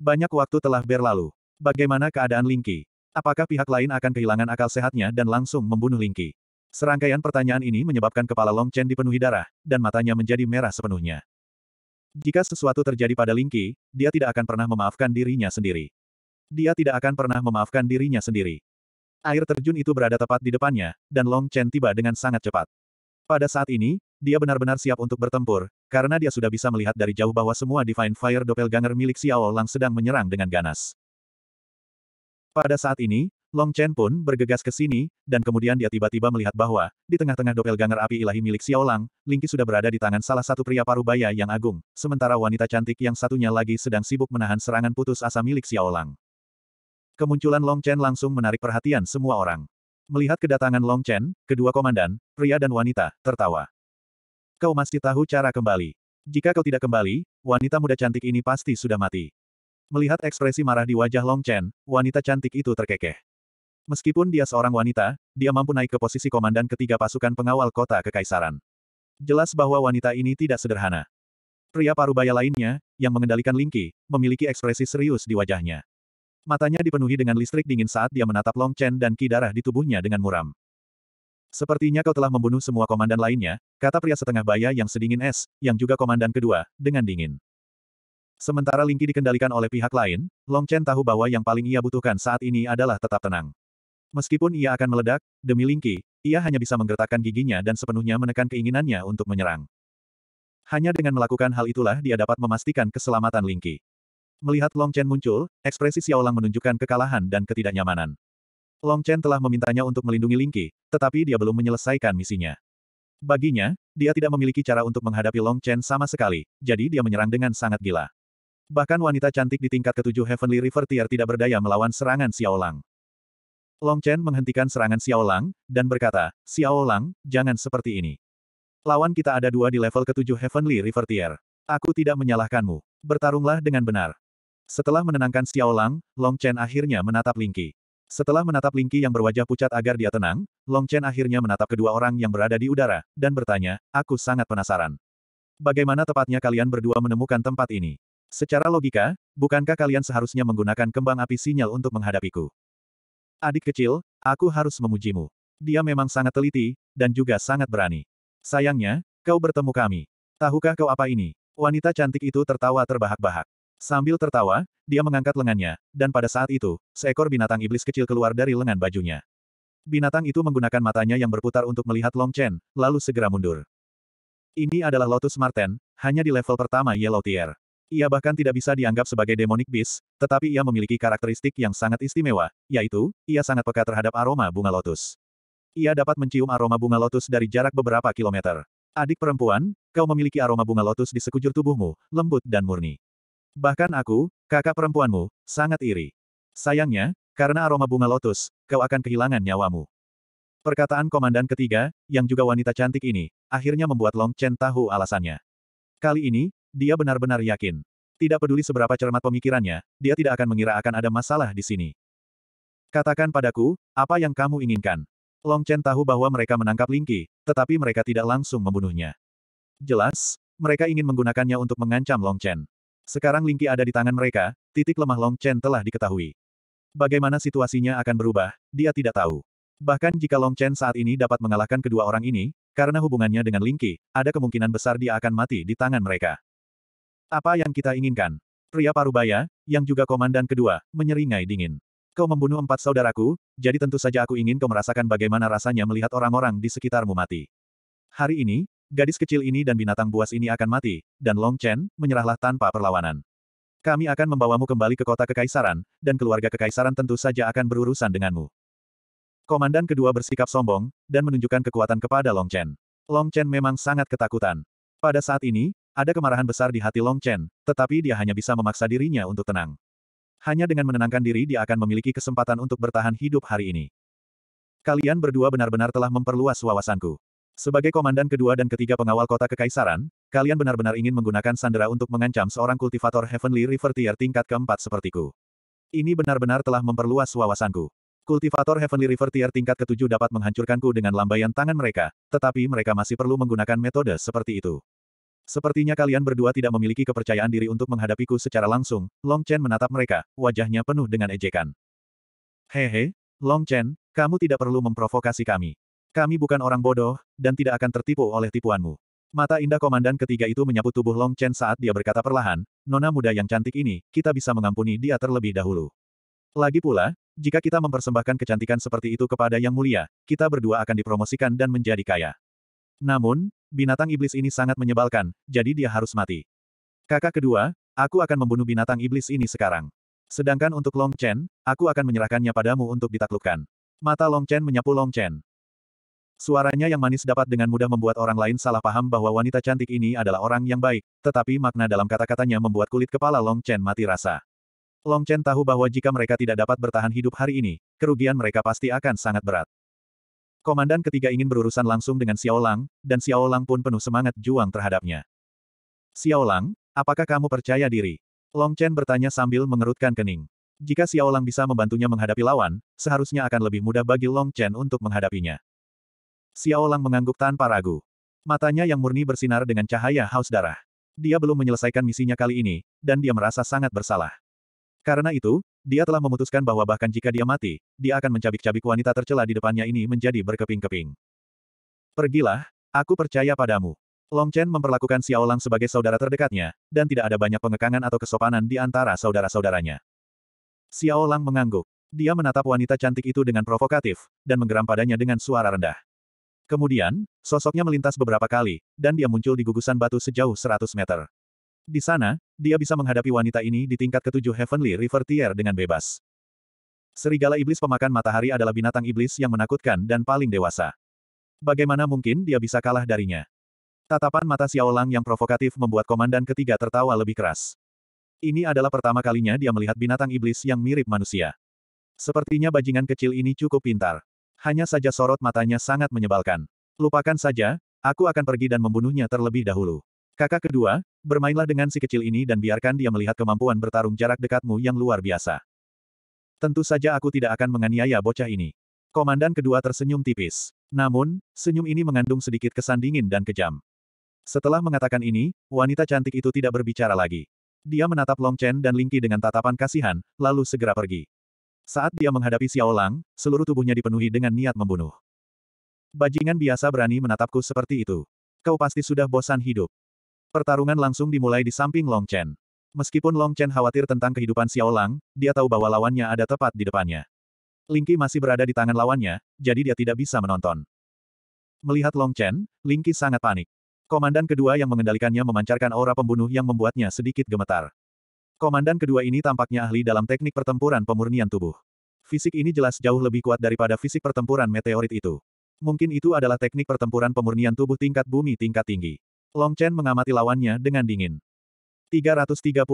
Speaker 1: Banyak waktu telah berlalu. Bagaimana keadaan Lingqi? Apakah pihak lain akan kehilangan akal sehatnya dan langsung membunuh Lingqi? Serangkaian pertanyaan ini menyebabkan kepala Long Chen dipenuhi darah, dan matanya menjadi merah sepenuhnya. Jika sesuatu terjadi pada Lingqi, dia tidak akan pernah memaafkan dirinya sendiri. Dia tidak akan pernah memaafkan dirinya sendiri. Air terjun itu berada tepat di depannya, dan Long Chen tiba dengan sangat cepat. Pada saat ini, dia benar-benar siap untuk bertempur, karena dia sudah bisa melihat dari jauh bahwa semua Divine Fire Doppelganger milik Xiao Lang sedang menyerang dengan ganas. Pada saat ini, Long Chen pun bergegas ke sini, dan kemudian dia tiba-tiba melihat bahwa, di tengah-tengah Doppelganger api ilahi milik Xiao Lang, Lingqi sudah berada di tangan salah satu pria parubaya yang agung, sementara wanita cantik yang satunya lagi sedang sibuk menahan serangan putus asa milik Xiao Lang. Kemunculan Long Chen langsung menarik perhatian semua orang. Melihat kedatangan Long Chen, kedua komandan, pria dan wanita, tertawa. Kau masih tahu cara kembali. Jika kau tidak kembali, wanita muda cantik ini pasti sudah mati. Melihat ekspresi marah di wajah Long Chen, wanita cantik itu terkekeh. Meskipun dia seorang wanita, dia mampu naik ke posisi komandan ketiga pasukan pengawal kota kekaisaran. Jelas bahwa wanita ini tidak sederhana. Pria parubaya lainnya, yang mengendalikan Lingqi, memiliki ekspresi serius di wajahnya. Matanya dipenuhi dengan listrik dingin saat dia menatap Long Chen dan ki darah di tubuhnya dengan muram. Sepertinya kau telah membunuh semua komandan lainnya, kata pria setengah baya yang sedingin es, yang juga komandan kedua, dengan dingin. Sementara Lingqi dikendalikan oleh pihak lain, Long Chen tahu bahwa yang paling ia butuhkan saat ini adalah tetap tenang. Meskipun ia akan meledak, demi Lingqi, ia hanya bisa menggertakkan giginya dan sepenuhnya menekan keinginannya untuk menyerang. Hanya dengan melakukan hal itulah dia dapat memastikan keselamatan Lingqi. Melihat Long Chen muncul, ekspresi Xiaolang menunjukkan kekalahan dan ketidaknyamanan. Long Chen telah memintanya untuk melindungi Lingqi, tetapi dia belum menyelesaikan misinya. Baginya, dia tidak memiliki cara untuk menghadapi Long Chen sama sekali, jadi dia menyerang dengan sangat gila. Bahkan wanita cantik di tingkat ketujuh Heavenly River Tier tidak berdaya melawan serangan Xiao Lang. Long Chen menghentikan serangan Xiao Lang, dan berkata, Xiao Lang, jangan seperti ini. Lawan kita ada dua di level ketujuh Heavenly River Tier. Aku tidak menyalahkanmu. Bertarunglah dengan benar. Setelah menenangkan Xiao Lang, Long Chen akhirnya menatap Lingqi. Setelah menatap Lingqi yang berwajah pucat agar dia tenang, Long Chen akhirnya menatap kedua orang yang berada di udara, dan bertanya, aku sangat penasaran. Bagaimana tepatnya kalian berdua menemukan tempat ini? Secara logika, bukankah kalian seharusnya menggunakan kembang api sinyal untuk menghadapiku? Adik kecil, aku harus memujimu. Dia memang sangat teliti, dan juga sangat berani. Sayangnya, kau bertemu kami. Tahukah kau apa ini? Wanita cantik itu tertawa terbahak-bahak. Sambil tertawa, dia mengangkat lengannya, dan pada saat itu, seekor binatang iblis kecil keluar dari lengan bajunya. Binatang itu menggunakan matanya yang berputar untuk melihat Long Chen, lalu segera mundur. Ini adalah Lotus Marten, hanya di level pertama Yellow Tier. Ia bahkan tidak bisa dianggap sebagai demonic beast, tetapi ia memiliki karakteristik yang sangat istimewa, yaitu, ia sangat peka terhadap aroma bunga lotus. Ia dapat mencium aroma bunga lotus dari jarak beberapa kilometer. Adik perempuan, kau memiliki aroma bunga lotus di sekujur tubuhmu, lembut dan murni. Bahkan aku, kakak perempuanmu, sangat iri. Sayangnya, karena aroma bunga lotus, kau akan kehilangan nyawamu. Perkataan komandan ketiga, yang juga wanita cantik ini, akhirnya membuat Long Chen tahu alasannya. Kali ini, dia benar-benar yakin. Tidak peduli seberapa cermat pemikirannya, dia tidak akan mengira akan ada masalah di sini. Katakan padaku, apa yang kamu inginkan? Long Chen tahu bahwa mereka menangkap Lingqi, tetapi mereka tidak langsung membunuhnya. Jelas, mereka ingin menggunakannya untuk mengancam Long Chen. Sekarang Lingqi ada di tangan mereka, titik lemah Long Chen telah diketahui. Bagaimana situasinya akan berubah, dia tidak tahu. Bahkan jika Long Chen saat ini dapat mengalahkan kedua orang ini, karena hubungannya dengan Lingqi, ada kemungkinan besar dia akan mati di tangan mereka. Apa yang kita inginkan? Pria Parubaya, yang juga komandan kedua, menyeringai dingin. Kau membunuh empat saudaraku, jadi tentu saja aku ingin kau merasakan bagaimana rasanya melihat orang-orang di sekitarmu mati. Hari ini, Gadis kecil ini dan binatang buas ini akan mati, dan Long Chen menyerahlah tanpa perlawanan. Kami akan membawamu kembali ke kota kekaisaran, dan keluarga kekaisaran tentu saja akan berurusan denganmu. Komandan kedua bersikap sombong, dan menunjukkan kekuatan kepada Long Chen. Long Chen memang sangat ketakutan. Pada saat ini, ada kemarahan besar di hati Long Chen, tetapi dia hanya bisa memaksa dirinya untuk tenang. Hanya dengan menenangkan diri dia akan memiliki kesempatan untuk bertahan hidup hari ini. Kalian berdua benar-benar telah memperluas wawasanku. Sebagai komandan kedua dan ketiga pengawal kota kekaisaran, kalian benar-benar ingin menggunakan sandera untuk mengancam seorang kultivator Heavenly River Tier tingkat keempat sepertiku. Ini benar-benar telah memperluas wawasanku. Kultivator Heavenly River Tier tingkat ketujuh dapat menghancurkanku dengan lambaian tangan mereka, tetapi mereka masih perlu menggunakan metode seperti itu. Sepertinya kalian berdua tidak memiliki kepercayaan diri untuk menghadapiku secara langsung, Long Chen menatap mereka, wajahnya penuh dengan ejekan. Hehe, Long Chen, kamu tidak perlu memprovokasi kami. Kami bukan orang bodoh, dan tidak akan tertipu oleh tipuanmu. Mata indah komandan ketiga itu menyapu tubuh Long Chen saat dia berkata perlahan, Nona muda yang cantik ini, kita bisa mengampuni dia terlebih dahulu. Lagi pula, jika kita mempersembahkan kecantikan seperti itu kepada Yang Mulia, kita berdua akan dipromosikan dan menjadi kaya. Namun, binatang iblis ini sangat menyebalkan, jadi dia harus mati. Kakak kedua, aku akan membunuh binatang iblis ini sekarang. Sedangkan untuk Long Chen, aku akan menyerahkannya padamu untuk ditaklukkan. Mata Long Chen menyapu Long Chen. Suaranya yang manis dapat dengan mudah membuat orang lain salah paham bahwa wanita cantik ini adalah orang yang baik, tetapi makna dalam kata-katanya membuat kulit kepala Long Chen mati rasa. Long Chen tahu bahwa jika mereka tidak dapat bertahan hidup hari ini, kerugian mereka pasti akan sangat berat. Komandan ketiga ingin berurusan langsung dengan Xiao Lang, dan Xiao Lang pun penuh semangat juang terhadapnya. Xiao Lang, apakah kamu percaya diri? Long Chen bertanya sambil mengerutkan kening. Jika Xiao Lang bisa membantunya menghadapi lawan, seharusnya akan lebih mudah bagi Long Chen untuk menghadapinya. Xiao Lang mengangguk tanpa ragu. Matanya yang murni bersinar dengan cahaya haus darah. Dia belum menyelesaikan misinya kali ini, dan dia merasa sangat bersalah. Karena itu, dia telah memutuskan bahwa bahkan jika dia mati, dia akan mencabik-cabik wanita tercela di depannya ini menjadi berkeping-keping. Pergilah, aku percaya padamu. Long Chen memperlakukan Xiao Lang sebagai saudara terdekatnya, dan tidak ada banyak pengekangan atau kesopanan di antara saudara-saudaranya. Xiao Lang mengangguk. Dia menatap wanita cantik itu dengan provokatif, dan menggeram padanya dengan suara rendah. Kemudian, sosoknya melintas beberapa kali, dan dia muncul di gugusan batu sejauh 100 meter. Di sana, dia bisa menghadapi wanita ini di tingkat ketujuh Heavenly River Tier dengan bebas. Serigala iblis pemakan matahari adalah binatang iblis yang menakutkan dan paling dewasa. Bagaimana mungkin dia bisa kalah darinya? Tatapan mata Xiao Lang yang provokatif membuat komandan ketiga tertawa lebih keras. Ini adalah pertama kalinya dia melihat binatang iblis yang mirip manusia. Sepertinya bajingan kecil ini cukup pintar. Hanya saja sorot matanya sangat menyebalkan. Lupakan saja, aku akan pergi dan membunuhnya terlebih dahulu. Kakak kedua, bermainlah dengan si kecil ini dan biarkan dia melihat kemampuan bertarung jarak dekatmu yang luar biasa. Tentu saja aku tidak akan menganiaya bocah ini. Komandan kedua tersenyum tipis. Namun, senyum ini mengandung sedikit kesan dingin dan kejam. Setelah mengatakan ini, wanita cantik itu tidak berbicara lagi. Dia menatap Long Chen dan Lingqi dengan tatapan kasihan, lalu segera pergi. Saat dia menghadapi Xiao Lang, seluruh tubuhnya dipenuhi dengan niat membunuh. Bajingan biasa berani menatapku seperti itu. Kau pasti sudah bosan hidup. Pertarungan langsung dimulai di samping Long Chen. Meskipun Long Chen khawatir tentang kehidupan Xiao Lang, dia tahu bahwa lawannya ada tepat di depannya. Lingqi masih berada di tangan lawannya, jadi dia tidak bisa menonton. Melihat Long Chen, Lingqi sangat panik. Komandan kedua yang mengendalikannya memancarkan aura pembunuh yang membuatnya sedikit gemetar. Komandan kedua ini tampaknya ahli dalam teknik pertempuran pemurnian tubuh. Fisik ini jelas jauh lebih kuat daripada fisik pertempuran meteorit itu. Mungkin itu adalah teknik pertempuran pemurnian tubuh tingkat bumi tingkat tinggi. Long Chen mengamati lawannya dengan dingin. 330.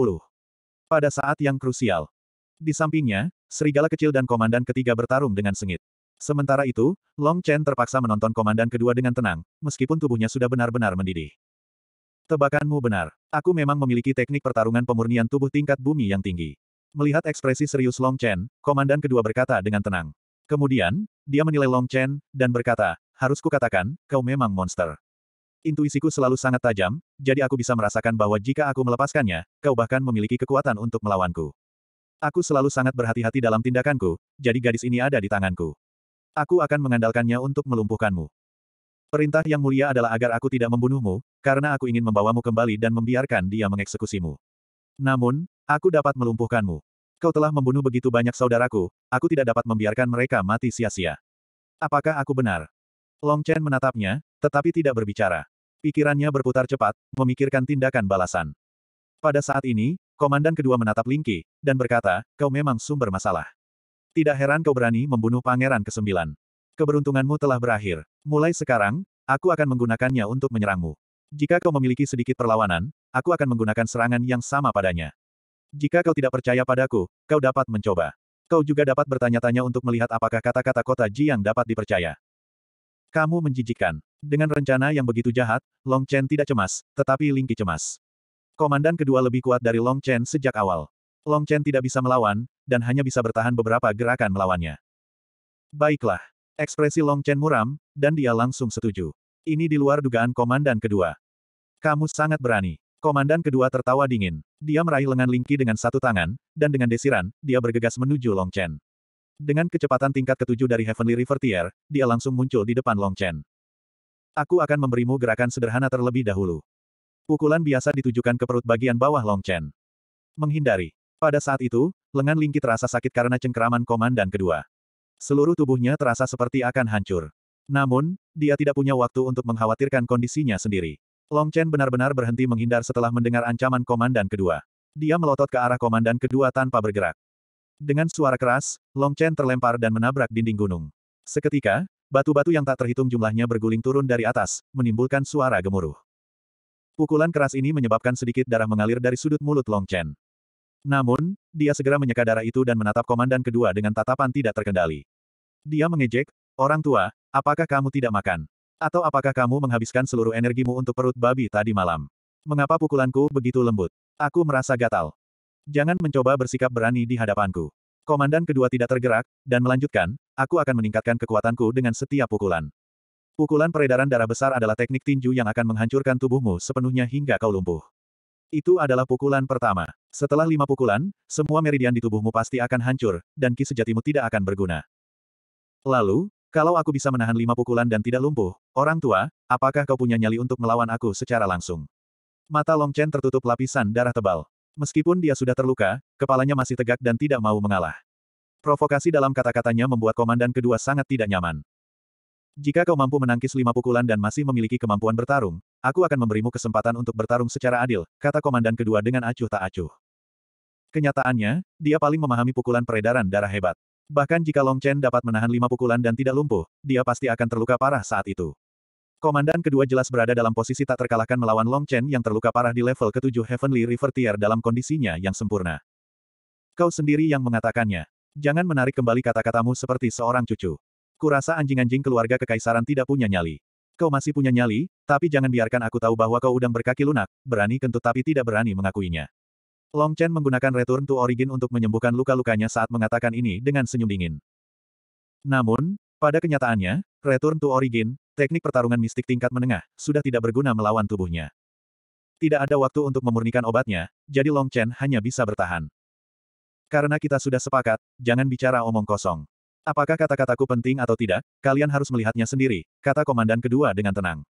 Speaker 1: Pada saat yang krusial. Di sampingnya, serigala kecil dan komandan ketiga bertarung dengan sengit. Sementara itu, Long Chen terpaksa menonton komandan kedua dengan tenang, meskipun tubuhnya sudah benar-benar mendidih. Tebakanmu benar. Aku memang memiliki teknik pertarungan pemurnian tubuh tingkat bumi yang tinggi. Melihat ekspresi serius Long Chen, komandan kedua berkata dengan tenang. Kemudian, dia menilai Long Chen, dan berkata, harus kukatakan, kau memang monster. Intuisiku selalu sangat tajam, jadi aku bisa merasakan bahwa jika aku melepaskannya, kau bahkan memiliki kekuatan untuk melawanku. Aku selalu sangat berhati-hati dalam tindakanku, jadi gadis ini ada di tanganku. Aku akan mengandalkannya untuk melumpuhkanmu. Perintah yang mulia adalah agar aku tidak membunuhmu, karena aku ingin membawamu kembali dan membiarkan dia mengeksekusimu. Namun, aku dapat melumpuhkanmu. Kau telah membunuh begitu banyak saudaraku, aku tidak dapat membiarkan mereka mati sia-sia. Apakah aku benar? Long Chen menatapnya, tetapi tidak berbicara. Pikirannya berputar cepat, memikirkan tindakan balasan. Pada saat ini, komandan kedua menatap Lingqi, dan berkata, kau memang sumber masalah. Tidak heran kau berani membunuh pangeran kesembilan. Keberuntunganmu telah berakhir. Mulai sekarang, aku akan menggunakannya untuk menyerangmu. Jika kau memiliki sedikit perlawanan, aku akan menggunakan serangan yang sama padanya. Jika kau tidak percaya padaku, kau dapat mencoba. Kau juga dapat bertanya-tanya untuk melihat apakah kata-kata kota Ji yang dapat dipercaya. Kamu menjijikkan. Dengan rencana yang begitu jahat, Long Chen tidak cemas, tetapi Ling cemas. Komandan kedua lebih kuat dari Long Chen sejak awal. Long Chen tidak bisa melawan, dan hanya bisa bertahan beberapa gerakan melawannya. Baiklah, Ekspresi Long Chen muram, dan dia langsung setuju. Ini di luar dugaan komandan kedua. Kamu sangat berani. Komandan kedua tertawa dingin. Dia meraih lengan Lingqi dengan satu tangan, dan dengan desiran, dia bergegas menuju Long Chen. Dengan kecepatan tingkat ketujuh dari Heavenly River Tier, dia langsung muncul di depan Long Chen. Aku akan memberimu gerakan sederhana terlebih dahulu. Pukulan biasa ditujukan ke perut bagian bawah Long Chen. Menghindari. Pada saat itu, lengan Lingqi terasa sakit karena cengkeraman komandan kedua. Seluruh tubuhnya terasa seperti akan hancur. Namun, dia tidak punya waktu untuk mengkhawatirkan kondisinya sendiri. Long Chen benar-benar berhenti menghindar setelah mendengar ancaman komandan kedua. Dia melotot ke arah komandan kedua tanpa bergerak. Dengan suara keras, Long Chen terlempar dan menabrak dinding gunung. Seketika, batu-batu yang tak terhitung jumlahnya berguling turun dari atas, menimbulkan suara gemuruh. Pukulan keras ini menyebabkan sedikit darah mengalir dari sudut mulut Long Chen. Namun, dia segera menyeka darah itu dan menatap komandan kedua dengan tatapan tidak terkendali. Dia mengejek, orang tua, apakah kamu tidak makan? Atau apakah kamu menghabiskan seluruh energimu untuk perut babi tadi malam? Mengapa pukulanku begitu lembut? Aku merasa gatal. Jangan mencoba bersikap berani di hadapanku. Komandan kedua tidak tergerak, dan melanjutkan, aku akan meningkatkan kekuatanku dengan setiap pukulan. Pukulan peredaran darah besar adalah teknik tinju yang akan menghancurkan tubuhmu sepenuhnya hingga kau lumpuh. Itu adalah pukulan pertama. Setelah lima pukulan, semua meridian di tubuhmu pasti akan hancur, dan ki sejatimu tidak akan berguna. Lalu, kalau aku bisa menahan lima pukulan dan tidak lumpuh, orang tua, apakah kau punya nyali untuk melawan aku secara langsung? Mata Long Chen tertutup lapisan darah tebal. Meskipun dia sudah terluka, kepalanya masih tegak dan tidak mau mengalah. Provokasi dalam kata-katanya membuat komandan kedua sangat tidak nyaman. Jika kau mampu menangkis lima pukulan dan masih memiliki kemampuan bertarung, aku akan memberimu kesempatan untuk bertarung secara adil, kata komandan kedua dengan acuh tak acuh. Kenyataannya, dia paling memahami pukulan peredaran darah hebat. Bahkan jika Long Chen dapat menahan lima pukulan dan tidak lumpuh, dia pasti akan terluka parah saat itu. Komandan kedua jelas berada dalam posisi tak terkalahkan melawan Long Chen yang terluka parah di level ketujuh Heavenly River Tier dalam kondisinya yang sempurna. Kau sendiri yang mengatakannya. Jangan menarik kembali kata-katamu seperti seorang cucu. Kurasa anjing-anjing keluarga kekaisaran tidak punya nyali. Kau masih punya nyali, tapi jangan biarkan aku tahu bahwa kau udang berkaki lunak, berani kentut tapi tidak berani mengakuinya. Long Chen menggunakan Return to Origin untuk menyembuhkan luka-lukanya saat mengatakan ini dengan senyum dingin. Namun, pada kenyataannya, Return to Origin, teknik pertarungan mistik tingkat menengah, sudah tidak berguna melawan tubuhnya. Tidak ada waktu untuk memurnikan obatnya, jadi Long Chen hanya bisa bertahan. Karena kita sudah sepakat, jangan bicara omong kosong. Apakah kata-kataku penting atau tidak, kalian harus melihatnya sendiri, kata komandan kedua dengan tenang.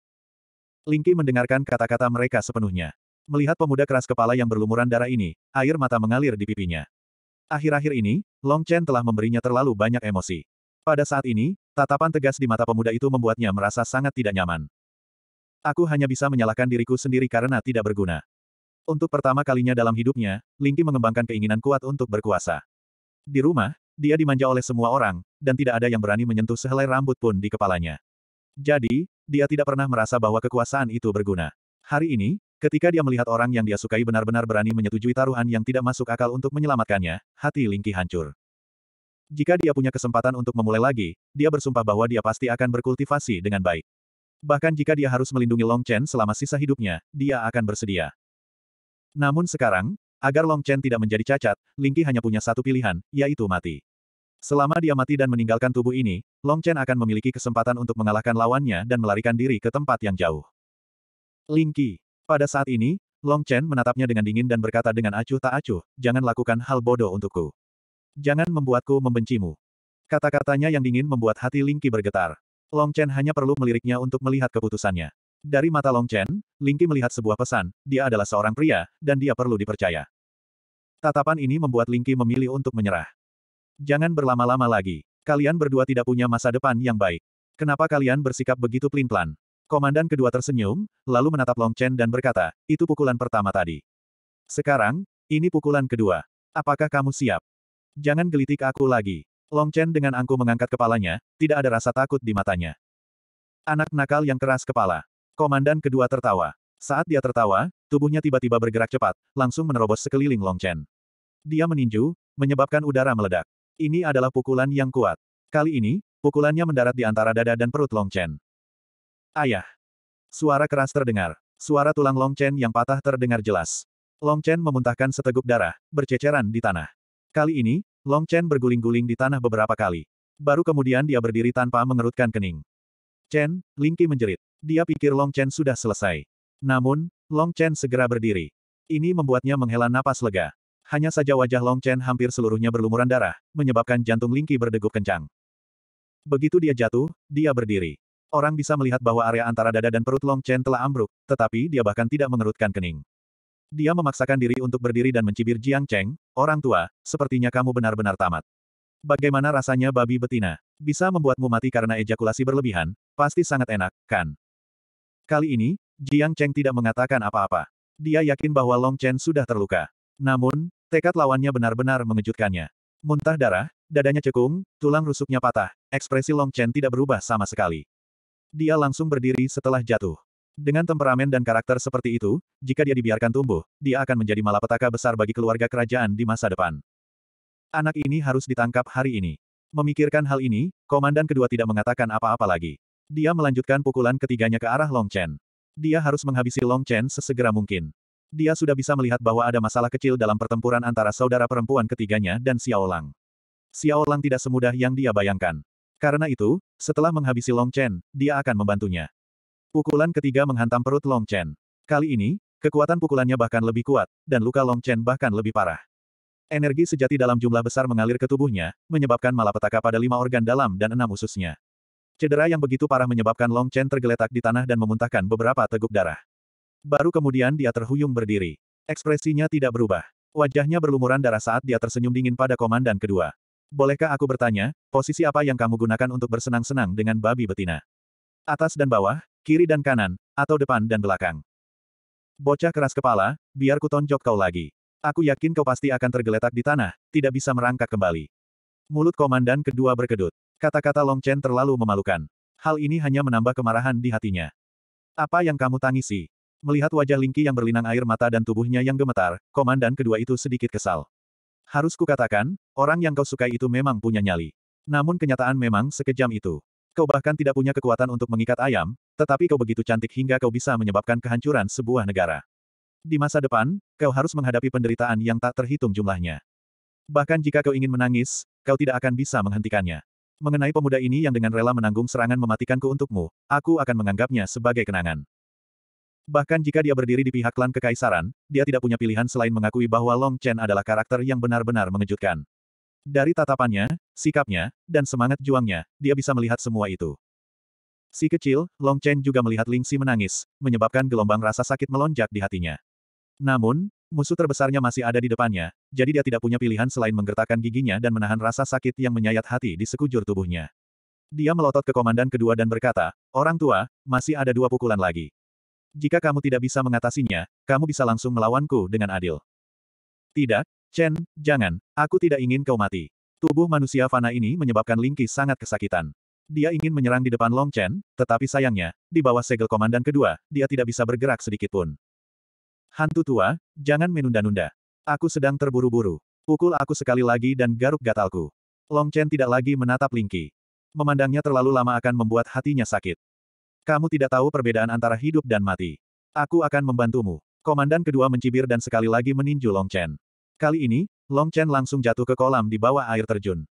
Speaker 1: Lingki mendengarkan kata-kata mereka sepenuhnya. Melihat pemuda keras kepala yang berlumuran darah ini, air mata mengalir di pipinya. Akhir-akhir ini, Long Chen telah memberinya terlalu banyak emosi. Pada saat ini, tatapan tegas di mata pemuda itu membuatnya merasa sangat tidak nyaman. Aku hanya bisa menyalahkan diriku sendiri karena tidak berguna. Untuk pertama kalinya dalam hidupnya, Lingki mengembangkan keinginan kuat untuk berkuasa. Di rumah, dia dimanja oleh semua orang, dan tidak ada yang berani menyentuh sehelai rambut pun di kepalanya. Jadi, dia tidak pernah merasa bahwa kekuasaan itu berguna. Hari ini, ketika dia melihat orang yang dia sukai benar-benar berani menyetujui taruhan yang tidak masuk akal untuk menyelamatkannya, hati Lingki hancur. Jika dia punya kesempatan untuk memulai lagi, dia bersumpah bahwa dia pasti akan berkultivasi dengan baik. Bahkan jika dia harus melindungi Long Chen selama sisa hidupnya, dia akan bersedia. Namun sekarang, Agar Long Chen tidak menjadi cacat, Ling Lingqi hanya punya satu pilihan, yaitu mati. Selama dia mati dan meninggalkan tubuh ini, Long Chen akan memiliki kesempatan untuk mengalahkan lawannya dan melarikan diri ke tempat yang jauh. Ling Lingqi. Pada saat ini, Long Chen menatapnya dengan dingin dan berkata dengan acuh tak acuh, jangan lakukan hal bodoh untukku. Jangan membuatku membencimu. Kata-katanya yang dingin membuat hati Ling Lingqi bergetar. Long Chen hanya perlu meliriknya untuk melihat keputusannya. Dari mata Long Chen, Ling Lingqi melihat sebuah pesan, dia adalah seorang pria, dan dia perlu dipercaya. Tatapan ini membuat Lingqi memilih untuk menyerah. Jangan berlama-lama lagi. Kalian berdua tidak punya masa depan yang baik. Kenapa kalian bersikap begitu pelin-pelan? Komandan kedua tersenyum, lalu menatap Long Chen dan berkata, itu pukulan pertama tadi. Sekarang, ini pukulan kedua. Apakah kamu siap? Jangan gelitik aku lagi. Long Chen dengan angku mengangkat kepalanya, tidak ada rasa takut di matanya. Anak nakal yang keras kepala. Komandan kedua tertawa. Saat dia tertawa, tubuhnya tiba-tiba bergerak cepat, langsung menerobos sekeliling Long Chen. Dia meninju, menyebabkan udara meledak. Ini adalah pukulan yang kuat. Kali ini, pukulannya mendarat di antara dada dan perut Long Chen. Ayah. Suara keras terdengar. Suara tulang Long Chen yang patah terdengar jelas. Long Chen memuntahkan seteguk darah, berceceran di tanah. Kali ini, Long Chen berguling-guling di tanah beberapa kali. Baru kemudian dia berdiri tanpa mengerutkan kening. Chen, Lingqi menjerit. Dia pikir Long Chen sudah selesai. Namun, Long Chen segera berdiri. Ini membuatnya menghela napas lega. Hanya saja wajah Long Chen hampir seluruhnya berlumuran darah, menyebabkan jantung Lingqi berdegup kencang. Begitu dia jatuh, dia berdiri. Orang bisa melihat bahwa area antara dada dan perut Long Chen telah ambruk, tetapi dia bahkan tidak mengerutkan kening. Dia memaksakan diri untuk berdiri dan mencibir Jiang Cheng, orang tua, sepertinya kamu benar-benar tamat. Bagaimana rasanya babi betina? Bisa membuatmu mati karena ejakulasi berlebihan, pasti sangat enak, kan? Kali ini, Jiang Cheng tidak mengatakan apa-apa. Dia yakin bahwa Long Chen sudah terluka. Namun, Tekad lawannya benar-benar mengejutkannya. Muntah darah, dadanya cekung, tulang rusuknya patah, ekspresi Long Chen tidak berubah sama sekali. Dia langsung berdiri setelah jatuh. Dengan temperamen dan karakter seperti itu, jika dia dibiarkan tumbuh, dia akan menjadi malapetaka besar bagi keluarga kerajaan di masa depan. Anak ini harus ditangkap hari ini. Memikirkan hal ini, komandan kedua tidak mengatakan apa-apa lagi. Dia melanjutkan pukulan ketiganya ke arah Long Chen. Dia harus menghabisi Long Chen sesegera mungkin dia sudah bisa melihat bahwa ada masalah kecil dalam pertempuran antara saudara perempuan ketiganya dan Xiao Lang. Xiao Lang tidak semudah yang dia bayangkan. Karena itu, setelah menghabisi Long Chen, dia akan membantunya. Pukulan ketiga menghantam perut Long Chen. Kali ini, kekuatan pukulannya bahkan lebih kuat, dan luka Long Chen bahkan lebih parah. Energi sejati dalam jumlah besar mengalir ke tubuhnya, menyebabkan malapetaka pada lima organ dalam dan enam ususnya. Cedera yang begitu parah menyebabkan Long Chen tergeletak di tanah dan memuntahkan beberapa teguk darah. Baru kemudian dia terhuyung berdiri. Ekspresinya tidak berubah. Wajahnya berlumuran darah saat dia tersenyum dingin pada komandan kedua. Bolehkah aku bertanya, posisi apa yang kamu gunakan untuk bersenang-senang dengan babi betina? Atas dan bawah, kiri dan kanan, atau depan dan belakang? Bocah keras kepala, biar ku tonjok kau lagi. Aku yakin kau pasti akan tergeletak di tanah, tidak bisa merangkak kembali. Mulut komandan kedua berkedut. Kata-kata Long Chen terlalu memalukan. Hal ini hanya menambah kemarahan di hatinya. Apa yang kamu tangisi? Melihat wajah Lingqi yang berlinang air mata dan tubuhnya yang gemetar, komandan kedua itu sedikit kesal. Harus kukatakan, orang yang kau sukai itu memang punya nyali. Namun kenyataan memang sekejam itu. Kau bahkan tidak punya kekuatan untuk mengikat ayam, tetapi kau begitu cantik hingga kau bisa menyebabkan kehancuran sebuah negara. Di masa depan, kau harus menghadapi penderitaan yang tak terhitung jumlahnya. Bahkan jika kau ingin menangis, kau tidak akan bisa menghentikannya. Mengenai pemuda ini yang dengan rela menanggung serangan mematikanku untukmu, aku akan menganggapnya sebagai kenangan. Bahkan jika dia berdiri di pihak klan kekaisaran, dia tidak punya pilihan selain mengakui bahwa Long Chen adalah karakter yang benar-benar mengejutkan. Dari tatapannya, sikapnya, dan semangat juangnya, dia bisa melihat semua itu. Si kecil, Long Chen juga melihat Ling Si menangis, menyebabkan gelombang rasa sakit melonjak di hatinya. Namun, musuh terbesarnya masih ada di depannya, jadi dia tidak punya pilihan selain menggertakkan giginya dan menahan rasa sakit yang menyayat hati di sekujur tubuhnya. Dia melotot ke komandan kedua dan berkata, Orang tua, masih ada dua pukulan lagi. Jika kamu tidak bisa mengatasinya, kamu bisa langsung melawanku dengan adil. Tidak, Chen, jangan, aku tidak ingin kau mati. Tubuh manusia fana ini menyebabkan Lingqi sangat kesakitan. Dia ingin menyerang di depan Long Chen, tetapi sayangnya, di bawah segel komandan kedua, dia tidak bisa bergerak sedikit pun. Hantu tua, jangan menunda-nunda. Aku sedang terburu-buru. Pukul aku sekali lagi dan garuk gatalku. Long Chen tidak lagi menatap Lingqi. Memandangnya terlalu lama akan membuat hatinya sakit. Kamu tidak tahu perbedaan antara hidup dan mati. Aku akan membantumu. Komandan kedua mencibir dan sekali lagi meninju Long Chen. Kali ini, Long Chen langsung jatuh ke kolam di bawah air terjun.